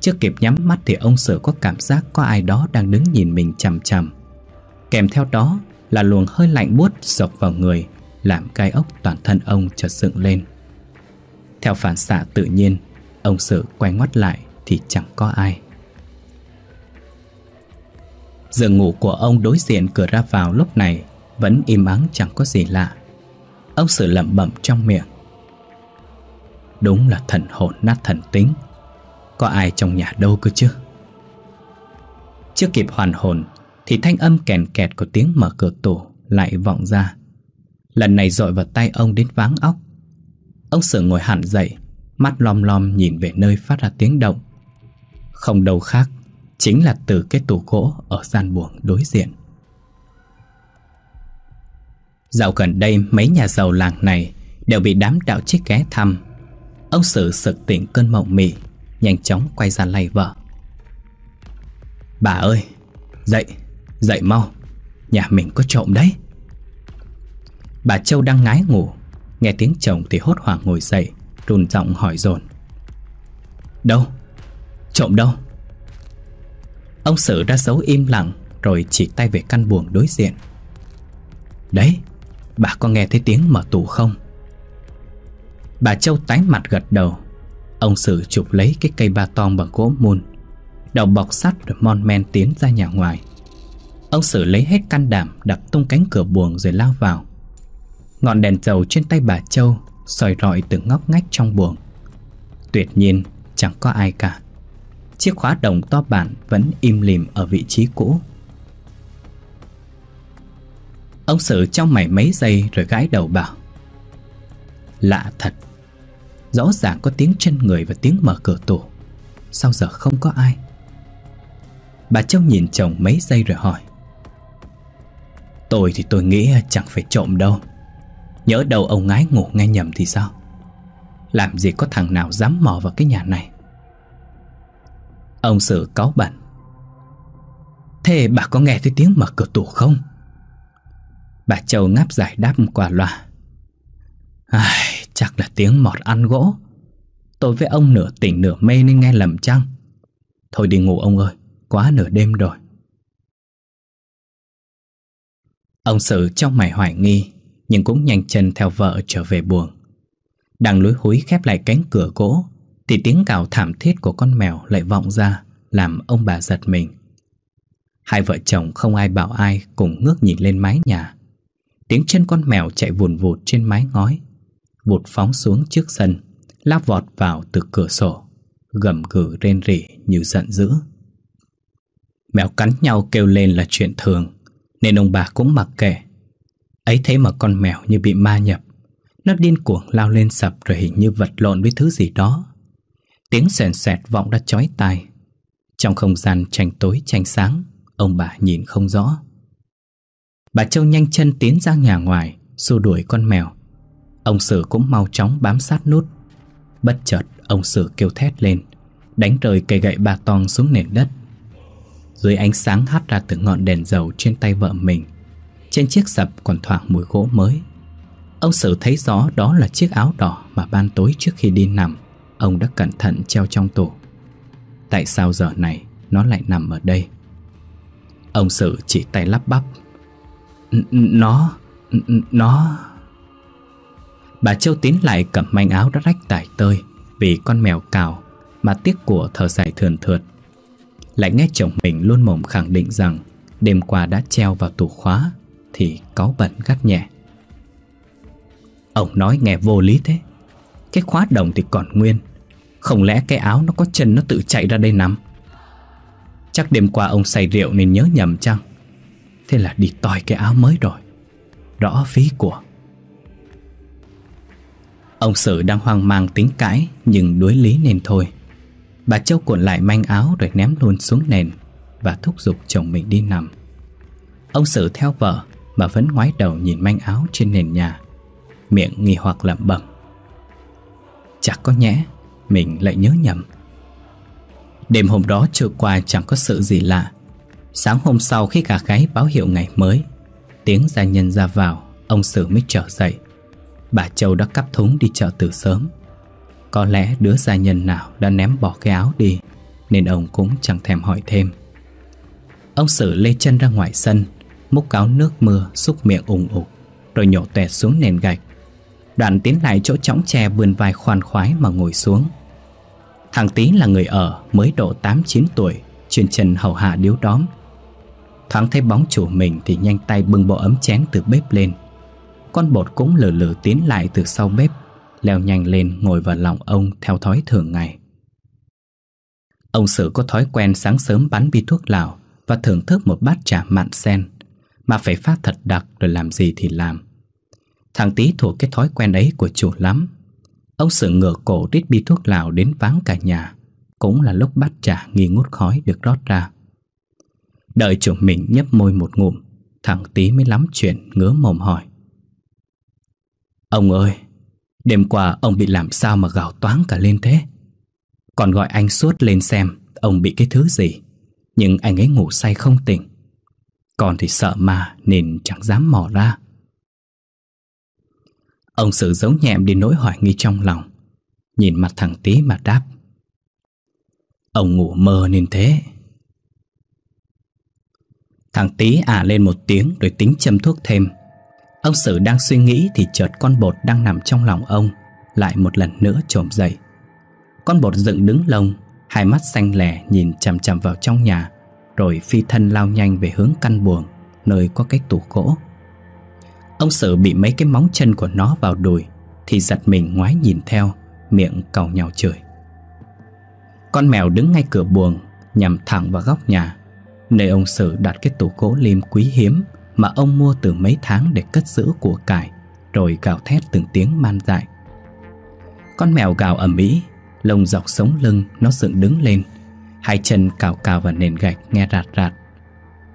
Chưa kịp nhắm mắt thì ông Sử có cảm giác Có ai đó đang đứng nhìn mình chằm chằm Kèm theo đó là luồng hơi lạnh buốt sộc vào người Làm gai ốc toàn thân ông chợt dựng lên Theo phản xạ tự nhiên Ông Sử quay ngoắt lại thì chẳng có ai. Giường ngủ của ông đối diện cửa ra vào lúc này vẫn im ắng chẳng có gì lạ. Ông sử lẩm bẩm trong miệng. Đúng là thần hồn nát thần tính. Có ai trong nhà đâu cơ chứ? Chưa kịp hoàn hồn thì thanh âm kèn kẹt của tiếng mở cửa tủ lại vọng ra. Lần này dội vào tay ông đến váng óc. Ông sử ngồi hẳn dậy, mắt lom lom nhìn về nơi phát ra tiếng động không đâu khác Chính là từ cái tủ gỗ ở gian buồng đối diện Dạo gần đây mấy nhà giàu làng này Đều bị đám đạo trích ghé thăm Ông Sử sực tỉnh cơn mộng mị Nhanh chóng quay ra lay vợ Bà ơi Dậy Dậy mau Nhà mình có trộm đấy Bà Châu đang ngái ngủ Nghe tiếng chồng thì hốt hoảng ngồi dậy Run giọng hỏi dồn Đâu trộm đâu Ông Sử ra dấu im lặng Rồi chỉ tay về căn buồng đối diện Đấy Bà có nghe thấy tiếng mở tủ không Bà Châu tái mặt gật đầu Ông Sử chụp lấy cái cây ba tong bằng gỗ mun Đầu bọc sắt rồi mon men tiến ra nhà ngoài Ông Sử lấy hết can đảm Đập tung cánh cửa buồng rồi lao vào Ngọn đèn dầu trên tay bà Châu soi rọi từ ngóc ngách trong buồng Tuyệt nhiên chẳng có ai cả Chiếc khóa đồng to bản vẫn im lìm ở vị trí cũ Ông Sử trong mày mấy giây rồi gái đầu bảo Lạ thật Rõ ràng có tiếng chân người và tiếng mở cửa tủ Sao giờ không có ai Bà Châu nhìn chồng mấy giây rồi hỏi Tôi thì tôi nghĩ chẳng phải trộm đâu Nhớ đầu ông ngái ngủ nghe nhầm thì sao Làm gì có thằng nào dám mò vào cái nhà này Ông sử cáo bẩn Thế bà có nghe thấy tiếng mở cửa tủ không? Bà Châu ngáp giải đáp qua loa Ai, Chắc là tiếng mọt ăn gỗ Tôi với ông nửa tỉnh nửa mê nên nghe lầm chăng Thôi đi ngủ ông ơi Quá nửa đêm rồi Ông Sử trong mày hoài nghi Nhưng cũng nhanh chân theo vợ trở về buồng Đang lối húi khép lại cánh cửa gỗ thì tiếng cào thảm thiết của con mèo lại vọng ra làm ông bà giật mình. Hai vợ chồng không ai bảo ai cùng ngước nhìn lên mái nhà. Tiếng chân con mèo chạy vùn vụt trên mái ngói, vụt phóng xuống trước sân, lao vọt vào từ cửa sổ, gầm gừ rên rỉ như giận dữ. Mèo cắn nhau kêu lên là chuyện thường, nên ông bà cũng mặc kệ. Ấy thế mà con mèo như bị ma nhập, nó điên cuồng lao lên sập rồi hình như vật lộn với thứ gì đó Tiếng sèn sẹt vọng ra chói tai Trong không gian tranh tối tranh sáng Ông bà nhìn không rõ Bà Châu nhanh chân tiến ra nhà ngoài Xua đuổi con mèo Ông Sử cũng mau chóng bám sát nút Bất chợt ông Sử kêu thét lên Đánh rơi cây gậy ba tong xuống nền đất Dưới ánh sáng hắt ra từ ngọn đèn dầu trên tay vợ mình Trên chiếc sập còn thoảng mùi gỗ mới Ông Sử thấy rõ đó là chiếc áo đỏ mà ban tối trước khi đi nằm Ông đã cẩn thận treo trong tủ Tại sao giờ này Nó lại nằm ở đây Ông Sử chỉ tay lắp bắp Nó Nó Bà Châu tiến lại cầm manh áo đã rách tải tơi Vì con mèo cào Mà tiếc của thở dài thườn thượt Lại nghe chồng mình luôn mồm khẳng định rằng Đêm qua đã treo vào tủ khóa Thì cáu bẩn gắt nhẹ Ông nói nghe vô lý thế Cái khóa đồng thì còn nguyên không lẽ cái áo nó có chân nó tự chạy ra đây nằm Chắc đêm qua ông say rượu nên nhớ nhầm chăng Thế là đi toi cái áo mới rồi Rõ phí của Ông Sử đang hoang mang tính cãi Nhưng đối lý nên thôi Bà Châu cuộn lại manh áo rồi ném luôn xuống nền Và thúc giục chồng mình đi nằm Ông Sử theo vợ Mà vẫn ngoái đầu nhìn manh áo trên nền nhà Miệng nghi hoặc lẩm bẩm Chắc có nhẽ mình lại nhớ nhầm Đêm hôm đó trôi qua chẳng có sự gì lạ Sáng hôm sau khi cả gái báo hiệu ngày mới Tiếng gia nhân ra vào Ông Sử mới trở dậy Bà Châu đã cắp thúng đi chợ từ sớm Có lẽ đứa gia nhân nào đã ném bỏ cái áo đi Nên ông cũng chẳng thèm hỏi thêm Ông Sử lê chân ra ngoài sân Múc cáo nước mưa xúc miệng ủng ục Rồi nhổ tè xuống nền gạch Đoạn tiến lại chỗ chõng tre vườn vai khoan khoái mà ngồi xuống Thằng Tý là người ở mới độ 8-9 tuổi Chuyên chân hầu hạ điếu đóm Thoáng thấy bóng chủ mình thì nhanh tay bưng bộ ấm chén từ bếp lên Con bột cũng lử lử tiến lại từ sau bếp Leo nhanh lên ngồi vào lòng ông theo thói thường ngày Ông Sử có thói quen sáng sớm bắn bi thuốc lào Và thưởng thức một bát trà mặn sen Mà phải phát thật đặc rồi làm gì thì làm Thằng Tý thuộc cái thói quen ấy của chủ lắm Ông sự ngửa cổ rít bi thuốc lào đến váng cả nhà Cũng là lúc bát trà nghi ngút khói được rót ra Đợi chủ mình nhấp môi một ngụm Thằng tí mới lắm chuyện ngứa mồm hỏi Ông ơi Đêm qua ông bị làm sao mà gào toáng cả lên thế Còn gọi anh suốt lên xem Ông bị cái thứ gì Nhưng anh ấy ngủ say không tỉnh Còn thì sợ mà Nên chẳng dám mò ra Ông sự giấu nhẹm đi nỗi hoài nghi trong lòng Nhìn mặt thằng tí mà đáp Ông ngủ mơ nên thế Thằng tí ả à lên một tiếng rồi tính châm thuốc thêm Ông sự đang suy nghĩ thì chợt con bột đang nằm trong lòng ông Lại một lần nữa trộm dậy Con bột dựng đứng lông Hai mắt xanh lẻ nhìn chằm chằm vào trong nhà Rồi phi thân lao nhanh về hướng căn buồng Nơi có cái tủ gỗ Ông sợ bị mấy cái móng chân của nó vào đùi Thì giật mình ngoái nhìn theo Miệng cầu nhào chửi Con mèo đứng ngay cửa buồng Nhằm thẳng vào góc nhà Nơi ông Sử đặt cái tủ gỗ lim quý hiếm Mà ông mua từ mấy tháng để cất giữ của cải Rồi gào thét từng tiếng man dại Con mèo gào ầm ĩ Lông dọc sống lưng nó dựng đứng lên Hai chân cào cào vào nền gạch nghe rạt rạt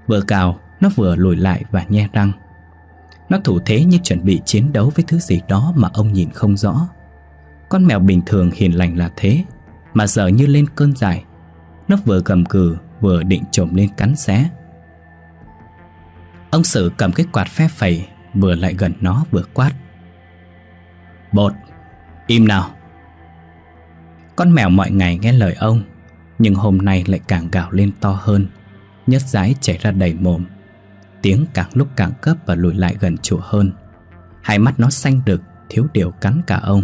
Vừa cào nó vừa lùi lại và nhe răng nó thủ thế như chuẩn bị chiến đấu với thứ gì đó mà ông nhìn không rõ Con mèo bình thường hiền lành là thế Mà giờ như lên cơn dài Nó vừa gầm cừ vừa định trồm lên cắn xé Ông Sử cầm cái quạt phép phẩy Vừa lại gần nó vừa quát Bột, im nào Con mèo mọi ngày nghe lời ông Nhưng hôm nay lại càng gào lên to hơn Nhất dãi chảy ra đầy mồm Tiếng càng lúc càng cấp và lùi lại gần chùa hơn Hai mắt nó xanh đực Thiếu điều cắn cả ông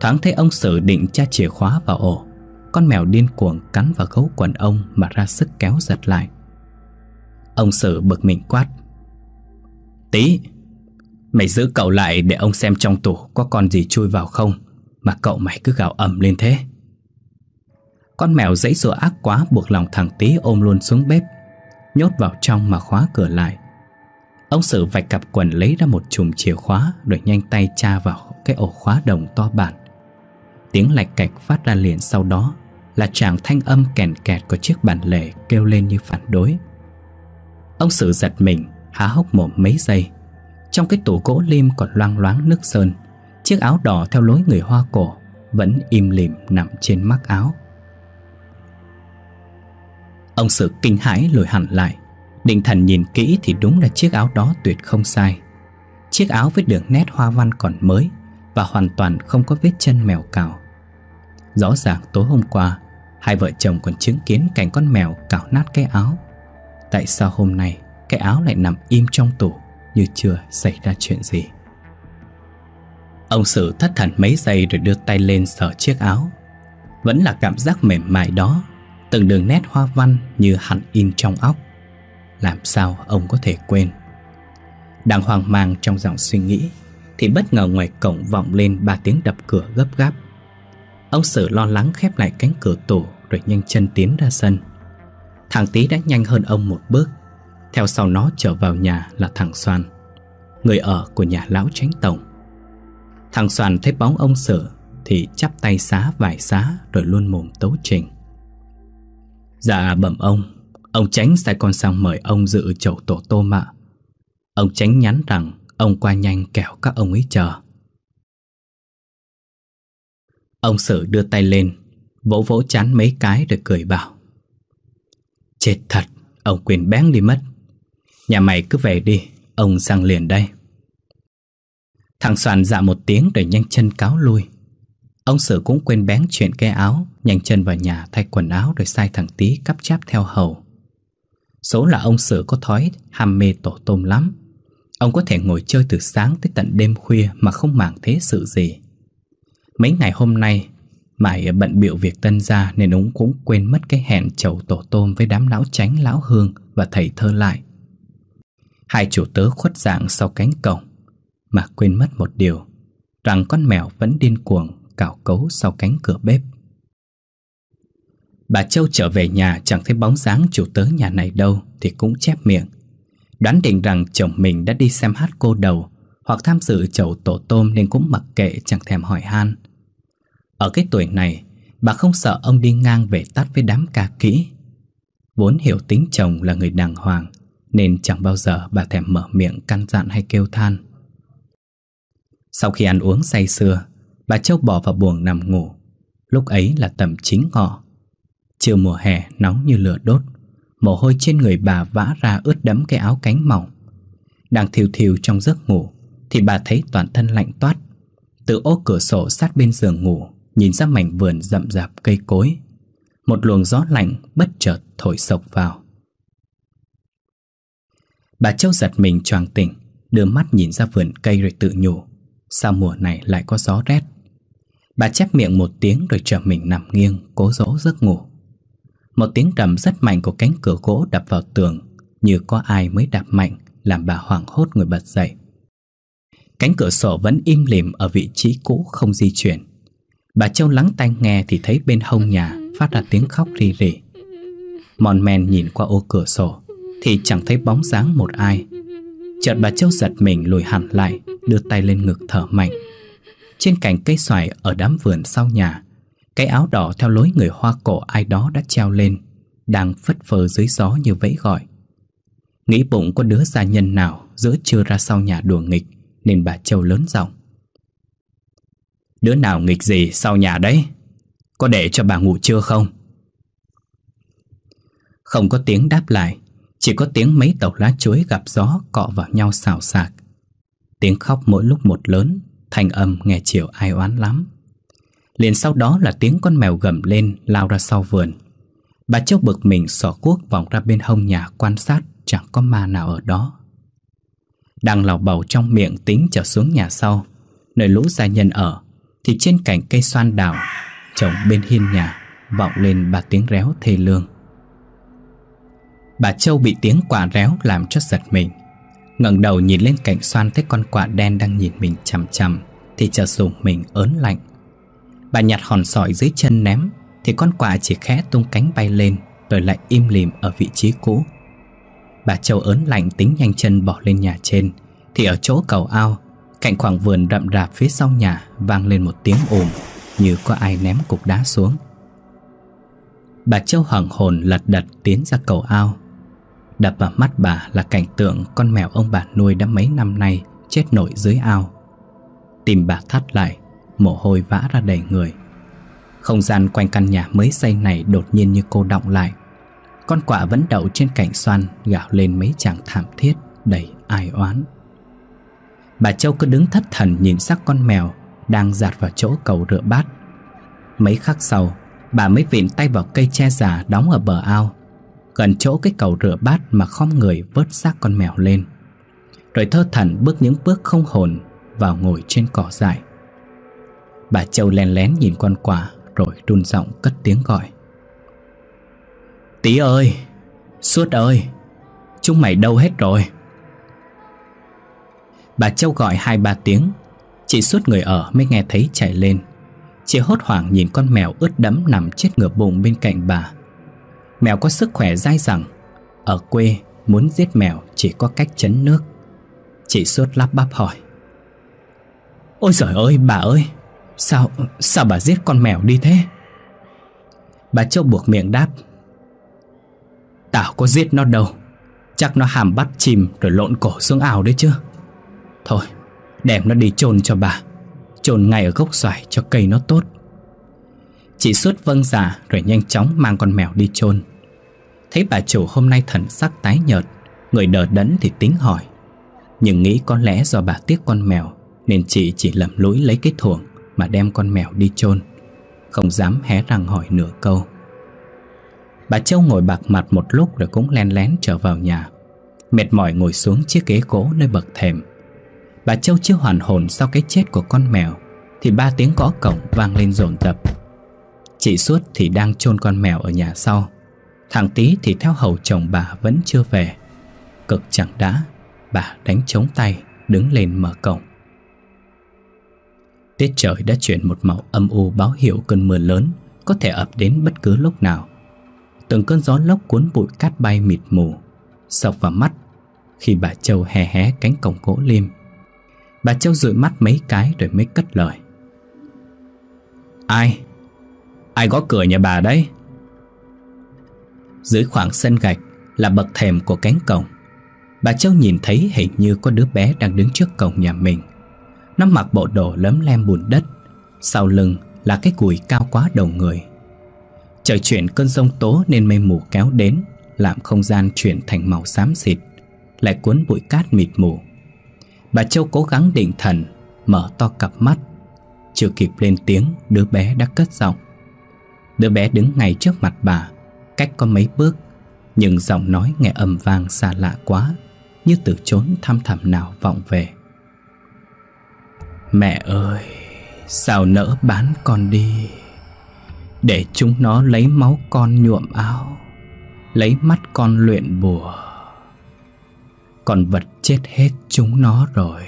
Thoáng thấy ông sử định tra chìa khóa vào ổ Con mèo điên cuồng cắn vào gấu quần ông Mà ra sức kéo giật lại Ông sử bực mình quát Tí Mày giữ cậu lại để ông xem trong tủ Có con gì chui vào không Mà cậu mày cứ gào ầm lên thế Con mèo dãy rùa ác quá Buộc lòng thằng tí ôm luôn xuống bếp Nhốt vào trong mà khóa cửa lại Ông Sử vạch cặp quần lấy ra một chùm chìa khóa Rồi nhanh tay tra vào cái ổ khóa đồng to bản Tiếng lạch cạch phát ra liền sau đó Là chàng thanh âm kèn kẹt của chiếc bản lề kêu lên như phản đối Ông Sử giật mình, há hốc mồm mấy giây Trong cái tủ gỗ lim còn loang loáng nước sơn Chiếc áo đỏ theo lối người Hoa cổ Vẫn im lìm nằm trên mắc áo Ông sự kinh hãi lùi hẳn lại Định thần nhìn kỹ thì đúng là chiếc áo đó tuyệt không sai Chiếc áo với đường nét hoa văn còn mới Và hoàn toàn không có vết chân mèo cào Rõ ràng tối hôm qua Hai vợ chồng còn chứng kiến cảnh con mèo cào nát cái áo Tại sao hôm nay cái áo lại nằm im trong tủ Như chưa xảy ra chuyện gì Ông Sử thất thần mấy giây rồi đưa tay lên sờ chiếc áo Vẫn là cảm giác mềm mại đó Từng đường nét hoa văn như hẳn in trong óc Làm sao ông có thể quên Đang hoang mang trong dòng suy nghĩ Thì bất ngờ ngoài cổng vọng lên ba tiếng đập cửa gấp gáp Ông Sử lo lắng khép lại cánh cửa tủ Rồi nhanh chân tiến ra sân Thằng Tý đã nhanh hơn ông một bước Theo sau nó trở vào nhà là thằng Soan Người ở của nhà lão tránh tổng Thằng Soan thấy bóng ông Sử Thì chắp tay xá vài xá Rồi luôn mồm tấu trình Dạ bẩm ông Ông Tránh sai con sang mời ông dự chậu tổ tô mạ, Ông Tránh nhắn rằng Ông qua nhanh kẻo các ông ấy chờ Ông Sử đưa tay lên Vỗ vỗ chán mấy cái rồi cười bảo Chết thật Ông quyền bén đi mất Nhà mày cứ về đi Ông sang liền đây Thằng Soàn dạ một tiếng rồi nhanh chân cáo lui Ông Sử cũng quên bén chuyện cái áo Nhanh chân vào nhà thay quần áo Rồi sai thằng Tý cắp cháp theo hầu Số là ông Sử có thói ham mê tổ tôm lắm Ông có thể ngồi chơi từ sáng tới tận đêm khuya Mà không màng thế sự gì Mấy ngày hôm nay Mãi bận biểu việc tân gia Nên ông cũng quên mất cái hẹn chầu tổ tôm Với đám lão tránh lão hương Và thầy thơ lại Hai chủ tớ khuất dạng sau cánh cổng Mà quên mất một điều Rằng con mèo vẫn điên cuồng cào cấu sau cánh cửa bếp. Bà Châu trở về nhà chẳng thấy bóng dáng chủ tớ nhà này đâu thì cũng chép miệng. Đoán định rằng chồng mình đã đi xem hát cô đầu hoặc tham dự chầu tổ tôm nên cũng mặc kệ chẳng thèm hỏi han. Ở cái tuổi này, bà không sợ ông đi ngang về tắt với đám ca kỹ. Vốn hiểu tính chồng là người đàng hoàng nên chẳng bao giờ bà thèm mở miệng căn dặn hay kêu than. Sau khi ăn uống say sưa, Bà Châu bỏ vào buồng nằm ngủ Lúc ấy là tầm chính ngọ Chiều mùa hè nóng như lửa đốt Mồ hôi trên người bà vã ra ướt đẫm cái áo cánh mỏng Đang thiêu thiêu trong giấc ngủ Thì bà thấy toàn thân lạnh toát Từ ô cửa sổ sát bên giường ngủ Nhìn ra mảnh vườn rậm rạp cây cối Một luồng gió lạnh bất chợt thổi sộc vào Bà Châu giật mình choàng tỉnh Đưa mắt nhìn ra vườn cây rồi tự nhủ Sao mùa này lại có gió rét Bà chép miệng một tiếng rồi trở mình nằm nghiêng, cố dỗ giấc ngủ. Một tiếng trầm rất mạnh của cánh cửa gỗ đập vào tường, như có ai mới đạp mạnh, làm bà hoảng hốt người bật dậy. Cánh cửa sổ vẫn im lìm ở vị trí cũ không di chuyển. Bà Châu lắng tai nghe thì thấy bên hông nhà phát ra tiếng khóc rì rì. Mòn men nhìn qua ô cửa sổ thì chẳng thấy bóng dáng một ai. Chợt bà Châu giật mình lùi hẳn lại, đưa tay lên ngực thở mạnh trên cành cây xoài ở đám vườn sau nhà Cái áo đỏ theo lối người hoa cổ ai đó đã treo lên Đang phất phơ dưới gió như vẫy gọi Nghĩ bụng có đứa gia nhân nào giữa trưa ra sau nhà đùa nghịch Nên bà Châu lớn giọng Đứa nào nghịch gì sau nhà đấy Có để cho bà ngủ trưa không Không có tiếng đáp lại Chỉ có tiếng mấy tàu lá chuối gặp gió cọ vào nhau xào xạc Tiếng khóc mỗi lúc một lớn Thanh âm nghe chiều ai oán lắm Liền sau đó là tiếng con mèo gầm lên Lao ra sau vườn Bà Châu bực mình sỏ cuốc vòng ra bên hông nhà quan sát Chẳng có ma nào ở đó Đang lào bầu trong miệng tính trở xuống nhà sau Nơi lũ gia nhân ở Thì trên cành cây xoan đào Trồng bên hiên nhà Vọng lên ba tiếng réo thê lương Bà Châu bị tiếng quả réo làm cho giật mình ngẩng đầu nhìn lên cạnh xoan thấy con quạ đen đang nhìn mình chằm chằm Thì chợt dùng mình ớn lạnh Bà nhặt hòn sỏi dưới chân ném Thì con quạ chỉ khẽ tung cánh bay lên Rồi lại im lìm ở vị trí cũ Bà Châu ớn lạnh tính nhanh chân bỏ lên nhà trên Thì ở chỗ cầu ao Cạnh khoảng vườn rậm rạp phía sau nhà Vang lên một tiếng ồn Như có ai ném cục đá xuống Bà Châu hoảng hồn lật đật tiến ra cầu ao Đập vào mắt bà là cảnh tượng con mèo ông bà nuôi đã mấy năm nay chết nổi dưới ao. Tìm bà thắt lại, mồ hôi vã ra đầy người. Không gian quanh căn nhà mới xây này đột nhiên như cô động lại. Con quạ vẫn đậu trên cành xoan gào lên mấy chàng thảm thiết đầy ai oán. Bà Châu cứ đứng thất thần nhìn sắc con mèo đang giạt vào chỗ cầu rửa bát. Mấy khắc sau, bà mới vịn tay vào cây che già đóng ở bờ ao Gần chỗ cái cầu rửa bát mà khom người vớt xác con mèo lên Rồi thơ thần bước những bước không hồn Vào ngồi trên cỏ dại Bà Châu lén lén nhìn con quả Rồi run giọng cất tiếng gọi Tí ơi Suốt ơi Chúng mày đâu hết rồi Bà Châu gọi hai ba tiếng Chị suốt người ở mới nghe thấy chạy lên Chị hốt hoảng nhìn con mèo ướt đẫm nằm chết ngửa bụng bên cạnh bà Mèo có sức khỏe dai dẳng Ở quê muốn giết mèo chỉ có cách chấn nước Chị suốt lắp bắp hỏi Ôi trời ơi bà ơi Sao sao bà giết con mèo đi thế Bà Châu buộc miệng đáp Tao có giết nó đâu Chắc nó hàm bắt chìm rồi lộn cổ xuống ảo đấy chứ Thôi đem nó đi chôn cho bà Chôn ngay ở gốc xoài cho cây nó tốt Chị suốt vâng giả dạ rồi nhanh chóng mang con mèo đi chôn Thấy bà chủ hôm nay thần sắc tái nhợt Người đờ đẫn thì tính hỏi Nhưng nghĩ có lẽ do bà tiếc con mèo Nên chị chỉ lầm lũi lấy cái thuồng Mà đem con mèo đi chôn Không dám hé răng hỏi nửa câu Bà Châu ngồi bạc mặt một lúc Rồi cũng len lén trở vào nhà Mệt mỏi ngồi xuống chiếc ghế gỗ nơi bậc thềm Bà Châu chưa hoàn hồn sau cái chết của con mèo Thì ba tiếng gõ cổng vang lên dồn dập Chị suốt thì đang chôn con mèo ở nhà sau Thằng tí thì theo hầu chồng bà vẫn chưa về Cực chẳng đã Bà đánh trống tay Đứng lên mở cổng Tiết trời đã chuyển một màu âm u báo hiệu cơn mưa lớn Có thể ập đến bất cứ lúc nào Từng cơn gió lốc cuốn bụi cát bay mịt mù Sọc vào mắt Khi bà Châu hé hé cánh cổng gỗ liêm Bà Châu dụi mắt mấy cái rồi mới cất lời Ai? Ai gõ cửa nhà bà đấy? Dưới khoảng sân gạch là bậc thềm của cánh cổng Bà Châu nhìn thấy hình như có đứa bé đang đứng trước cổng nhà mình Nó mặc bộ đồ lấm lem bùn đất Sau lưng là cái cùi cao quá đầu người Trời chuyển cơn giông tố nên mây mù kéo đến Làm không gian chuyển thành màu xám xịt Lại cuốn bụi cát mịt mù Bà Châu cố gắng định thần Mở to cặp mắt Chưa kịp lên tiếng Đứa bé đã cất giọng Đứa bé đứng ngay trước mặt bà Cách có mấy bước Nhưng giọng nói nghe âm vang xa lạ quá Như từ chốn thăm thẳm nào vọng về Mẹ ơi Sao nỡ bán con đi Để chúng nó lấy máu con nhuộm áo Lấy mắt con luyện bùa Còn vật chết hết chúng nó rồi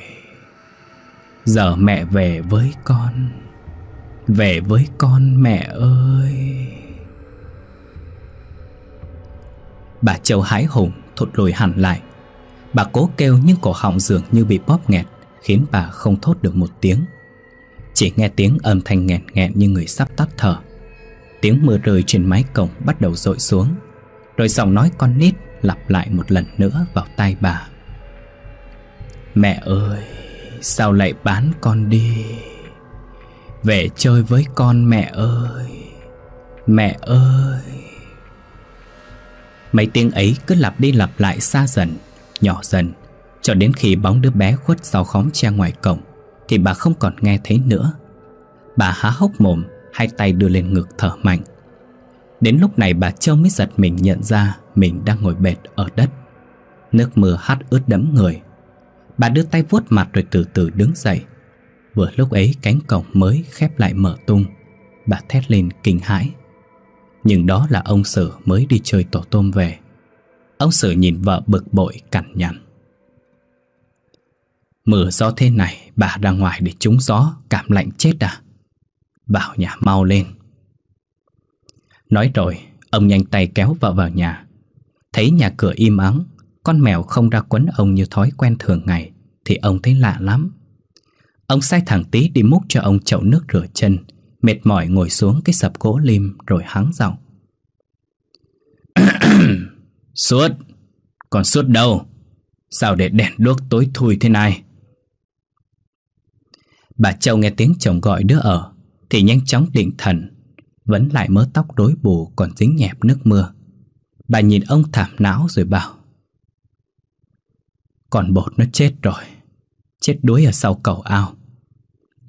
Giờ mẹ về với con Về với con mẹ ơi Bà Châu hái hùng thụt lùi hẳn lại Bà cố kêu nhưng cổ họng dường như bị bóp nghẹt Khiến bà không thốt được một tiếng Chỉ nghe tiếng âm thanh nghẹn nghẹn như người sắp tắt thở Tiếng mưa rơi trên mái cổng bắt đầu rội xuống Rồi giọng nói con nít lặp lại một lần nữa vào tai bà Mẹ ơi, sao lại bán con đi Về chơi với con mẹ ơi Mẹ ơi Mấy tiếng ấy cứ lặp đi lặp lại xa dần Nhỏ dần Cho đến khi bóng đứa bé khuất sau khóm tre ngoài cổng Thì bà không còn nghe thấy nữa Bà há hốc mồm Hai tay đưa lên ngực thở mạnh Đến lúc này bà Châu mới giật mình nhận ra Mình đang ngồi bệt ở đất Nước mưa hắt ướt đẫm người Bà đưa tay vuốt mặt rồi từ từ đứng dậy Vừa lúc ấy cánh cổng mới khép lại mở tung Bà thét lên kinh hãi nhưng đó là ông Sử mới đi chơi tổ tôm về Ông Sử nhìn vợ bực bội cằn nhằn Mưa gió thế này bà ra ngoài để trúng gió Cảm lạnh chết à Vào nhà mau lên Nói rồi Ông nhanh tay kéo vợ vào nhà Thấy nhà cửa im ắng Con mèo không ra quấn ông như thói quen thường ngày Thì ông thấy lạ lắm Ông sai thằng tí đi múc cho ông chậu nước rửa chân Mệt mỏi ngồi xuống cái sập gỗ lim rồi hắng giọng Suốt Còn suốt đâu Sao để đèn đuốc tối thui thế này Bà Châu nghe tiếng chồng gọi đứa ở Thì nhanh chóng định thần Vẫn lại mớ tóc rối bù còn dính nhẹp nước mưa Bà nhìn ông thảm não rồi bảo Còn bột nó chết rồi Chết đuối ở sau cầu ao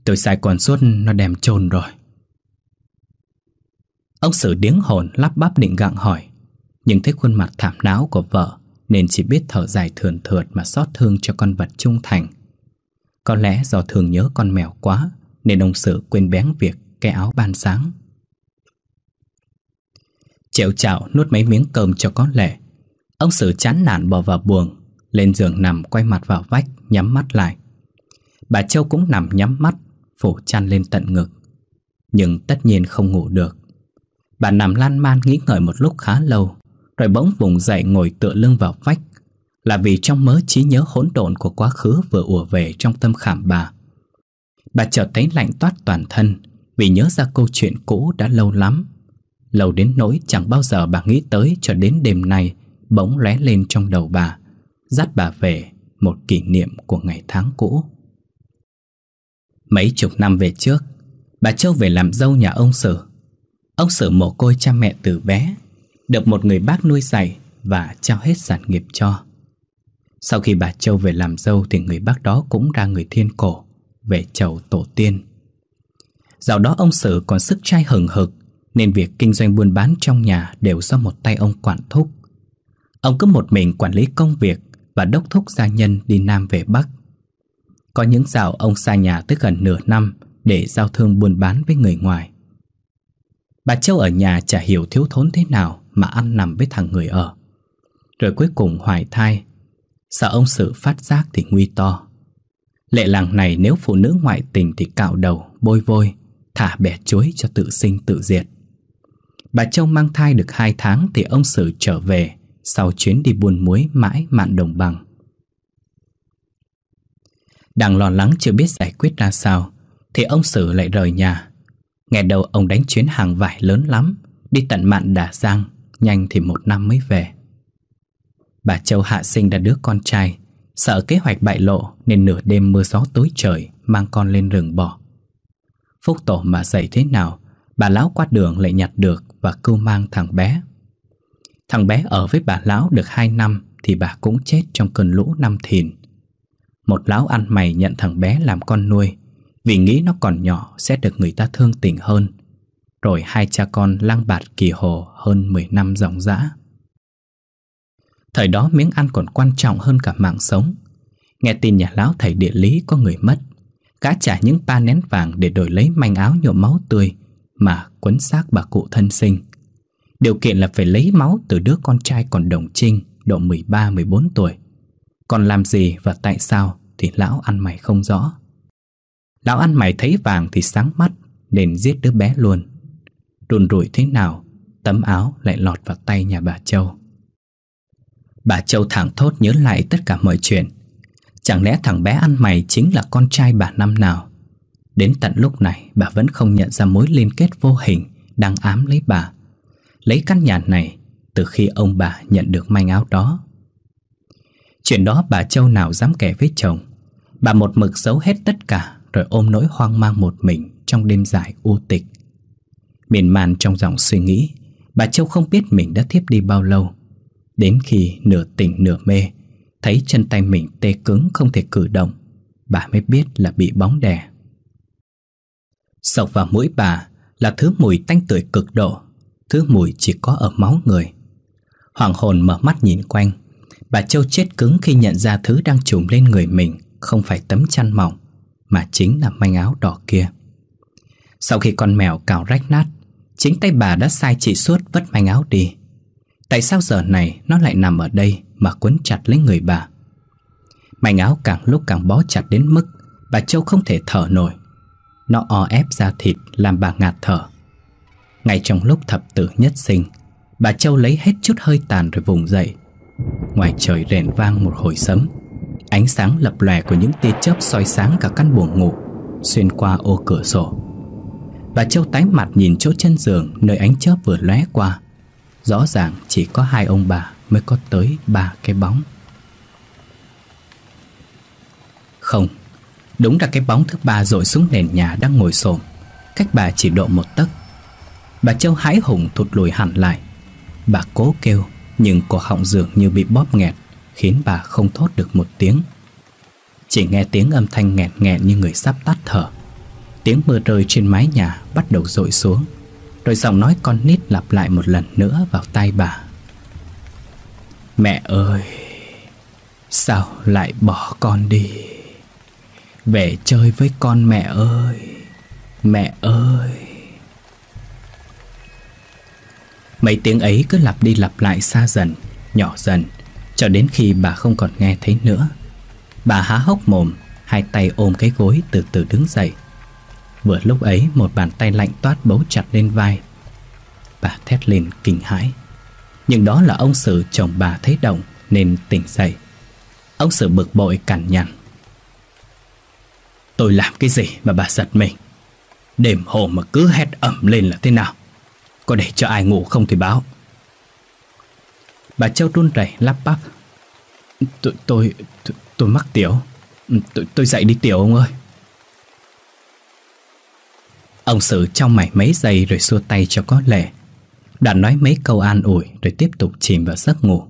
Tôi sai còn suốt nó đem chôn rồi Ông sử điếng hồn lắp bắp định gặng hỏi Nhưng thấy khuôn mặt thảm não của vợ Nên chỉ biết thở dài thườn thượt Mà xót thương cho con vật trung thành Có lẽ do thường nhớ con mèo quá Nên ông sử quên bén việc Cái áo ban sáng Chẹo chạo nuốt mấy miếng cơm cho có lệ Ông sử chán nản bỏ vào buồng Lên giường nằm quay mặt vào vách Nhắm mắt lại Bà Châu cũng nằm nhắm mắt Phủ chăn lên tận ngực Nhưng tất nhiên không ngủ được Bà nằm lan man nghĩ ngợi một lúc khá lâu Rồi bỗng vùng dậy ngồi tựa lưng vào vách Là vì trong mớ trí nhớ hỗn độn của quá khứ vừa ùa về trong tâm khảm bà Bà chợt thấy lạnh toát toàn thân Vì nhớ ra câu chuyện cũ đã lâu lắm Lâu đến nỗi chẳng bao giờ bà nghĩ tới cho đến đêm nay Bỗng lóe lên trong đầu bà Dắt bà về một kỷ niệm của ngày tháng cũ Mấy chục năm về trước Bà Châu về làm dâu nhà ông Sử Ông sở mồ côi cha mẹ từ bé, được một người bác nuôi dạy và trao hết sản nghiệp cho. Sau khi bà Châu về làm dâu thì người bác đó cũng ra người thiên cổ, về chầu tổ tiên. Dạo đó ông sở còn sức trai hừng hực, nên việc kinh doanh buôn bán trong nhà đều do một tay ông quản thúc. Ông cứ một mình quản lý công việc và đốc thúc gia nhân đi Nam về Bắc. Có những dạo ông xa nhà tới gần nửa năm để giao thương buôn bán với người ngoài. Bà Châu ở nhà chả hiểu thiếu thốn thế nào mà ăn nằm với thằng người ở. Rồi cuối cùng hoài thai, sợ ông sự phát giác thì nguy to. Lệ làng này nếu phụ nữ ngoại tình thì cạo đầu, bôi vôi, thả bẻ chuối cho tự sinh tự diệt. Bà Châu mang thai được 2 tháng thì ông Sử trở về sau chuyến đi buôn muối mãi mạn đồng bằng. Đang lo lắng chưa biết giải quyết ra sao thì ông Sử lại rời nhà nghe đầu ông đánh chuyến hàng vải lớn lắm Đi tận mạn Đà Giang Nhanh thì một năm mới về Bà Châu hạ sinh ra đứa con trai Sợ kế hoạch bại lộ Nên nửa đêm mưa gió tối trời Mang con lên rừng bỏ Phúc tổ mà dậy thế nào Bà lão qua đường lại nhặt được Và cưu mang thằng bé Thằng bé ở với bà lão được 2 năm Thì bà cũng chết trong cơn lũ năm thìn Một lão ăn mày nhận thằng bé làm con nuôi vì nghĩ nó còn nhỏ sẽ được người ta thương tình hơn Rồi hai cha con lang bạt kỳ hồ hơn 10 năm dòng dã. Thời đó miếng ăn còn quan trọng hơn cả mạng sống Nghe tin nhà lão thầy địa lý có người mất Gã trả những ba nén vàng để đổi lấy manh áo nhuộm máu tươi Mà quấn xác bà cụ thân sinh Điều kiện là phải lấy máu từ đứa con trai còn đồng trinh Độ 13-14 tuổi Còn làm gì và tại sao thì lão ăn mày không rõ Lão ăn mày thấy vàng thì sáng mắt Nên giết đứa bé luôn Rùn rủi thế nào Tấm áo lại lọt vào tay nhà bà Châu Bà Châu thẳng thốt nhớ lại tất cả mọi chuyện Chẳng lẽ thằng bé ăn mày chính là con trai bà năm nào Đến tận lúc này bà vẫn không nhận ra mối liên kết vô hình Đang ám lấy bà Lấy căn nhà này từ khi ông bà nhận được manh áo đó Chuyện đó bà Châu nào dám kể với chồng Bà một mực giấu hết tất cả rồi ôm nỗi hoang mang một mình trong đêm dài u tịch. Miền man trong dòng suy nghĩ, bà Châu không biết mình đã thiếp đi bao lâu. Đến khi nửa tỉnh nửa mê, thấy chân tay mình tê cứng không thể cử động, bà mới biết là bị bóng đè. Sọc vào mũi bà là thứ mùi tanh tưởi cực độ, thứ mùi chỉ có ở máu người. Hoàng hồn mở mắt nhìn quanh, bà Châu chết cứng khi nhận ra thứ đang trùm lên người mình không phải tấm chăn mỏng mà chính là manh áo đỏ kia. Sau khi con mèo cào rách nát, chính tay bà đã sai chị suốt vất manh áo đi. Tại sao giờ này nó lại nằm ở đây mà quấn chặt lấy người bà? Mảnh áo càng lúc càng bó chặt đến mức bà Châu không thể thở nổi. Nó o ép ra thịt làm bà ngạt thở. Ngay trong lúc thập tử nhất sinh, bà Châu lấy hết chút hơi tàn rồi vùng dậy. Ngoài trời rền vang một hồi sấm. Ánh sáng lập lòe của những tia chớp soi sáng cả căn buồng ngủ Xuyên qua ô cửa sổ Bà Châu tái mặt nhìn chỗ chân giường Nơi ánh chớp vừa lóe qua Rõ ràng chỉ có hai ông bà Mới có tới ba cái bóng Không Đúng là cái bóng thứ ba rồi xuống nền nhà đang ngồi xổm Cách bà chỉ độ một tấc Bà Châu hãi hùng thụt lùi hẳn lại Bà cố kêu Nhưng cổ họng dường như bị bóp nghẹt khiến bà không thốt được một tiếng. Chỉ nghe tiếng âm thanh nghẹt nghẹn như người sắp tắt thở. Tiếng mưa rơi trên mái nhà bắt đầu rội xuống, rồi giọng nói con nít lặp lại một lần nữa vào tai bà. Mẹ ơi, sao lại bỏ con đi? Về chơi với con mẹ ơi, mẹ ơi. Mấy tiếng ấy cứ lặp đi lặp lại xa dần, nhỏ dần, cho đến khi bà không còn nghe thấy nữa Bà há hốc mồm Hai tay ôm cái gối từ từ đứng dậy Vừa lúc ấy một bàn tay lạnh toát bấu chặt lên vai Bà thét lên kinh hãi Nhưng đó là ông Sử chồng bà thấy động Nên tỉnh dậy Ông Sử bực bội cằn nhằn Tôi làm cái gì mà bà giật mình Đêm hồ mà cứ hét ẩm lên là thế nào Có để cho ai ngủ không thì báo Bà treo run rẩy lắp bắp tôi, tôi, tôi, mắc tiểu tôi, tôi dậy đi tiểu ông ơi Ông Sử trong mảy mấy giây rồi xua tay cho có lệ Đoạn nói mấy câu an ủi rồi tiếp tục chìm vào giấc ngủ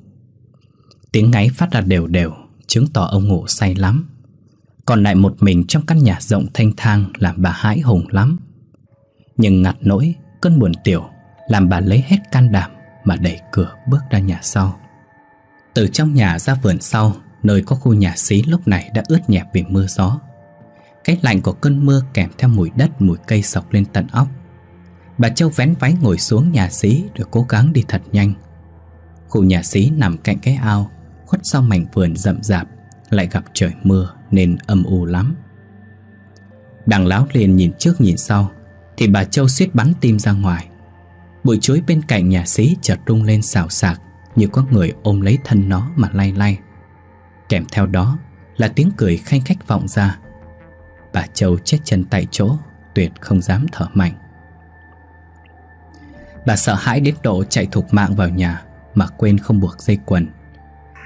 Tiếng ngáy phát ra đều đều Chứng tỏ ông ngủ say lắm Còn lại một mình trong căn nhà rộng thanh thang Làm bà hãi hùng lắm Nhưng ngặt nỗi Cơn buồn tiểu Làm bà lấy hết can đảm mà đẩy cửa bước ra nhà sau. Từ trong nhà ra vườn sau, nơi có khu nhà xí lúc này đã ướt nhẹp vì mưa gió. Cái lạnh của cơn mưa kèm theo mùi đất, mùi cây sọc lên tận óc. Bà Châu vén váy ngồi xuống nhà xí rồi cố gắng đi thật nhanh. Khu nhà xí nằm cạnh cái ao, khuất sau mảnh vườn rậm rạp, lại gặp trời mưa nên âm u lắm. Đằng láo liền nhìn trước nhìn sau, thì bà Châu suýt bắn tim ra ngoài. Bụi chuối bên cạnh nhà sĩ chợt rung lên xào xạc Như có người ôm lấy thân nó mà lay lay Kèm theo đó là tiếng cười khanh khách vọng ra Bà Châu chết chân tại chỗ Tuyệt không dám thở mạnh Bà sợ hãi đến độ chạy thục mạng vào nhà Mà quên không buộc dây quần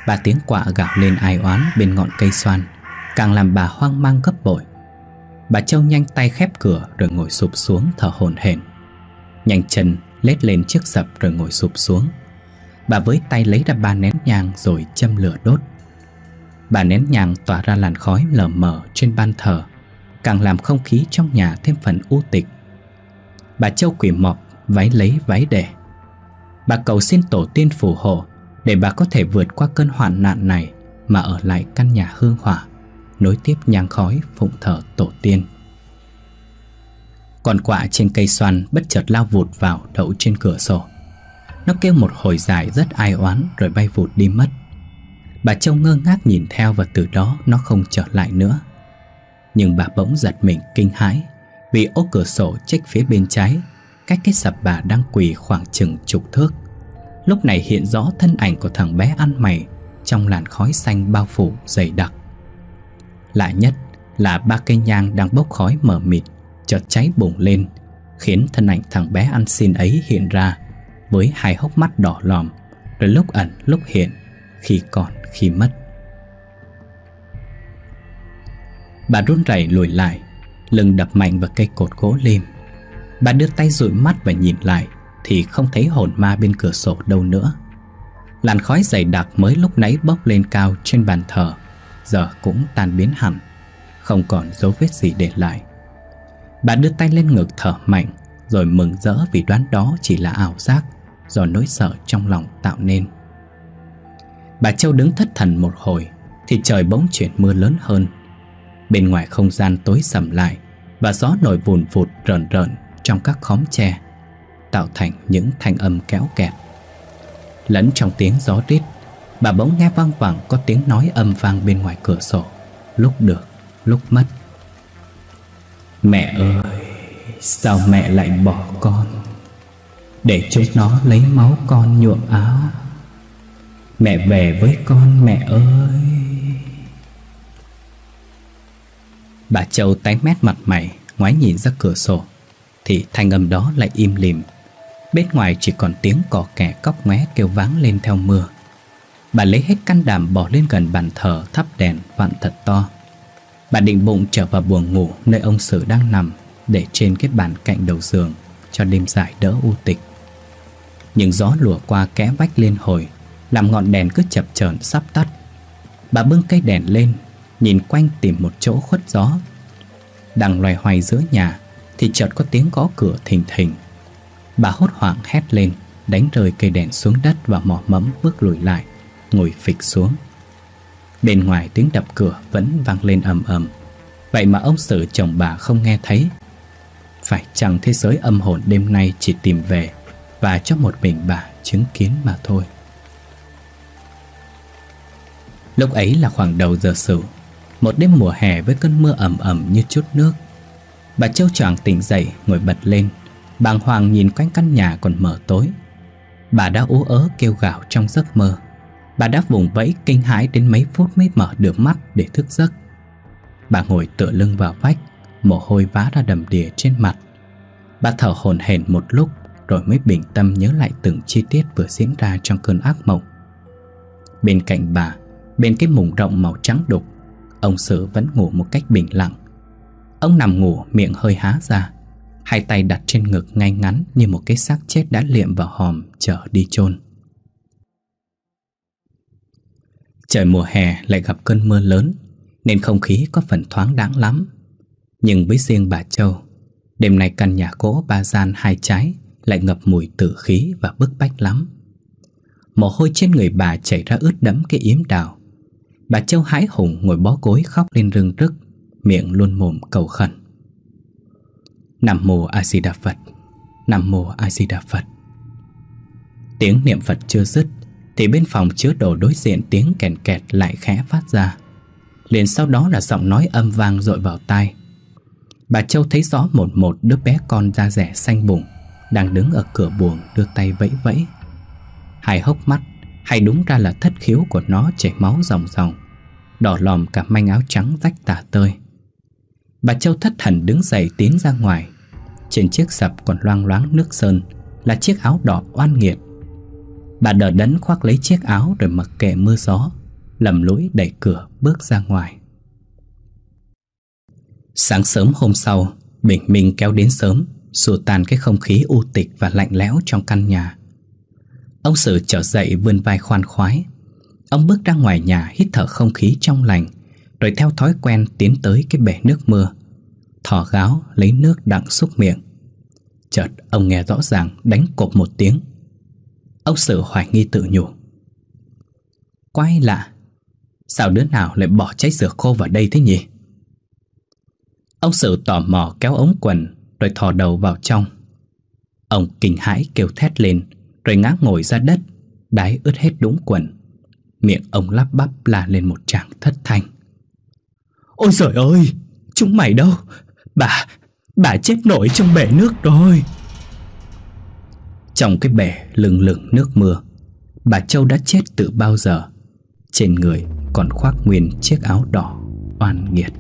Bà tiếng quạ gạo lên ai oán bên ngọn cây xoan Càng làm bà hoang mang gấp bội Bà Châu nhanh tay khép cửa rồi ngồi sụp xuống thở hổn hển Nhanh chân lết lên chiếc sập rồi ngồi sụp xuống. Bà với tay lấy ra ba nén nhang rồi châm lửa đốt. Bà nén nhang tỏa ra làn khói lờ mờ trên ban thờ, càng làm không khí trong nhà thêm phần u tịch. Bà châu quỷ mọc, váy lấy váy để. Bà cầu xin tổ tiên phù hộ để bà có thể vượt qua cơn hoạn nạn này mà ở lại căn nhà hương hỏa, nối tiếp nhang khói phụng thờ tổ tiên còn quạ trên cây xoan bất chợt lao vụt vào đậu trên cửa sổ Nó kêu một hồi dài rất ai oán rồi bay vụt đi mất Bà Châu ngơ ngác nhìn theo và từ đó nó không trở lại nữa Nhưng bà bỗng giật mình kinh hãi Vì ô cửa sổ trách phía bên trái Cách cái sập bà đang quỳ khoảng chừng chục thước Lúc này hiện rõ thân ảnh của thằng bé ăn mày Trong làn khói xanh bao phủ dày đặc Lạ nhất là ba cây nhang đang bốc khói mờ mịt chợt cháy bùng lên khiến thân ảnh thằng bé ăn xin ấy hiện ra với hai hốc mắt đỏ lòm rồi lúc ẩn lúc hiện khi còn khi mất. Bà run rẩy lùi lại lưng đập mạnh vào cây cột gỗ lim. Bà đưa tay dụi mắt và nhìn lại thì không thấy hồn ma bên cửa sổ đâu nữa. Làn khói dày đặc mới lúc nãy bốc lên cao trên bàn thờ giờ cũng tan biến hẳn không còn dấu vết gì để lại bà đưa tay lên ngực thở mạnh Rồi mừng rỡ vì đoán đó chỉ là ảo giác Do nỗi sợ trong lòng tạo nên Bà Châu đứng thất thần một hồi Thì trời bỗng chuyển mưa lớn hơn Bên ngoài không gian tối sầm lại Và gió nổi vùn vụt rợn rợn Trong các khóm tre Tạo thành những thanh âm kéo kẹt Lẫn trong tiếng gió rít Bà bỗng nghe vang vẳng Có tiếng nói âm vang bên ngoài cửa sổ Lúc được, lúc mất Mẹ ơi Sao mẹ lại bỏ con Để chúng nó lấy máu con nhuộm áo Mẹ về với con mẹ ơi Bà Châu tái mét mặt mày Ngoái nhìn ra cửa sổ Thì thanh âm đó lại im lìm Bên ngoài chỉ còn tiếng cỏ kẻ cóc ngoé kêu váng lên theo mưa Bà lấy hết can đảm bỏ lên gần bàn thờ thắp đèn vặn thật to Bà định bụng trở vào buồng ngủ nơi ông Sử đang nằm để trên cái bàn cạnh đầu giường cho đêm dài đỡ u tịch. Nhưng gió lùa qua kẽ vách liên hồi làm ngọn đèn cứ chập chờn sắp tắt. Bà bưng cây đèn lên, nhìn quanh tìm một chỗ khuất gió. Đang loài hoài giữa nhà thì chợt có tiếng gõ cửa thình thình. Bà hốt hoảng hét lên, đánh rơi cây đèn xuống đất và mỏ mẫm bước lùi lại, ngồi phịch xuống. Bên ngoài tiếng đập cửa vẫn vang lên ầm ầm Vậy mà ông Sử chồng bà không nghe thấy Phải chăng thế giới âm hồn đêm nay chỉ tìm về Và cho một mình bà chứng kiến mà thôi Lúc ấy là khoảng đầu giờ Sửu Một đêm mùa hè với cơn mưa ẩm ẩm như chút nước Bà Châu Tràng tỉnh dậy ngồi bật lên Bàng hoàng nhìn quanh căn nhà còn mở tối Bà đã ú ớ kêu gào trong giấc mơ Bà đã vùng vẫy kinh hãi đến mấy phút mới mở được mắt để thức giấc Bà ngồi tựa lưng vào vách Mồ hôi vã ra đầm đìa trên mặt Bà thở hổn hển một lúc Rồi mới bình tâm nhớ lại từng chi tiết vừa diễn ra trong cơn ác mộng Bên cạnh bà Bên cái mùng rộng màu trắng đục Ông Sử vẫn ngủ một cách bình lặng Ông nằm ngủ miệng hơi há ra Hai tay đặt trên ngực ngay ngắn Như một cái xác chết đã liệm vào hòm Chờ đi chôn Trời mùa hè lại gặp cơn mưa lớn Nên không khí có phần thoáng đáng lắm Nhưng với riêng bà Châu Đêm nay căn nhà cỗ ba gian hai trái Lại ngập mùi tử khí và bức bách lắm Mồ hôi trên người bà chảy ra ướt đẫm cái yếm đào Bà Châu hái hùng ngồi bó gối khóc lên rưng rức Miệng luôn mồm cầu khẩn Nam mô A Di Đà Phật Nam mô A Di Đà Phật Tiếng niệm Phật chưa dứt thì bên phòng chứa đồ đối diện tiếng kèn kẹt lại khẽ phát ra. Liền sau đó là giọng nói âm vang dội vào tai. Bà Châu thấy rõ một một đứa bé con da rẻ xanh bụng đang đứng ở cửa buồng đưa tay vẫy vẫy. Hai hốc mắt, hay đúng ra là thất khiếu của nó chảy máu ròng ròng, đỏ lòm cả manh áo trắng rách tả tơi. Bà Châu thất thần đứng dậy tiến ra ngoài. Trên chiếc sập còn loang loáng nước sơn là chiếc áo đỏ oan nghiệt Bà đờ đẫn khoác lấy chiếc áo rồi mặc kệ mưa gió Lầm lũi đẩy cửa bước ra ngoài Sáng sớm hôm sau Bình minh kéo đến sớm Xua tan cái không khí u tịch và lạnh lẽo trong căn nhà Ông Sử trở dậy vươn vai khoan khoái Ông bước ra ngoài nhà hít thở không khí trong lành Rồi theo thói quen tiến tới cái bể nước mưa Thỏ gáo lấy nước đặng xúc miệng Chợt ông nghe rõ ràng đánh cột một tiếng Ông Sử hoài nghi tự nhủ Quái lạ Sao đứa nào lại bỏ cháy dừa khô vào đây thế nhỉ Ông Sử tò mò kéo ống quần Rồi thò đầu vào trong Ông kinh hãi kêu thét lên Rồi ngã ngồi ra đất Đái ướt hết đũng quần Miệng ông lắp bắp la lên một tràng thất thanh Ôi trời ơi Chúng mày đâu Bà Bà chết nổi trong bể nước rồi trong cái bể lừng lừng nước mưa Bà Châu đã chết từ bao giờ Trên người còn khoác nguyên chiếc áo đỏ oan nghiệt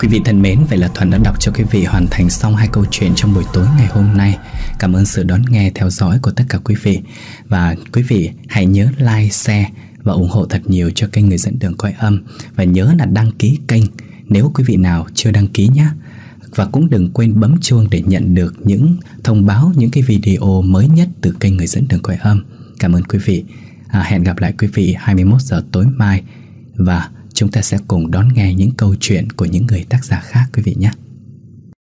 Quý vị thân mến, vậy là Thuần đã đọc cho quý vị hoàn thành xong hai câu chuyện trong buổi tối ngày hôm nay. Cảm ơn sự đón nghe theo dõi của tất cả quý vị. Và quý vị hãy nhớ like, share và ủng hộ thật nhiều cho kênh Người Dẫn Đường Coi Âm. Và nhớ là đăng ký kênh nếu quý vị nào chưa đăng ký nhé và cũng đừng quên bấm chuông để nhận được những thông báo những cái video mới nhất từ kênh người dẫn đường cõi âm. Cảm ơn quý vị. À, hẹn gặp lại quý vị 21 giờ tối mai và chúng ta sẽ cùng đón nghe những câu chuyện của những người tác giả khác quý vị nhé.